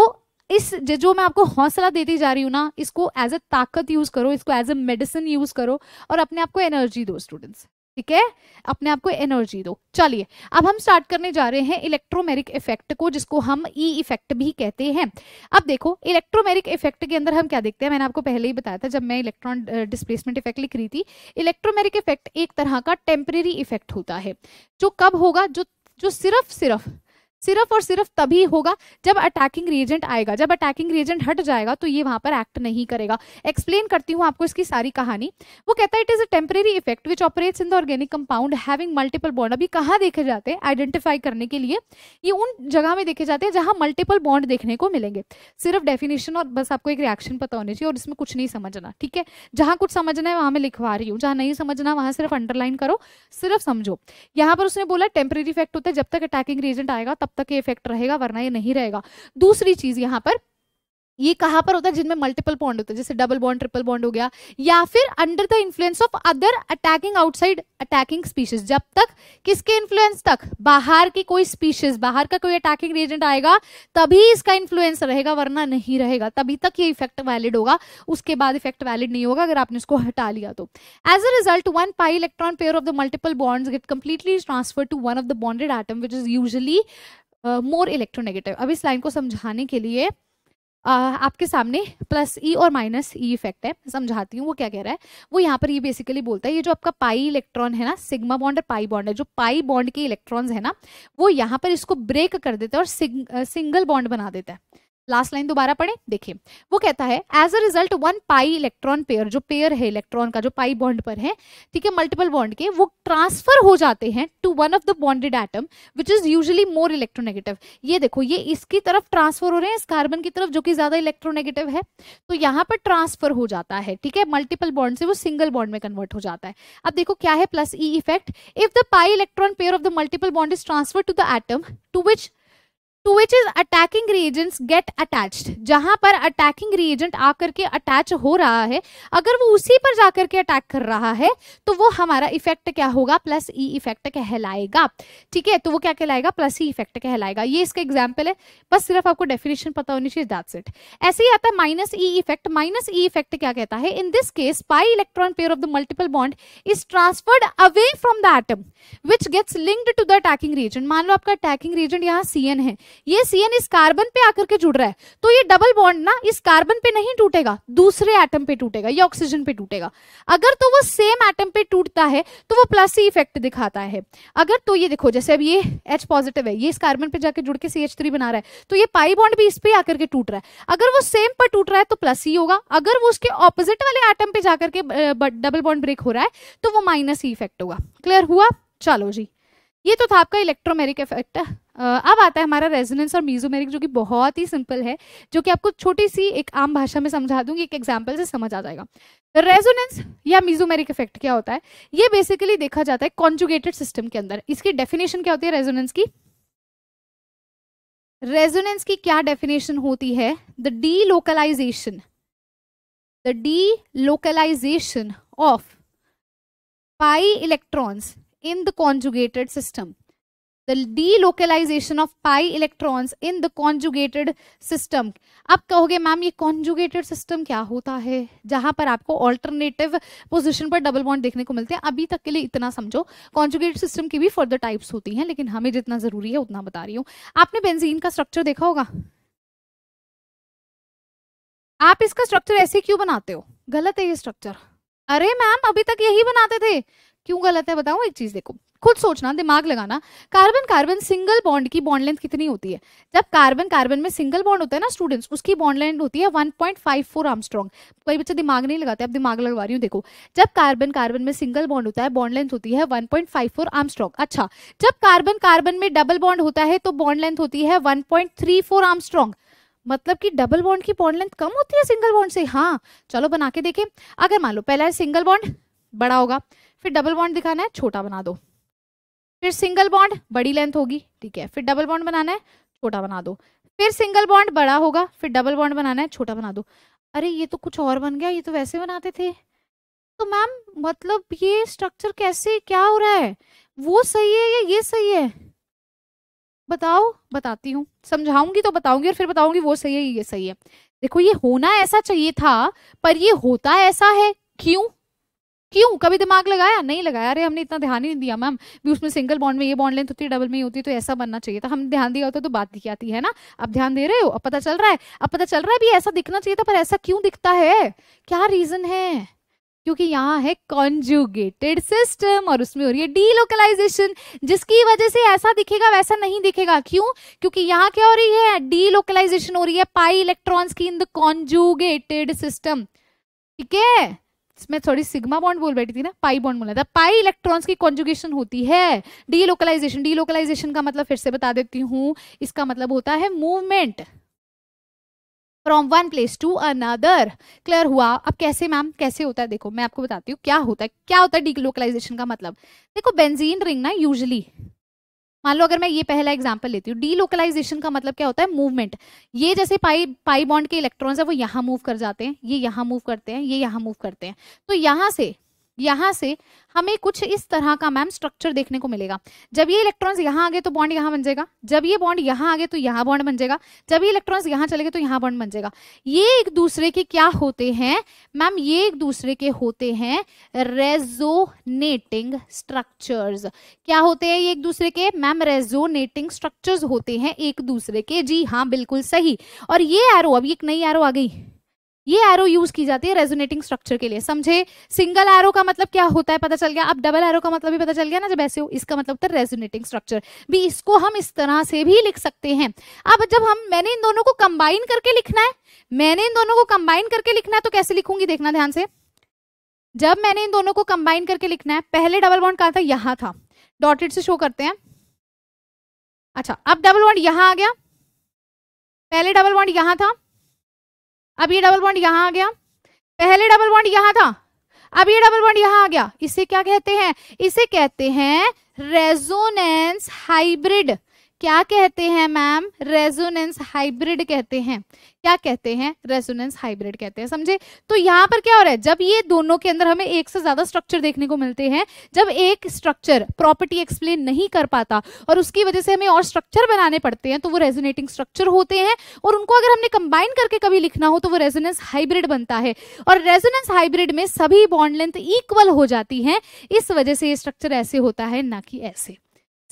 इस जो मैं आपको हौसला देती जा रही हूँ ना इसको एज अ ताकत यूज़ करो इसको एज अ मेडिसिन यूज़ करो और अपने आप को एनर्जी दो स्टूडेंट्स ठीक है अपने आप को एनर्जी दो चलिए अब हम स्टार्ट करने जा रहे हैं इलेक्ट्रोमेरिक इफेक्ट को जिसको हम ई e इफेक्ट भी कहते हैं अब देखो इलेक्ट्रोमेरिक इफेक्ट के अंदर हम क्या देखते हैं मैंने आपको पहले ही बताया था जब मैं इलेक्ट्रॉन डिस्प्लेसमेंट इफेक्ट लिख रही थी इलेक्ट्रोमेरिक इफेक्ट एक तरह का टेम्परेरी इफेक्ट होता है जो कब होगा जो जो सिर्फ सिर्फ सिर्फ और सिर्फ तभी होगा जब अटैकिंग रेजेंट आएगा जब अटैकिंग रेजेंट हट जाएगा तो ये वहां पर एक्ट नहीं करेगा एक्सप्लेन करती हूँ आपको इसकी सारी कहानी वो कहता है it is a temporary effect which operates in the organic compound having multiple bond अभी कहाँ देखे जाते हैं आइडेंटिफाई करने के लिए ये उन जगह में देखे जाते हैं जहां मल्टीपल बॉन्ड देखने को मिलेंगे सिर्फ डेफिनेशन और बस आपको एक रिएक्शन पता होनी चाहिए और इसमें कुछ नहीं समझना ठीक है जहां कुछ समझना है वहां मैं लिखवा रही हूँ जहां नहीं समझना वहां सिर्फ अंडरलाइन करो सिर्फ समझो यहाँ पर उसने बोला टेम्परेरी इफेक्ट होता है जब तक अटैकिंग रेजेंट आएगा तब तब तक ये इफेक्ट रहेगा वरना ये नहीं रहेगा दूसरी चीज यहाँ पर ये कहाँ पर होता है जिनमें मल्टीपल बॉन्ड होते हैं जैसे डबल बॉन्ड ट्रिपल बॉन्ड हो गया या फिर under the influence of other attacking outside attacking species जब तक किसके इन्फ्लुएंस तक बाहर की कोई स्पीशीज बाहर का कोई अटैकिंग रेजेंट आएगा तभी इसका इन्फ्लुएंस रहेगा वरना नहीं रहेगा तभी तक ये इफेक्ट वैलिड होगा उसके बाद इफेक्ट वैलिड नहीं होगा अगर आपने उसको हटा लिया तो as a result one pi electron pair of the multiple bonds get completely transfer to one of the bonded item which is usually more electronegative अब इस लाइन को समझाने के लिए आपके सामने प्लस ई e और माइनस ई इफेक्ट है समझाती हूँ वो क्या कह रहा है वो यहाँ पर ये बेसिकली बोलता है ये जो आपका पाई इलेक्ट्रॉन है ना सिग्मा बॉन्ड और पाई बॉन्ड है जो पाई बॉन्ड के इलेक्ट्रॉन्स है ना वो यहाँ पर इसको ब्रेक कर देता है और सिंगल बॉन्ड बना देता है लास्ट लाइन दोबारा पढ़े देखिए वो कहता है as a result one pi electron pair जो पेयर है इलेक्ट्रॉन का जो पाई बॉन्ड पर है ठीक है मल्टीपल बॉन्ड के वो ट्रांसफर हो जाते हैं to one of the bonded atom which is usually more electronegative ये देखो ये इसकी तरफ ट्रांसफर हो रहे हैं इस कार्बन की तरफ जो कि ज्यादा इलेक्ट्रोनेगेटिव है तो यहाँ पर ट्रांसफर हो जाता है ठीक है मल्टीपल बॉन्ड से वो सिंगल बॉन्ड में कन्वर्ट हो जाता है अब देखो क्या है plus E effect if the pi electron pair of the multiple bond is transfer to the atom to which to which is attacking reagent get attached जहां पर अटैकिंग रिएजेंट आकर के अटैच हो रहा है अगर वो उसी पर जाकर के अटैक कर रहा है तो वो हमारा इफेक्ट क्या होगा प्लस ई इफेक्ट कहलाएगा ठीक है तो वो क्या कहलाएगा प्लस ई इफेक्ट कहलाएगा ये इसका एग्जाम्पल है बस सिर्फ आपको डेफिनेशन पता होनी चाहिए दैट्स इट ऐसे ही आता है minus E effect minus E effect क्या कहता है in this case pi electron pair of the multiple bond is transferred away from the atom which gets linked to the attacking reagent मान लो आपका अटैकिंग रीजन यहाँ सी है ये सीएन इस कार्बन पे आकर के जुड़ रहा है तो ये डबल बॉन्ड ना इस कार्बन पे नहीं टूटेगा दूसरे एटम पे टूटेगा ये ऑक्सीजन पे टूटेगा अगर तो वो सेम एटम पे टूटता है तो वो प्लस ही इफेक्ट दिखाता है अगर तो ये देखो जैसे अब ये एच पॉजिटिव है ये इस कार्बन पे जाके जुड़ के सी एच थ्री बना रहा है तो ये पाई बॉन्ड भी इस पे आकर के टूट रहा है अगर वो सेम पर टूट रहा है तो प्लस ही होगा अगर वो उसके ऑपोजिट वाले एटम पे जाकर के डबल बॉन्ड ब्रेक हो रहा है तो वो माइनस ही इफेक्ट होगा क्लियर हुआ चलो जी ये तो था आपका इलेक्ट्रोमेरिक इफेक्ट अब आता है हमारा रेजोनेंस और मीजोमेरिक जो कि बहुत ही सिंपल है जो कि आपको छोटी सी एक आम भाषा में समझा दूंगी एक एग्जाम्पल से समझ आ जाएगा रेजोनेंस या मीजोमेरिक इफेक्ट क्या होता है ये बेसिकली देखा जाता है कॉन्जुगेटेड सिस्टम के अंदर इसकी डेफिनेशन क्या होती है रेजोनेंस की रेजोनेंस की क्या डेफिनेशन होती है the delocalization the delocalization of pi electrons in the conjugated system the delocalization of pi electrons in the conjugated system. अब कहोगे मैम ये कॉन्जुगेटेड सिस्टम क्या होता है जहां पर आपको ऑल्टरनेटिव पोजीशन पर डबल बॉन्ड देखने को मिलते हैं अभी तक के लिए इतना समझो कॉन्जुगेटेड सिस्टम की भी फर्दर टाइप्स होती हैं लेकिन हमें जितना जरूरी है उतना बता रही हूँ आपने बेंजीन का स्ट्रक्चर देखा होगा आप इसका स्ट्रक्चर ऐसे क्यों बनाते हो गलत है ये स्ट्रक्चर अरे मैम अभी तक यही बनाते थे क्यों गलत है बताओ एक चीज देखो खुद सोचना दिमाग लगाना कार्बन कार्बन सिंगल बॉन्ड की बॉन्ड लेंथ कितनी होती है जब कार्बन कार्बन में सिंगल बॉन्ड होता है ना स्टूडेंट्स उसकी बॉन्ड लेंथ होती है 1.54 पॉइंट आर्मस्ट्रॉन्ग कई बच्चे दिमाग नहीं लगाते अब दिमाग लगवा रही हूँ देखो जब कार्बन कार्बन में सिंगल बॉन्ड होता है बॉन्ड लेंथ होती है वन पॉइंट आर्मस्ट्रॉन्ग अच्छा जब कार्बन कार्बन में डबल बॉन्ड होता है तो बॉन्ड लेंथ होती है वन पॉइंट आर्मस्ट्रॉन्ग मतलब कि डबल बॉन्ड की बॉन्ड लेंथ कम होती है सिंगल बॉन्ड से हाँ चलो बना के देखें अगर मान लो पहला है सिंगल बॉन्ड बड़ा होगा फिर डबल बॉन्ड दिखाना है छोटा बना दो फिर सिंगल बॉन्ड बड़ी लेंथ होगी ठीक है फिर डबल बॉन्ड बनाना है छोटा बना दो फिर सिंगल बॉन्ड बड़ा होगा फिर डबल बॉन्ड बनाना है छोटा बना दो अरे ये तो कुछ और बन गया ये तो वैसे बनाते थे तो मैम मतलब ये स्ट्रक्चर कैसे क्या हो रहा है वो सही है या ये सही है बताओ बताती हूँ समझाऊंगी तो बताऊंगी और फिर बताऊंगी वो सही है ये सही है देखो ये होना ऐसा चाहिए था पर ये होता ऐसा है क्यों क्यों कभी दिमाग लगाया नहीं लगाया अरे हमने इतना ध्यान ही नहीं दिया मैम भी उसमें सिंगल बॉन्ड में ये बॉन्ड लेंथ होती डबल में होती तो ऐसा बनना चाहिए था तो हम ध्यान दिया होता तो बात दिखी आती है ना अब ध्यान दे रहे हो अब पता चल रहा है अब पता चल रहा है भी ऐसा दिखना चाहिए था पर ऐसा क्यों दिखता है क्या रीजन है क्योंकि यहाँ है कॉन्जुगेटेड सिस्टम और उसमें हो रही है डीलोकलाइजेशन जिसकी वजह से ऐसा दिखेगा वैसा नहीं दिखेगा क्यों क्योंकि यहाँ क्या हो रही है डीलोकलाइजेशन हो रही है पाई इलेक्ट्रॉन्स की इन द कॉन्जुगेटेड सिस्टम ठीक है मैं सॉरी सिग्मा बॉन्ड बोल बैठी थी ना पाई बॉन्ड बोला था पाई इलेक्ट्रॉन्स की कॉन्जुगेशन होती है डी लोकलाइजेशन डी लोकलाइजेशन का मतलब फिर से बता देती हूँ इसका मतलब होता है movement from one place to another clear हुआ अब कैसे मैम कैसे होता है देखो मैं आपको बताती हूँ क्या होता है क्या होता है डी लोकलाइजेशन का मतलब देखो बेंजीन रिंग ना यूजली मान लो अगर मैं ये पहला एग्जाम्पल लेती हूँ डीलोकलाइजेशन का मतलब क्या होता है मूवमेंट ये जैसे पाई पाई बॉन्ड के इलेक्ट्रॉन्स है वो यहाँ मूव कर जाते हैं ये यहाँ मूव करते हैं ये यहाँ मूव करते हैं तो यहाँ से यहाँ से हमें कुछ इस तरह का मैम स्ट्रक्चर देखने को मिलेगा जब ये इलेक्ट्रॉन्स यहाँ आगे तो बॉन्ड यहाँ बन जाएगा जब ये बॉन्ड यहाँ आगे तो यहाँ बॉन्ड बन जाएगा जब ये इलेक्ट्रॉन्स यहाँ चले गए तो यहाँ बॉन्ड बन जाएगा ये एक दूसरे के क्या होते हैं मैम ये एक दूसरे के होते हैं रेजोनेटिंग स्ट्रक्चर्स क्या होते हैं ये एक दूसरे के मैम रेजोनेटिंग स्ट्रक्चर्स होते हैं एक दूसरे के जी हाँ बिल्कुल सही और ये एरो अब एक नई एरो आ गई ये एरो यूज की जाती है रेजोनेटिंग स्ट्रक्चर के लिए समझे सिंगल एरो का मतलब क्या होता है पता चल गया अब डबल एरो का मतलब भी पता चल गया ना जब ऐसे हो इसका मतलब होता है रेजोनेटिंग स्ट्रक्चर भी इसको हम इस तरह से भी लिख सकते हैं अब जब हम मैंने इन दोनों को कंबाइन करके लिखना है मैंने इन दोनों को कंबाइन करके लिखना है तो कैसे लिखूंगी देखना ध्यान से जब मैंने इन दोनों को कंबाइन करके लिखना है पहले डबल बॉन्ड कहा था यहां था डॉटेड से शो करते हैं अच्छा अब डबल बॉन्ड यहां आ गया पहले डबल बॉन्ड यहां था अब ये डबल बॉन्ड यहाँ आ गया पहले डबल बॉन्ड यहाँ था अब ये डबल बॉन्ड यहाँ आ गया इसे क्या कहते हैं इसे कहते हैं रेजोनेंस हाइब्रिड क्या कहते हैं मैम रेजोनेंस हाइब्रिड कहते हैं क्या कहते हैं रेजोनेंस हाइब्रिड कहते हैं समझे तो यहाँ पर क्या हो रहा है जब ये दोनों के अंदर हमें एक से ज्यादा स्ट्रक्चर देखने को मिलते हैं जब एक स्ट्रक्चर प्रॉपर्टी एक्सप्लेन नहीं कर पाता और उसकी वजह से हमें और स्ट्रक्चर बनाने पड़ते हैं तो वो रेजोनेटिंग स्ट्रक्चर होते हैं और उनको अगर हमने कंबाइन करके कभी लिखना हो तो वो रेजोनेंस हाइब्रिड बनता है और रेजोनेंस हाइब्रिड में सभी बॉन्ड लेंथ इक्वल हो जाती है इस वजह से ये स्ट्रक्चर ऐसे होता है ना कि ऐसे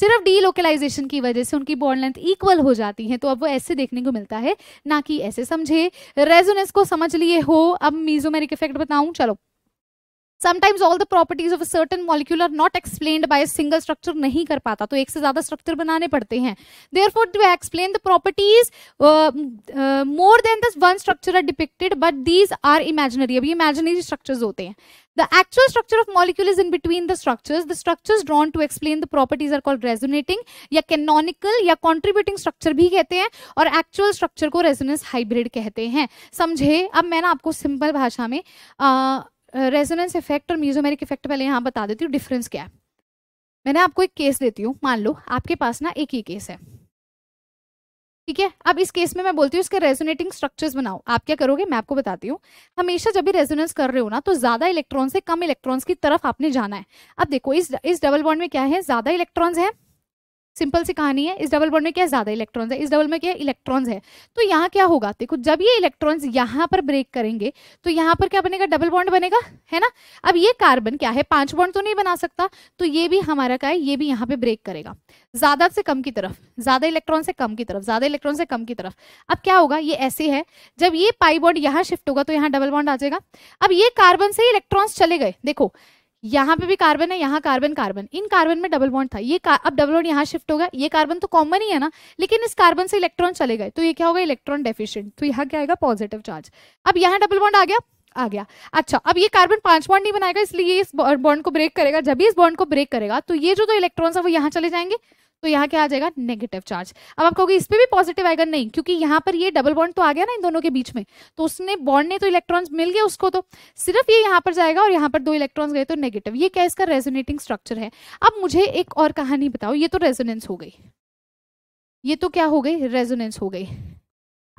सिर्फ डी लोकलाइजेशन की वजह से उनकी बॉन्ड लेंथ इक्वल हो जाती है तो अब वो ऐसे देखने को मिलता है ना कि ऐसे समझे रेजोनेंस को समझ लिए हो अब मीजोमेरिक इफेक्ट बताऊं चलो sometimes all the properties of certain molecule are not explain by single structure नहीं कर पाता तो एक से ज्यादा स्ट्रक्चर बनाने पड़ते हैं therefore to explain the properties more than than one structure are depicted but these are imaginary अब इमेजिनरी इमेजनरी स्ट्रक्चर्स होते हैं The actual structure of molecule is in between the structures. The structures drawn to explain the properties are called resonating ya canonical ya contributing structure bhi kehte hain aur actual structure ko resonance hybrid kehte hain samjhe ab main na aapko simple bhasha mein resonance effect और म्यूजोमेरिक इफेक्ट पहले यहाँ बता देती हूँ डिफरेंस क्या है मैंने आपको एक केस देती हूँ मान लो आपके पास ना एक ही केस है ठीक है अब इस केस में मैं बोलती हूँ इसके रेजोनेटिंग स्ट्रक्चर्स बनाओ आप क्या करोगे मैं आपको बताती हूँ हमेशा जब भी रेजोनेंस कर रहे हो ना तो ज्यादा इलेक्ट्रॉन से कम इलेक्ट्रॉन्स की तरफ आपने जाना है अब देखो इस इस डबल बॉन्ड में क्या है ज्यादा इलेक्ट्रॉन्स है सिंपल सी कहानी है इस डबल बॉन्ड में क्या ज़्यादा इलेक्ट्रॉन्स है इस डबल में क्या इलेक्ट्रॉन्स है तो यहाँ क्या होगा देखो जब ये इलेक्ट्रॉन्स यहाँ पर ब्रेक करेंगे तो यहाँ पर क्या बनेगा डबल बॉन्ड बनेगा है ना अब ये कार्बन क्या है पांच बॉन्ड तो नहीं बना सकता तो ये भी हमारा का है ये भी यहाँ पे ब्रेक करेगा ज़्यादा से कम की तरफ ज़्यादा इलेक्ट्रॉन से कम की तरफ ज़्यादा इलेक्ट्रॉन से कम की तरफ अब क्या होगा ये ऐसे है जब ये पाई बॉन्ड यहाँ शिफ्ट होगा तो यहाँ डबल बॉन्ड आ जाएगा अब ये कार्बन से इलेक्ट्रॉन्स चले गए देखो यहाँ पे भी कार्बन है यहाँ कार्बन कार्बन इन कार्बन में डबल बॉन्ड था ये अब डबल बॉन्ड यहाँ शिफ्ट होगा ये कार्बन तो कॉमन ही है ना लेकिन इस कार्बन से इलेक्ट्रॉन चले गए तो ये क्या होगा इलेक्ट्रॉन डेफिशिएंट तो यहाँ क्या आएगा पॉजिटिव चार्ज अब यहाँ डबल बॉन्ड आ गया आ गया अच्छा अब ये कार्बन पांच बॉन्ड नहीं बनाएगा इसलिए इस बॉन्ड को ब्रेक करेगा जब भी इस बॉन्ड को ब्रेक करेगा तो ये जो तो इलेक्ट्रॉन है वो यहाँ चले जाएंगे तो यहाँ क्या आ जाएगा नेगेटिव चार्ज अब आप कहोगे इस पर भी पॉजिटिव आएगा नहीं क्योंकि यहाँ पर ये डबल बॉन्ड तो आ गया ना इन दोनों के बीच में तो उसने बॉन्ड ने तो इलेक्ट्रॉन्स मिल गए उसको तो सिर्फ ये यहाँ पर जाएगा और यहाँ पर दो इलेक्ट्रॉन्स गए तो नेगेटिव ये क्या इसका रेजोनेटिंग स्ट्रक्चर है अब मुझे एक और कहानी बताओ ये तो रेजोनेंस हो गई ये तो क्या हो गई रेजोनेंस हो गई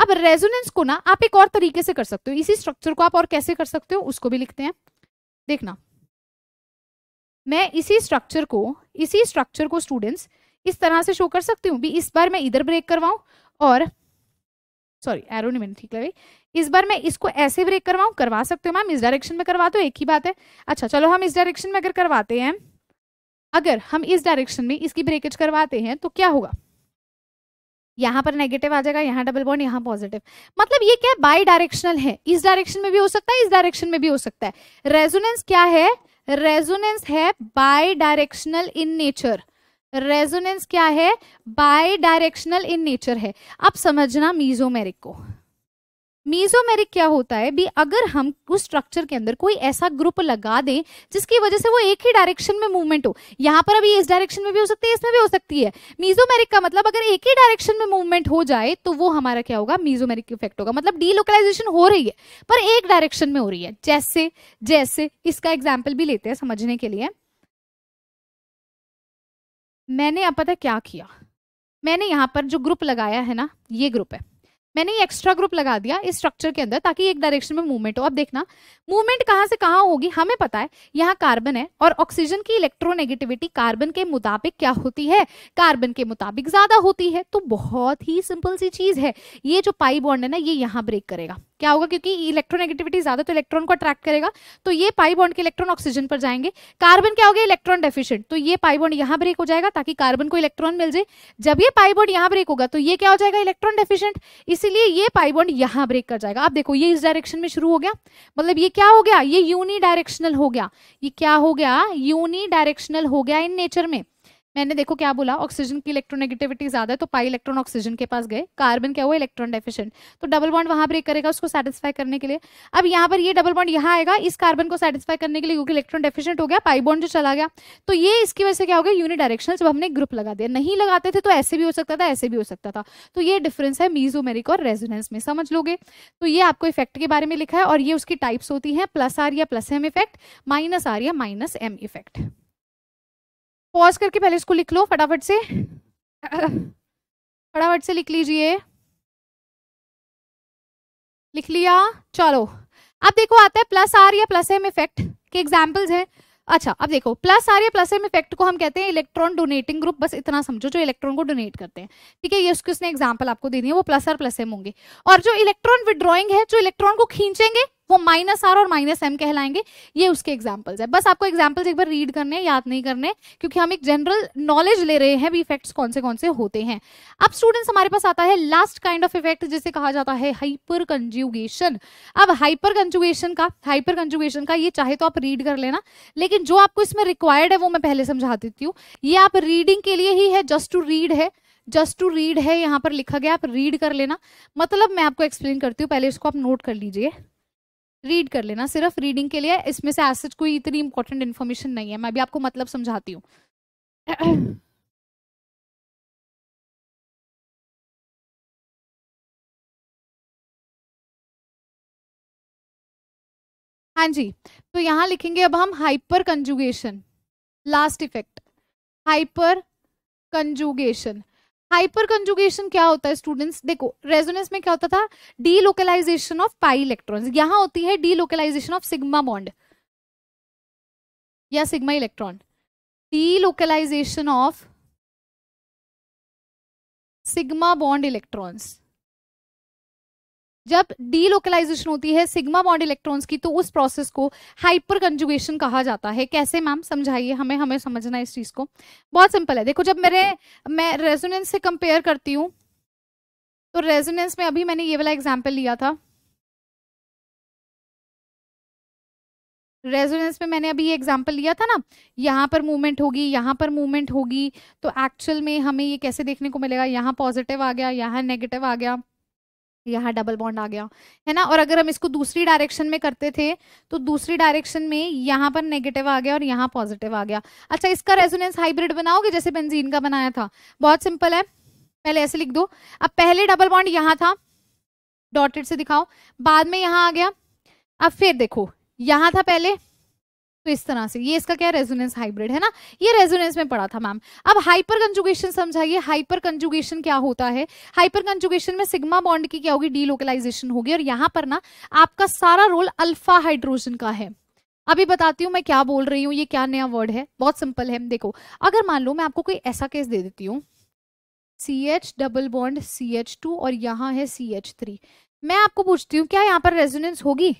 अब रेजोनेंस को ना आप एक और तरीके से कर सकते हो इसी स्ट्रक्चर को आप और कैसे कर सकते हो उसको भी लिखते हैं देखना मैं इसी स्ट्रक्चर को इसी स्ट्रक्चर को स्टूडेंट्स इस तरह से शो कर सकती हूँ भी इस बार मैं इधर ब्रेक करवाऊँ और सॉरी एरो नहीं मैंने ठीक लगे इस बार मैं इसको ऐसे ब्रेक करवाऊँ करवा सकते हो मैम इस डायरेक्शन में करवा दो तो एक ही बात है अच्छा चलो हम इस डायरेक्शन में अगर करवाते हैं अगर हम इस डायरेक्शन में इसकी ब्रेकेज करवाते हैं तो क्या होगा यहाँ पर नेगेटिव आ जाएगा यहाँ डबल बॉन्ड यहाँ पॉजिटिव मतलब ये क्या बाई डायरेक्शनल है इस डायरेक्शन में भी हो सकता है इस डायरेक्शन में भी हो सकता है रेजोनेंस क्या है रेजोनेंस है bidirectional in nature resonance क्या है बाय डायरेक्शनल इन नेचर है अब समझना मीजोमेरिक को मीजोमेरिक क्या होता है भी अगर हम उस स्ट्रक्चर के अंदर कोई ऐसा ग्रुप लगा दें जिसकी वजह से वो एक ही डायरेक्शन में मूवमेंट हो यहाँ पर अभी इस डायरेक्शन में भी हो सकती है इसमें भी हो सकती है मीजोमेरिक का मतलब अगर एक ही डायरेक्शन में मूवमेंट हो जाए तो वो हमारा क्या होगा मीजोमेरिक इफेक्ट होगा मतलब डीलोकलाइजेशन हो रही है पर एक डायरेक्शन में हो रही है जैसे जैसे इसका एग्जाम्पल भी लेते हैं समझने के लिए मैंने अब पता क्या किया मैंने यहाँ पर जो ग्रुप लगाया है ना ये ग्रुप है मैंने ये एक्स्ट्रा ग्रुप लगा दिया इस स्ट्रक्चर के अंदर ताकि एक डायरेक्शन में मूवमेंट हो अब देखना मूवमेंट कहाँ से कहाँ होगी हमें पता है यहाँ कार्बन है और ऑक्सीजन की इलेक्ट्रोनेगेटिविटी कार्बन के मुताबिक क्या होती है कार्बन के मुताबिक ज्यादा होती है तो बहुत ही सिंपल सी चीज है ये जो पाई बॉन्ड है ना ये यहाँ ब्रेक करेगा क्या होगा क्योंकि इलेक्ट्रोनेगेटिविटी ज्यादा तो इलेक्ट्रॉन को अट्रैक्ट करेगा तो ये पाई बॉन्ड के इलेक्ट्रॉन ऑक्सीजन पर जाएंगे कार्बन क्या हो गया इलेक्ट्रॉन डेफिशिएंट तो ये पाई बॉन्ड यहाँ ब्रेक हो जाएगा ताकि कार्बन को इलेक्ट्रॉन मिल जाए जब ये पाई बॉन्ड यहाँ ब्रेक होगा तो ये क्या हो जाएगा इलेक्ट्रॉन डेफिशियंट इसलिए ये पाई बॉन्ड यहाँ ब्रेक कर जाएगा आप देखो ये इस डायरेक्शन में शुरू हो गया मतलब ये क्या हो गया ये यूनि डायरेक्शनल हो गया ये क्या हो गया यूनि डायरेक्शनल हो गया इन नेचर में मैंने देखो क्या बोला ऑक्सीजन की इलेक्ट्रोनेगेटिविटी ज्यादा है तो पाई इलेक्ट्रॉन ऑक्सीजन के पास गए कार्बन क्या हुआ इलेक्ट्रॉन डेफिशिएंट तो डबल बॉन्ड वहां ब्रेक करेगा उसको सेटिस्फाई करने के लिए अब यहाँ पर ये डबल बॉन्ड यहाँ आएगा इस कार्बन को सेटिस्फाई करने के लिए क्योंकि इलेक्ट्रॉन डेफिशिएंट हो गया पाई बॉन्ड जो चला गया तो ये इसकी वजह से क्या हो गया यूनिडायरेक्शनल जब हमने ग्रुप लगा दिया नहीं लगाते थे तो ऐसे भी हो सकता था ऐसे भी हो सकता था तो ये डिफरेंस है मीजोमेरिक और रेजोनेंस में समझ लोगे तो ये आपको इफेक्ट के बारे में लिखा है और ये उसकी टाइप्स होती है प्लस आर या plus M effect minus R या माइनस एम इफेक्ट पॉज करके पहले इसको लिख लो फटाफट से फटाफट से लिख लीजिए लिख लिया चलो अब देखो आता है प्लस आर या प्लस एम इफेक्ट के एग्जाम्पल्स हैं अच्छा अब देखो प्लस आर या प्लस एम इफेक्ट को हम कहते हैं इलेक्ट्रॉन डोनेटिंग ग्रुप बस इतना समझो जो इलेक्ट्रॉन को डोनेट करते हैं ठीक है ये उसके उसने एग्जाम्पल आपको देनी है वो प्लस आर प्लस एम होंगे और जो इलेक्ट्रॉन विड्रॉइंग है जो इलेक्ट्रॉन को खींचेंगे वो माइनस आर और माइनस एम कहलाएंगे ये उसके एग्जाम्पल्स है बस आपको एग्जाम्पल्स एक बार रीड करने याद नहीं करने क्योंकि हम एक जनरल नॉलेज ले रहे हैं भी इफेक्ट्स कौन से कौन से होते हैं अब स्टूडेंट्स हमारे पास आता है लास्ट काइंड ऑफ इफेक्ट जिसे कहा जाता है हाइपर कंजुगेशन अब हाइपर कंजुगेशन का हाइपर कंजुगेशन का ये चाहे तो आप रीड कर लेना लेकिन जो आपको इसमें रिक्वायर्ड है वो मैं पहले समझा देती हूँ ये आप रीडिंग के लिए ही है जस्ट टू रीड है जस्ट टू रीड है यहाँ पर लिखा गया आप रीड कर लेना मतलब मैं आपको एक्सप्लेन करती हूँ पहले इसको आप नोट कर लीजिए रीड कर लेना सिर्फ रीडिंग के लिए इसमें से ऐसे कोई इतनी इंपॉर्टेंट इन्फॉर्मेशन नहीं है मैं भी आपको मतलब समझाती हूँ *clears throat* हाँ जी तो यहाँ लिखेंगे अब हम hyperconjugation last effect hyperconjugation hyperconjugation क्या होता है स्टूडेंट्स देखो रेजोनेंस में क्या होता था delocalization of pi electron यहां होती है delocalization of sigma bond या sigma electron delocalization of sigma bond electrons जब डीलोकलाइजेशन होती है सिग्मा बॉन्ड इलेक्ट्रॉन्स की तो उस प्रोसेस को हाइपर कंजुगेशन कहा जाता है कैसे मैम समझाइए हमें हमें समझना है इस चीज को बहुत सिंपल है देखो जब मेरे मैं रेजोनेंस से कंपेयर करती हूँ तो रेजोनेंस में अभी मैंने ये वाला एग्जाम्पल लिया था रेजोनेंस में मैंने अभी ये एग्जाम्पल लिया था ना यहाँ पर मूवमेंट होगी यहाँ पर मूवमेंट होगी तो एक्चुअल में हमें ये कैसे देखने को मिलेगा यहाँ पॉजिटिव आ गया यहाँ नेगेटिव आ गया यहाँ डबल बॉन्ड आ गया है ना और अगर हम इसको दूसरी डायरेक्शन में करते थे तो दूसरी डायरेक्शन में यहाँ पर नेगेटिव आ गया और यहाँ पॉजिटिव आ गया अच्छा इसका रेजोनेंस हाइब्रिड बनाओगे जैसे बेंजीन का बनाया था बहुत सिंपल है पहले ऐसे लिख दो अब पहले डबल बॉन्ड यहाँ था डॉटेड से दिखाओ बाद में यहाँ आ गया अब फिर देखो यहाँ था पहले तो इस तरह से ये इसका क्या रेजोनेंस हाइब्रिड है ना ये रेजोनेंस में पड़ा था मैम अब हाइपर कंजुगेशन समझाइए हाइपर कंजुगेशन क्या होता है हाइपर कंजुगेशन में सिग्मा बॉन्ड की क्या होगी डीलोकलाइजेशन होगी और यहाँ पर ना आपका सारा रोल अल्फा हाइड्रोजन का है अभी बताती हूँ मैं क्या बोल रही हूँ ये क्या नया वर्ड है बहुत सिंपल है देखो अगर मान लो मैं आपको कोई ऐसा केस दे देती हूँ C H double bond C H two और यहाँ है सी एच थ्री मैं आपको पूछती हूँ क्या यहाँ पर रेजोनेंस होगी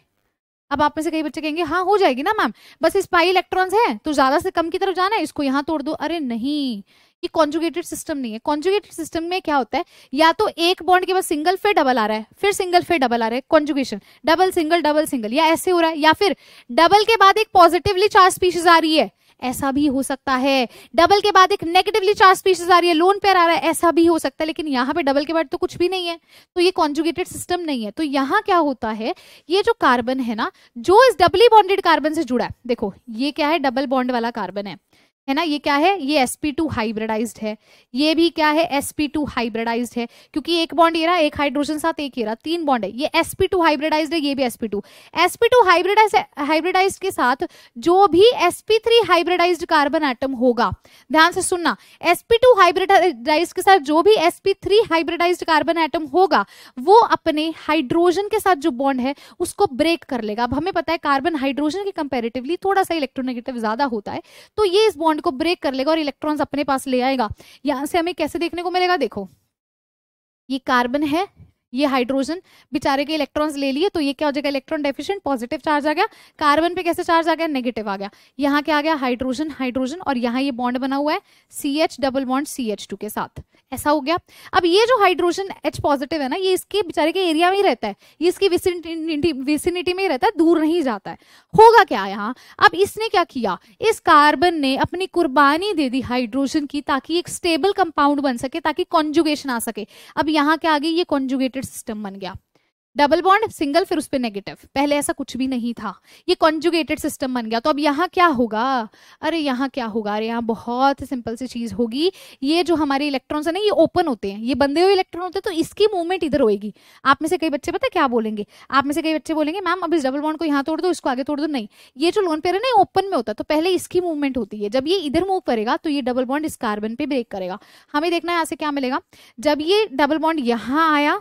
अब आप में से कई बच्चे कहेंगे हाँ हो जाएगी ना मैम बस इस पाई इलेक्ट्रॉन्स है तो ज्यादा से कम की तरफ जाना है इसको यहाँ तोड़ दो अरे नहीं ये कॉन्जुगेटेड सिस्टम नहीं है कॉन्जुगेटेड सिस्टम में क्या होता है या तो एक बॉन्ड के बाद सिंगल फिर डबल आ रहा है फिर सिंगल फिर डबल आ रहा है conjugation double single double single या ऐसे हो रहा है या फिर डबल के बाद एक पॉजिटिवली चार्ज स्पीशीज आ रही है ऐसा भी हो सकता है डबल के बाद एक नेगेटिवली चार्ज स्पीशीज आ रही है लोन पेयर आ रहा है ऐसा भी हो सकता है लेकिन यहाँ पे डबल के बाद तो कुछ भी नहीं है तो ये कॉन्जुगेटेड सिस्टम नहीं है तो यहाँ क्या होता है ये जो कार्बन है ना जो इस डबली बॉन्डेड कार्बन से जुड़ा है देखो ये क्या है डबल बॉन्ड वाला कार्बन है है ना ये क्या है ये sp2 हाइब्रिडाइज्ड है ये भी क्या है sp2 हाइब्रिडाइज्ड है क्योंकि एक बॉन्ड ये रहा एक हाइड्रोजन साथ एक ये रहा तीन बॉन्ड है ये sp2 हाइब्रिडाइज्ड है ये भी sp2 sp2 हाइब्रिडाइज हाइब्रिडाइज्ड के साथ जो भी sp3 हाइब्रिडाइज्ड कार्बन एटम होगा ध्यान से सुनना sp2 हाइब्रिडाइज्ड के साथ जो भी sp3 हाइब्रिडाइज्ड कार्बन एटम होगा वो अपने हाइड्रोजन के साथ जो बॉन्ड है उसको ब्रेक कर लेगा अब हमें पता है कार्बन हाइड्रोजन के कंपेरेटिवली थोड़ा सा इलेक्ट्रोनेगेटिव ज्यादा होता है तो ये इस बॉन्ड बॉन्ड को ब्रेक कर लेगा और इलेक्ट्रॉन्स अपने पास ले आएगा यहां से हमें कैसे देखने को मिलेगा देखो ये कार्बन है ये हाइड्रोजन बेचारे के इलेक्ट्रॉन्स ले लिए तो ये क्या हो जाएगा इलेक्ट्रॉन डेफिशिएंट पॉजिटिव चार्ज आ गया कार्बन पे कैसे चार्ज आ गया नेगेटिव आ गया यहाँ क्या आ गया हाइड्रोजन हाइड्रोजन और यहाँ ये बॉन्ड बना हुआ है C H double bond C H two के साथ ऐसा हो गया अब ये जो हाइड्रोजन एच पॉजिटिव है ना ये इसके बेचारे के एरिया में ही रहता है ये इसकी विसिनिटी में ही रहता है दूर नहीं जाता है होगा क्या यहाँ अब इसने क्या किया इस कार्बन ने अपनी कुर्बानी दे दी हाइड्रोजन की ताकि एक स्टेबल कंपाउंड बन सके ताकि कॉन्जुगेशन आ सके अब यहाँ क्या आ गई ये कॉन्जुगेटेड सिस्टम बन गया डबल बॉन्ड सिंगल फिर उस पर नेगेटिव पहले ऐसा कुछ भी नहीं था ये कॉन्जुगेटेड सिस्टम बन गया तो अब यहाँ क्या होगा अरे यहाँ क्या होगा अरे यहाँ बहुत सिंपल सी चीज होगी ये जो हमारे इलेक्ट्रॉन्स है ना ये ओपन होते हैं ये बंदे हुए इलेक्ट्रॉन होते हैं तो इसकी मूवमेंट इधर होगी आप में से कई बच्चे पता क्या बोलेंगे आप में से कई बच्चे बोलेंगे मैम अब इस डबल बॉन्ड को यहाँ तोड़ दो इसको आगे तोड़ दो नहीं ये जो लोन पेयर है ना ओपन में होता है तो पहले इसकी मूवमेंट होती है जब ये इधर मूव करेगा तो ये डबल बॉन्ड इस कार्बन पे ब्रेक करेगा हमें देखना है यहाँ से क्या मिलेगा जब ये डबल बॉन्ड यहाँ आया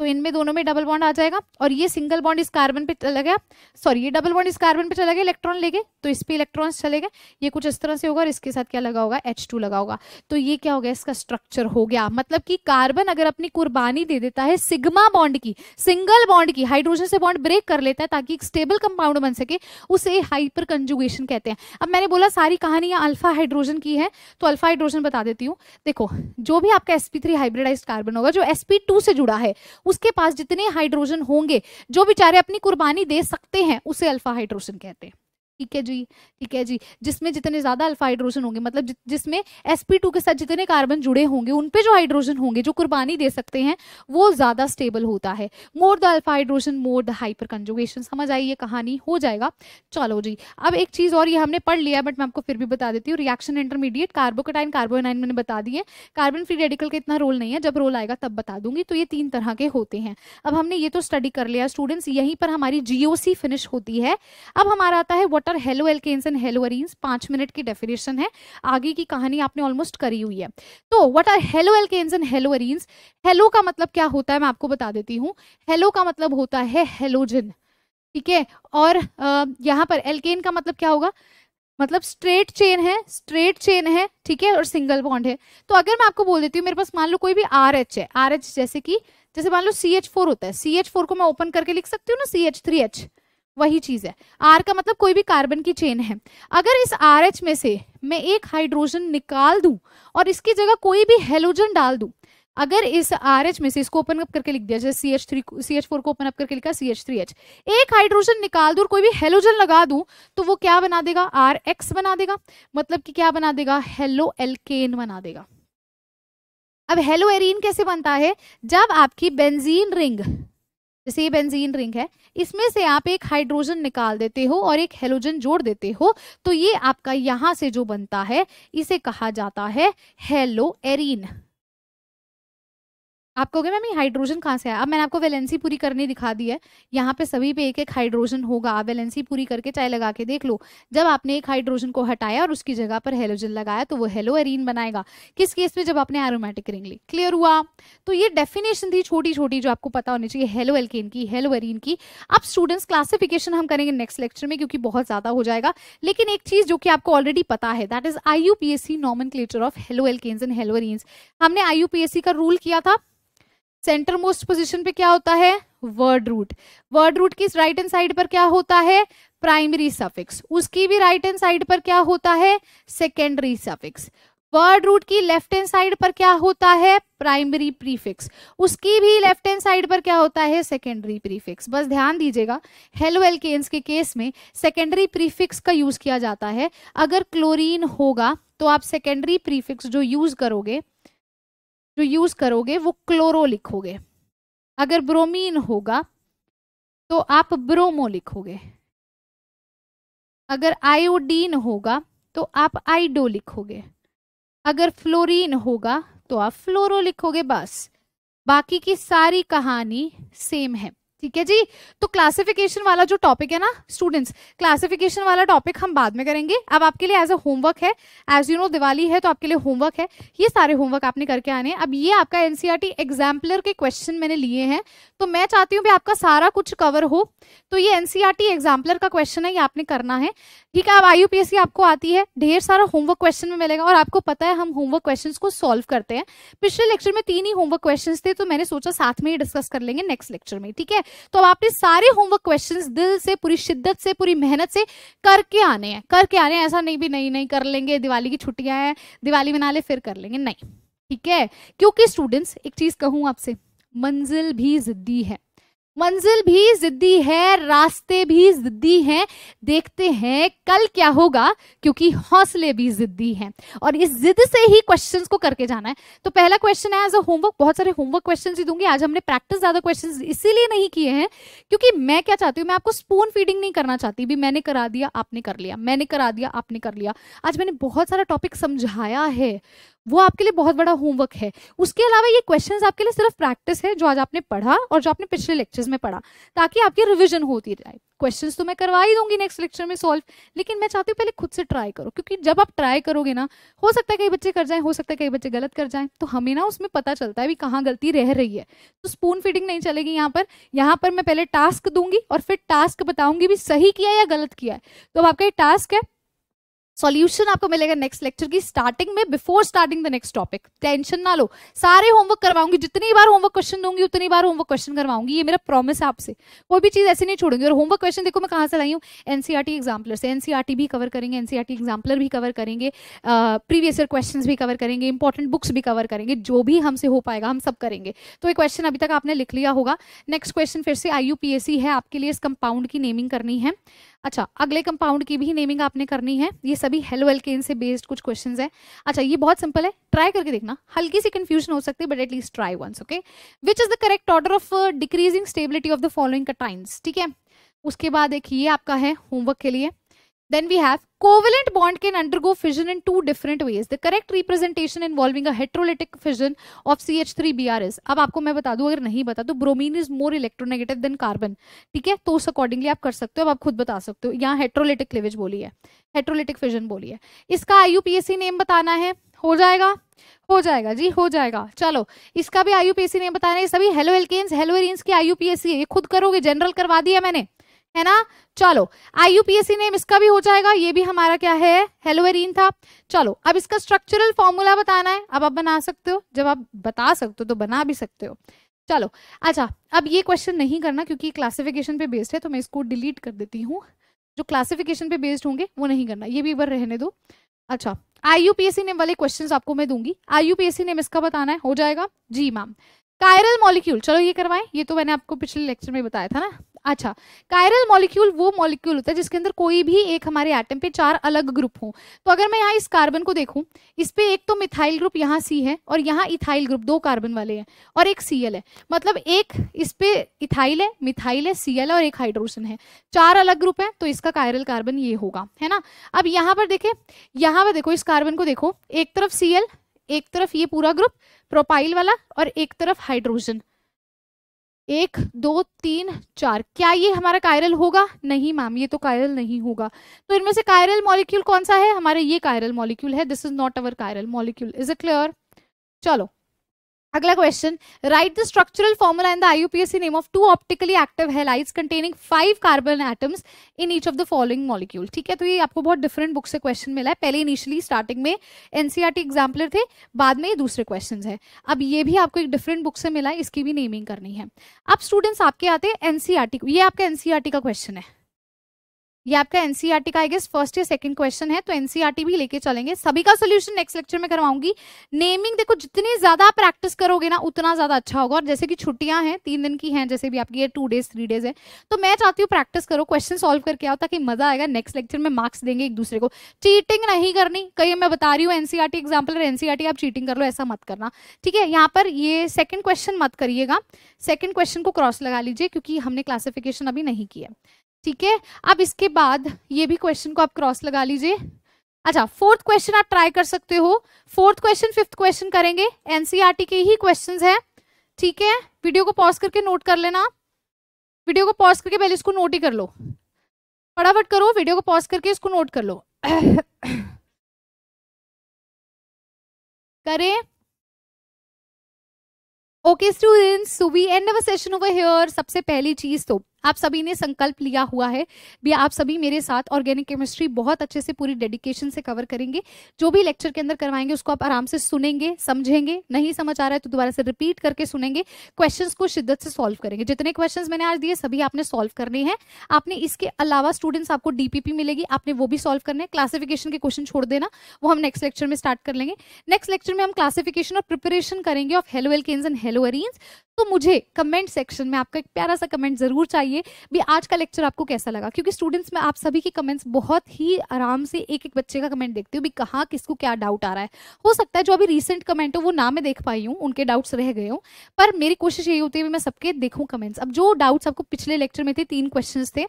तो इनमें दोनों में डबल बॉन्ड आ जाएगा और ये सिंगल बॉन्ड इस कार्बन पे चला गया सॉरी ये डबल बॉन्ड इस कार्बन पे चला गया इलेक्ट्रॉन लेके तो इस पे इलेक्ट्रॉन्स चले गए ये कुछ इस तरह से होगा और इसके साथ क्या लगा होगा एच टू लगा होगा तो ये क्या हो गया इसका स्ट्रक्चर हो गया मतलब कि कार्बन अगर अपनी कुर्बानी दे देता है सिग्मा बॉन्ड की सिंगल बॉन्ड की हाइड्रोजन से बॉन्ड ब्रेक कर लेता है ताकि एक स्टेबल कंपाउंड बन सके उसे हाइपर कंजुगेशन कहते हैं अब मैंने बोला सारी कहानियां अल्फा हाइड्रोजन की है तो अल्फा हाइड्रोजन बता देती हूँ देखो जो भी आपका एसपी थ्री हाइब्रिडाइज कार्बन होगा जो एसपी से जुड़ा है उसके पास जितने हाइड्रोजन होंगे जो बेचारे अपनी कुर्बानी दे सकते हैं उसे अल्फा हाइड्रोजन कहते हैं ठीक है जी ठीक है जी जिसमें जितने ज्यादा अल्फा हाइड्रोजन होंगे मतलब जिसमें sp2 के साथ जितने कार्बन जुड़े होंगे उन पे जो हाइड्रोजन होंगे जो कुर्बानी दे सकते हैं वो ज्यादा स्टेबल होता है more the alpha hydrogen more the hyperconjugation समझ आई ये कहानी हो जाएगा चलो जी अब एक चीज और ये हमने पढ़ लिया बट मैं आपको फिर भी बता देती हूँ रिएक्शन इंटरमीडिएट कार्बोकोटाइन कार्बोनाइन मैंने बता दिए कार्बन फ्री रेडिकल का इतना रोल नहीं है जब रोल आएगा तब बता दूंगी तो ये तीन तरह के होते हैं अब हमने ये तो स्टडी कर लिया स्टूडेंट्स यहीं पर हमारी जीओसी फिनिश होती है अब हमारा आता है वॉटर और हेलो एल्केन्स एंड हेलोअरीन्स पांच मिनट की डेफिनेशन है आगे की कहानी आपने ऑलमोस्ट करी हुई है तो what are halo alkanes and haloarenes halo का मतलब क्या होता है मैं आपको बता देती हूँ हेलो का मतलब होता है हेलोजिन ठीक है और यहाँ पर एल्केन का मतलब क्या होगा मतलब स्ट्रेट चेन है स्ट्रेट चेन है ठीक है और सिंगल बॉन्ड है तो अगर मैं आपको बोल देती हूँ मेरे पास मान लो कोई भी आर एच है आर एच जैसे कि जैसे मान लो सी एच फोर होता है सी एच फोर को मैं ओपन करके लिख सकती हूँ ना सी एच थ्री एच वही चीज है आर का मतलब कोई भी कार्बन की चेन है अगर इस आर एच में से मैं एक हाइड्रोजन निकाल दू और इसकी जगह कोई भी हेलोजन डाल दू अगर इस आर एच में से इसको ओपन अप करके लिख दिया जैसे C H three C H four को ओपन अप करके लिखा सी एच थ्री एच एक हाइड्रोजन निकाल दूं और कोई भी हेलोजन लगा दूं तो वो क्या बना देगा आर एक्स बना देगा मतलब कि क्या बना देगा हेलो एल्केन बना देगा अब हेलो एरिन कैसे बनता है जब आपकी बेंजीन रिंग जैसे ये बेंजीन रिंग है इसमें से आप एक हाइड्रोजन निकाल देते हो और एक हेलोजन जोड़ देते हो तो ये आपका यहाँ से जो बनता है इसे कहा जाता है हेलो एरीन आप कहोगे मैम ये हाइड्रोजन कहाँ से आया अब मैंने आपको वैलेंसी पूरी करनी दिखा दी है यहाँ पे सभी पे एक एक हाइड्रोजन होगा आप वैलेंसी पूरी करके चाय लगा के देख लो जब आपने एक हाइड्रोजन को हटाया और उसकी जगह पर हेलोजन लगाया तो वो हेलो एरीन बनाएगा किस केस में जब आपने एरोमेटिक रिंग ली क्लियर हुआ तो ये डेफिनेशन थी छोटी छोटी जो आपको पता होनी चाहिए हेलो एल्केन की हेलो एरीन की अब स्टूडेंट्स क्लासिफिकेशन हम करेंगे नेक्स्ट लेक्चर में क्योंकि बहुत ज्यादा हो जाएगा लेकिन एक चीज जो कि आपको ऑलरेडी पता है that is I U P S C nomen of halo alkanes and haloarenes हमने I U P S C का रूल किया था सेंटर मोस्ट पोजिशन पे क्या होता है वर्ड रूट वर्ड रूट की राइट हैंड साइड पर क्या होता है प्राइमरी सफिक्स उसकी भी राइट हैंड साइड पर क्या होता है सेकेंडरी सफिक्स वर्ड रूट की लेफ्ट हैंड साइड पर क्या होता है प्राइमरी प्रीफिक्स उसकी भी लेफ्ट हैंड साइड पर क्या होता है सेकेंडरी प्रीफिक्स बस ध्यान दीजिएगा हेलो एल्केन्स के केस में सेकेंडरी प्रीफिक्स का यूज किया जाता है अगर क्लोरीन होगा तो आप सेकेंडरी प्रीफिक्स जो यूज करोगे जो यूज करोगे वो क्लोरो लिखोगे अगर ब्रोमीन होगा तो आप ब्रोमो लिखोगे अगर आयोडीन होगा तो आप आइडो लिखोगे अगर फ्लोरीन होगा तो आप फ्लोरो लिखोगे बस बाकी की सारी कहानी सेम है ठीक है जी तो क्लासिफिकेशन वाला जो टॉपिक है ना स्टूडेंट्स क्लासिफिकेशन वाला टॉपिक हम बाद में करेंगे अब आपके लिए एज अ होमवर्क है एज यू नो दिवाली है तो आपके लिए होमवर्क है ये सारे होमवर्क आपने करके आने अब ये आपका एनसीईआरटी एग्जाम्पलर e के क्वेश्चन मैंने लिए हैं तो मैं चाहती हूँ भी आपका सारा कुछ कवर हो तो ये एनसीआरटी एग्जाम्पलर e का क्वेश्चन है ये आपने करना है ठीक है अब आईयूपीएससी आपको आती है ढेर सारा होमवर्क क्वेश्चन में मिलेगा और आपको पता है हम होमवर्क क्वेश्चन को सोल्व करते हैं पिछले लेक्चर में तीन ही होमवर्क क्वेश्चन थे तो मैंने सोचा साथ में ही डिस्कस कर लेंगे नेक्स्ट लेक्चर में ठीक है तो अब आपने सारे होमवर्क क्वेश्चंस दिल से पूरी शिद्दत से पूरी मेहनत से करके आने हैं करके आने हैं ऐसा नहीं भी नहीं नहीं कर लेंगे दिवाली की छुट्टियां हैं दिवाली मना ले फिर कर लेंगे नहीं ठीक है क्योंकि स्टूडेंट्स एक चीज कहूं आपसे मंजिल भी जिद्दी है मंजिल भी जिद्दी है रास्ते भी जिद्दी हैं देखते हैं कल क्या होगा क्योंकि हौसले भी जिद्दी हैं और इस जिद से ही क्वेश्चंस को करके जाना है तो पहला क्वेश्चन है एज अ होमवर्क बहुत सारे होमवर्क क्वेश्चंस ही दूंगी आज हमने प्रैक्टिस ज्यादा क्वेश्चंस इसीलिए नहीं किए हैं क्योंकि मैं क्या चाहती हूँ मैं आपको स्पून फीडिंग नहीं करना चाहती भी मैंने करा दिया आपने कर लिया मैंने करा दिया आपने कर लिया आज मैंने बहुत सारा टॉपिक समझाया है वो आपके लिए बहुत बड़ा होमवर्क है उसके अलावा ये क्वेश्चन आपके लिए सिर्फ प्रैक्टिस है जो आज आपने पढ़ा और जो आपने पिछले लेक्चर्स में पढ़ा ताकि आपकी रिविजन होती रहे क्वेश्चंस तो मैं करवा ही दूंगी नेक्स्ट लेक्चर में सॉल्व लेकिन मैं चाहती हूँ पहले खुद से ट्राई करो क्योंकि जब आप ट्राई करोगे ना हो सकता है कई बच्चे कर जाएं हो सकता है कई बच्चे गलत कर जाएं तो हमें ना उसमें पता चलता है कहाँ गलती रह रही है तो स्पून फीडिंग नहीं चलेगी यहाँ पर यहाँ पर मैं पहले टास्क दूंगी और फिर टास्क बताऊंगी भी सही किया या गलत किया है तो अब आपका ये टास्क है सॉल्यूशन आपको मिलेगा नेक्स्ट लेक्चर की स्टार्टिंग में before starting the next topic tension ना लो सारे होमवर्क करवाऊंगी जितनी बार होमवर्क क्वेश्चन दूंगी उतनी बार होमवर्क क्वेश्चन करवाऊंगी ये मेरा प्रॉमिस है आपसे कोई भी चीज ऐसी नहीं छोड़ूंगी और होमवर्क क्वेश्चन देखो मैं कहां से लाई हूँ एनसीआरटी एग्जाम्पलर e से एनसीआरटी e भी कवर करेंगे एनसीआरटी एग्जाम्पलर e भी कवर करेंगे प्रीवियस ईयर क्वेश्चन भी कवर करेंगे इंपॉर्टेंट बुक्स भी कवर करेंगे जो भी हमसे हो पाएगा हम सब करेंगे तो ये क्वेश्चन अभी तक आपने लिख लिया होगा नेक्स्ट क्वेश्चन फिर से आई है आपके लिए इस कंपाउंड की नेमिंग करनी है अच्छा अगले कंपाउंड की भी नेमिंग आपने करनी है ये सभी हेलो एल के इनसे बेस्ड कुछ क्वेश्चन है अच्छा ये बहुत सिंपल है ट्राई करके देखना हल्की सी कंफ्यूजन हो सकती है but at least try once okay which is the correct order of decreasing stability of the following cations ठीक है उसके बाद एक ये आपका है होमवर्क के लिए Then we have covalent bond can undergo fission in two different ways. The correct representation involving a heterolytic fission of CH3Br is. अब आपको मैं बता दूं अगर नहीं बता तो bromine is more electronegative than carbon ठीक है तो उस accordingly आप कर सकते हो अब आप खुद बता सकते हो यहाँ heterolytic cleavage बोली है heterolytic fission बोली है इसका iupac name बताना है हो जाएगा हो जाएगा जी हो जाएगा चलो इसका भी आई नेम बताना है सभी हेलो एल्केन्स हेलो एरिन्स की आई है ये खुद करोगे जनरल करवा दिया मैंने है ना चलो आईयूपीएससी नेम इसका भी हो जाएगा ये भी हमारा क्या है हेलोवेरीन था चलो अब इसका स्ट्रक्चरल फॉर्मूला बताना है अब आप बना सकते हो जब आप बता सकते हो तो बना भी सकते हो चलो अच्छा अब ये क्वेश्चन नहीं करना क्योंकि क्लासिफिकेशन पे बेस्ड है तो मैं इसको डिलीट कर देती हूँ जो क्लासिफिकेशन पे बेस्ड होंगे वो नहीं करना ये भी एक बार रहने दो अच्छा आईयूपीएससी नेम वाले क्वेश्चन आपको मैं दूंगी आईयूपीएससी नेम इसका बताना है हो जाएगा जी मैम कायरल मॉलिक्यूल चलो ये करवाएं ये तो मैंने आपको पिछले लेक्चर में बताया था ना अच्छा कायरल मॉलिक्यूल वो मॉलिक्यूल होता है जिसके अंदर कोई भी एक हमारे एटम पे चार अलग ग्रुप हो तो अगर मैं यहाँ इस कार्बन को देखूं इस पे एक तो मिथाइल ग्रुप यहाँ सी है और यहाँ इथाइल ग्रुप दो कार्बन वाले हैं और एक सी है मतलब एक इस पे इथाइल है मिथाइल है सी है और एक हाइड्रोजन है चार अलग ग्रुप है तो इसका कायरल कार्बन ये होगा है ना अब यहाँ पर देखे यहाँ पर देखो इस कार्बन को देखो एक तरफ सी एक तरफ ये पूरा ग्रुप प्रोपाइल वाला और एक तरफ हाइड्रोजन एक दो तीन चार क्या ये हमारा कायरल होगा नहीं मैम ये तो कायरल नहीं होगा तो इनमें से कायरल मॉलिक्यूल कौन सा है हमारा ये कायरल मॉलिक्यूल है this is not our chiral molecule is it clear चलो अगला question write the structural formula in the IUPAC name of two optically active halides containing five carbon atoms in each of the following molecule ठीक है तो ये आपको बहुत डिफरेंट बुक से क्वेश्चन मिला है पहले इनिशियली स्टार्टिंग में एनसीआरटी एग्जाम्पलर e थे बाद में ये दूसरे क्वेश्चन है अब ये भी आपको एक डिफरेंट बुक से मिला है इसकी भी नेमिंग करनी है अब स्टूडेंट्स आपके आते हैं एनसीआरटी e ये आपका एनसीआरटी e का क्वेश्चन है ये आपका एनसीईआरटी e का आई गेस फर्स्ट या सेकंड क्वेश्चन है तो एनसीईआरटी e भी लेके चलेंगे सभी का सोल्यूशन नेक्स्ट लेक्चर में करवाऊंगी नेमिंग देखो जितनी ज्यादा प्रैक्टिस करोगे ना उतना ज्यादा अच्छा होगा और जैसे कि छुट्टियां हैं तीन दिन की हैं जैसे भी आपकी ये टू डेज थ्री डेज है तो मैं चाहती हूँ प्रैक्टिस करो क्वेश्चन सोल्व करके आओ ताकि मजा आएगा नेक्स्ट लेक्चर में मार्क्स देंगे एक दूसरे को चीटिंग नहीं करनी कहीं मैं बता रही हूँ एनसीआरटी एग्जाम्पल एनसीआरटी आप चीटिंग कर लो ऐसा मत करना ठीक है यहाँ पर ये सेकंड क्वेश्चन मत करिएगा सेकंड क्वेश्चन को क्रॉस लगा लीजिए क्योंकि हमने क्लासिफिकेशन अभी नहीं किया ठीक है अब इसके बाद ये भी क्वेश्चन को आप क्रॉस लगा लीजिए अच्छा फोर्थ क्वेश्चन आप ट्राई कर सकते हो फोर्थ क्वेश्चन फिफ्थ क्वेश्चन करेंगे एनसीईआरटी e के ही क्वेश्चन है ठीक है वीडियो को पॉज करके नोट कर लेना वीडियो को पॉज करके पहले इसको नोट ही कर लो फटाफट करो वीडियो को पॉज करके इसको नोट कर लो *coughs* करें okay students we end our session over here सबसे पहली चीज तो आप सभी ने संकल्प लिया हुआ है भी आप सभी मेरे साथ ऑर्गेनिक केमिस्ट्री बहुत अच्छे से पूरी डेडिकेशन से कवर करेंगे जो भी लेक्चर के अंदर करवाएंगे उसको आप आराम से सुनेंगे समझेंगे नहीं समझ आ रहा है तो दोबारा से रिपीट करके सुनेंगे क्वेश्चंस को शिद्दत से सॉल्व करेंगे जितने क्वेश्चन मैंने आज दिए सभी आपने सॉल्व करने हैं आपने इसके अलावा स्टूडेंट्स आपको डीपीपी मिलेगी आपने वो भी सॉल्व करने हैं क्लासिफिकेशन के क्वेश्चन छोड़ देना वो हम नेक्स्ट लेक्चर में स्टार्ट कर लेंगे नेक्स्ट लेक्चर में हम क्लासिफिकेशन और प्रिपरेशन करेंगे of halo alkanes and halo तो मुझे कमेंट सेक्शन में आपका एक प्यारा सा कमेंट जरूर चाहिए बताइए भी आज का लेक्चर आपको कैसा लगा क्योंकि स्टूडेंट्स में आप सभी के कमेंट्स बहुत ही आराम से एक एक बच्चे का कमेंट देखती हूँ भी कहाँ किसको क्या डाउट आ रहा है हो सकता है जो अभी रिसेंट कमेंट हो वो ना मैं देख पाई हूँ उनके डाउट्स रह गए हूँ पर मेरी कोशिश यही होती है मैं सबके देखूँ कमेंट्स अब जो डाउट्स आपको पिछले लेक्चर में थे तीन क्वेश्चन थे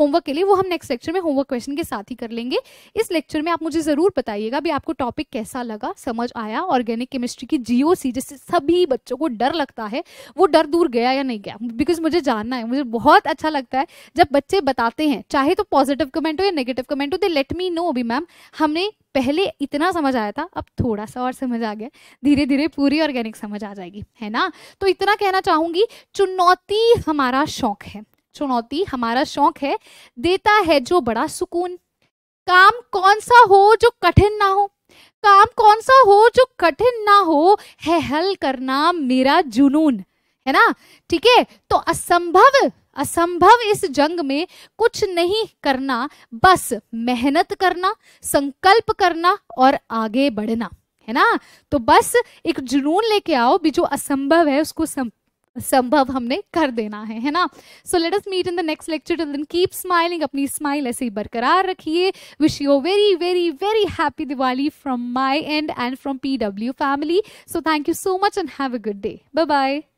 होमवर्क के लिए वो हम नेक्स्ट लेक्चर में होमवर्क क्वेश्चन के साथ ही कर लेंगे इस लेक्चर में आप मुझे ज़रूर बताइएगा भी आपको टॉपिक कैसा लगा समझ आया ऑर्गेनिक केमिस्ट्री की जीओ जिससे सभी बच्चों को डर लगता है वो डर दूर गया या नहीं गया बिकॉज मुझे जानना है मुझे बहुत बहुत अच्छा लगता है जब बच्चे बताते हैं चाहे तो पॉजिटिव कमेंट हो या नेगेटिव कमेंट हो दे लेट मी नो अभी मैम हमने पहले इतना समझ आया था अब थोड़ा सा और समझ आ गया धीरे धीरे पूरी ऑर्गेनिक समझ आ जाएगी है ना तो इतना कहना चाहूंगी चुनौती हमारा शौक है चुनौती हमारा शौक है देता है जो बड़ा सुकून काम कौन सा हो जो कठिन ना हो काम कौन सा हो जो कठिन ना हो है हल करना मेरा जुनून है ना ठीक है तो असंभव असंभव इस जंग में कुछ नहीं करना बस मेहनत करना संकल्प करना और आगे बढ़ना है ना तो बस एक जुनून लेके आओ भी जो असंभव है उसको संभव हमने कर देना है है ना so let us meet in the next lecture till then keep smiling अपनी स्माइल ऐसे ही बरकरार रखिए wish you very very very happy Diwali from my and and from PW family so thank you so much and have a good day bye bye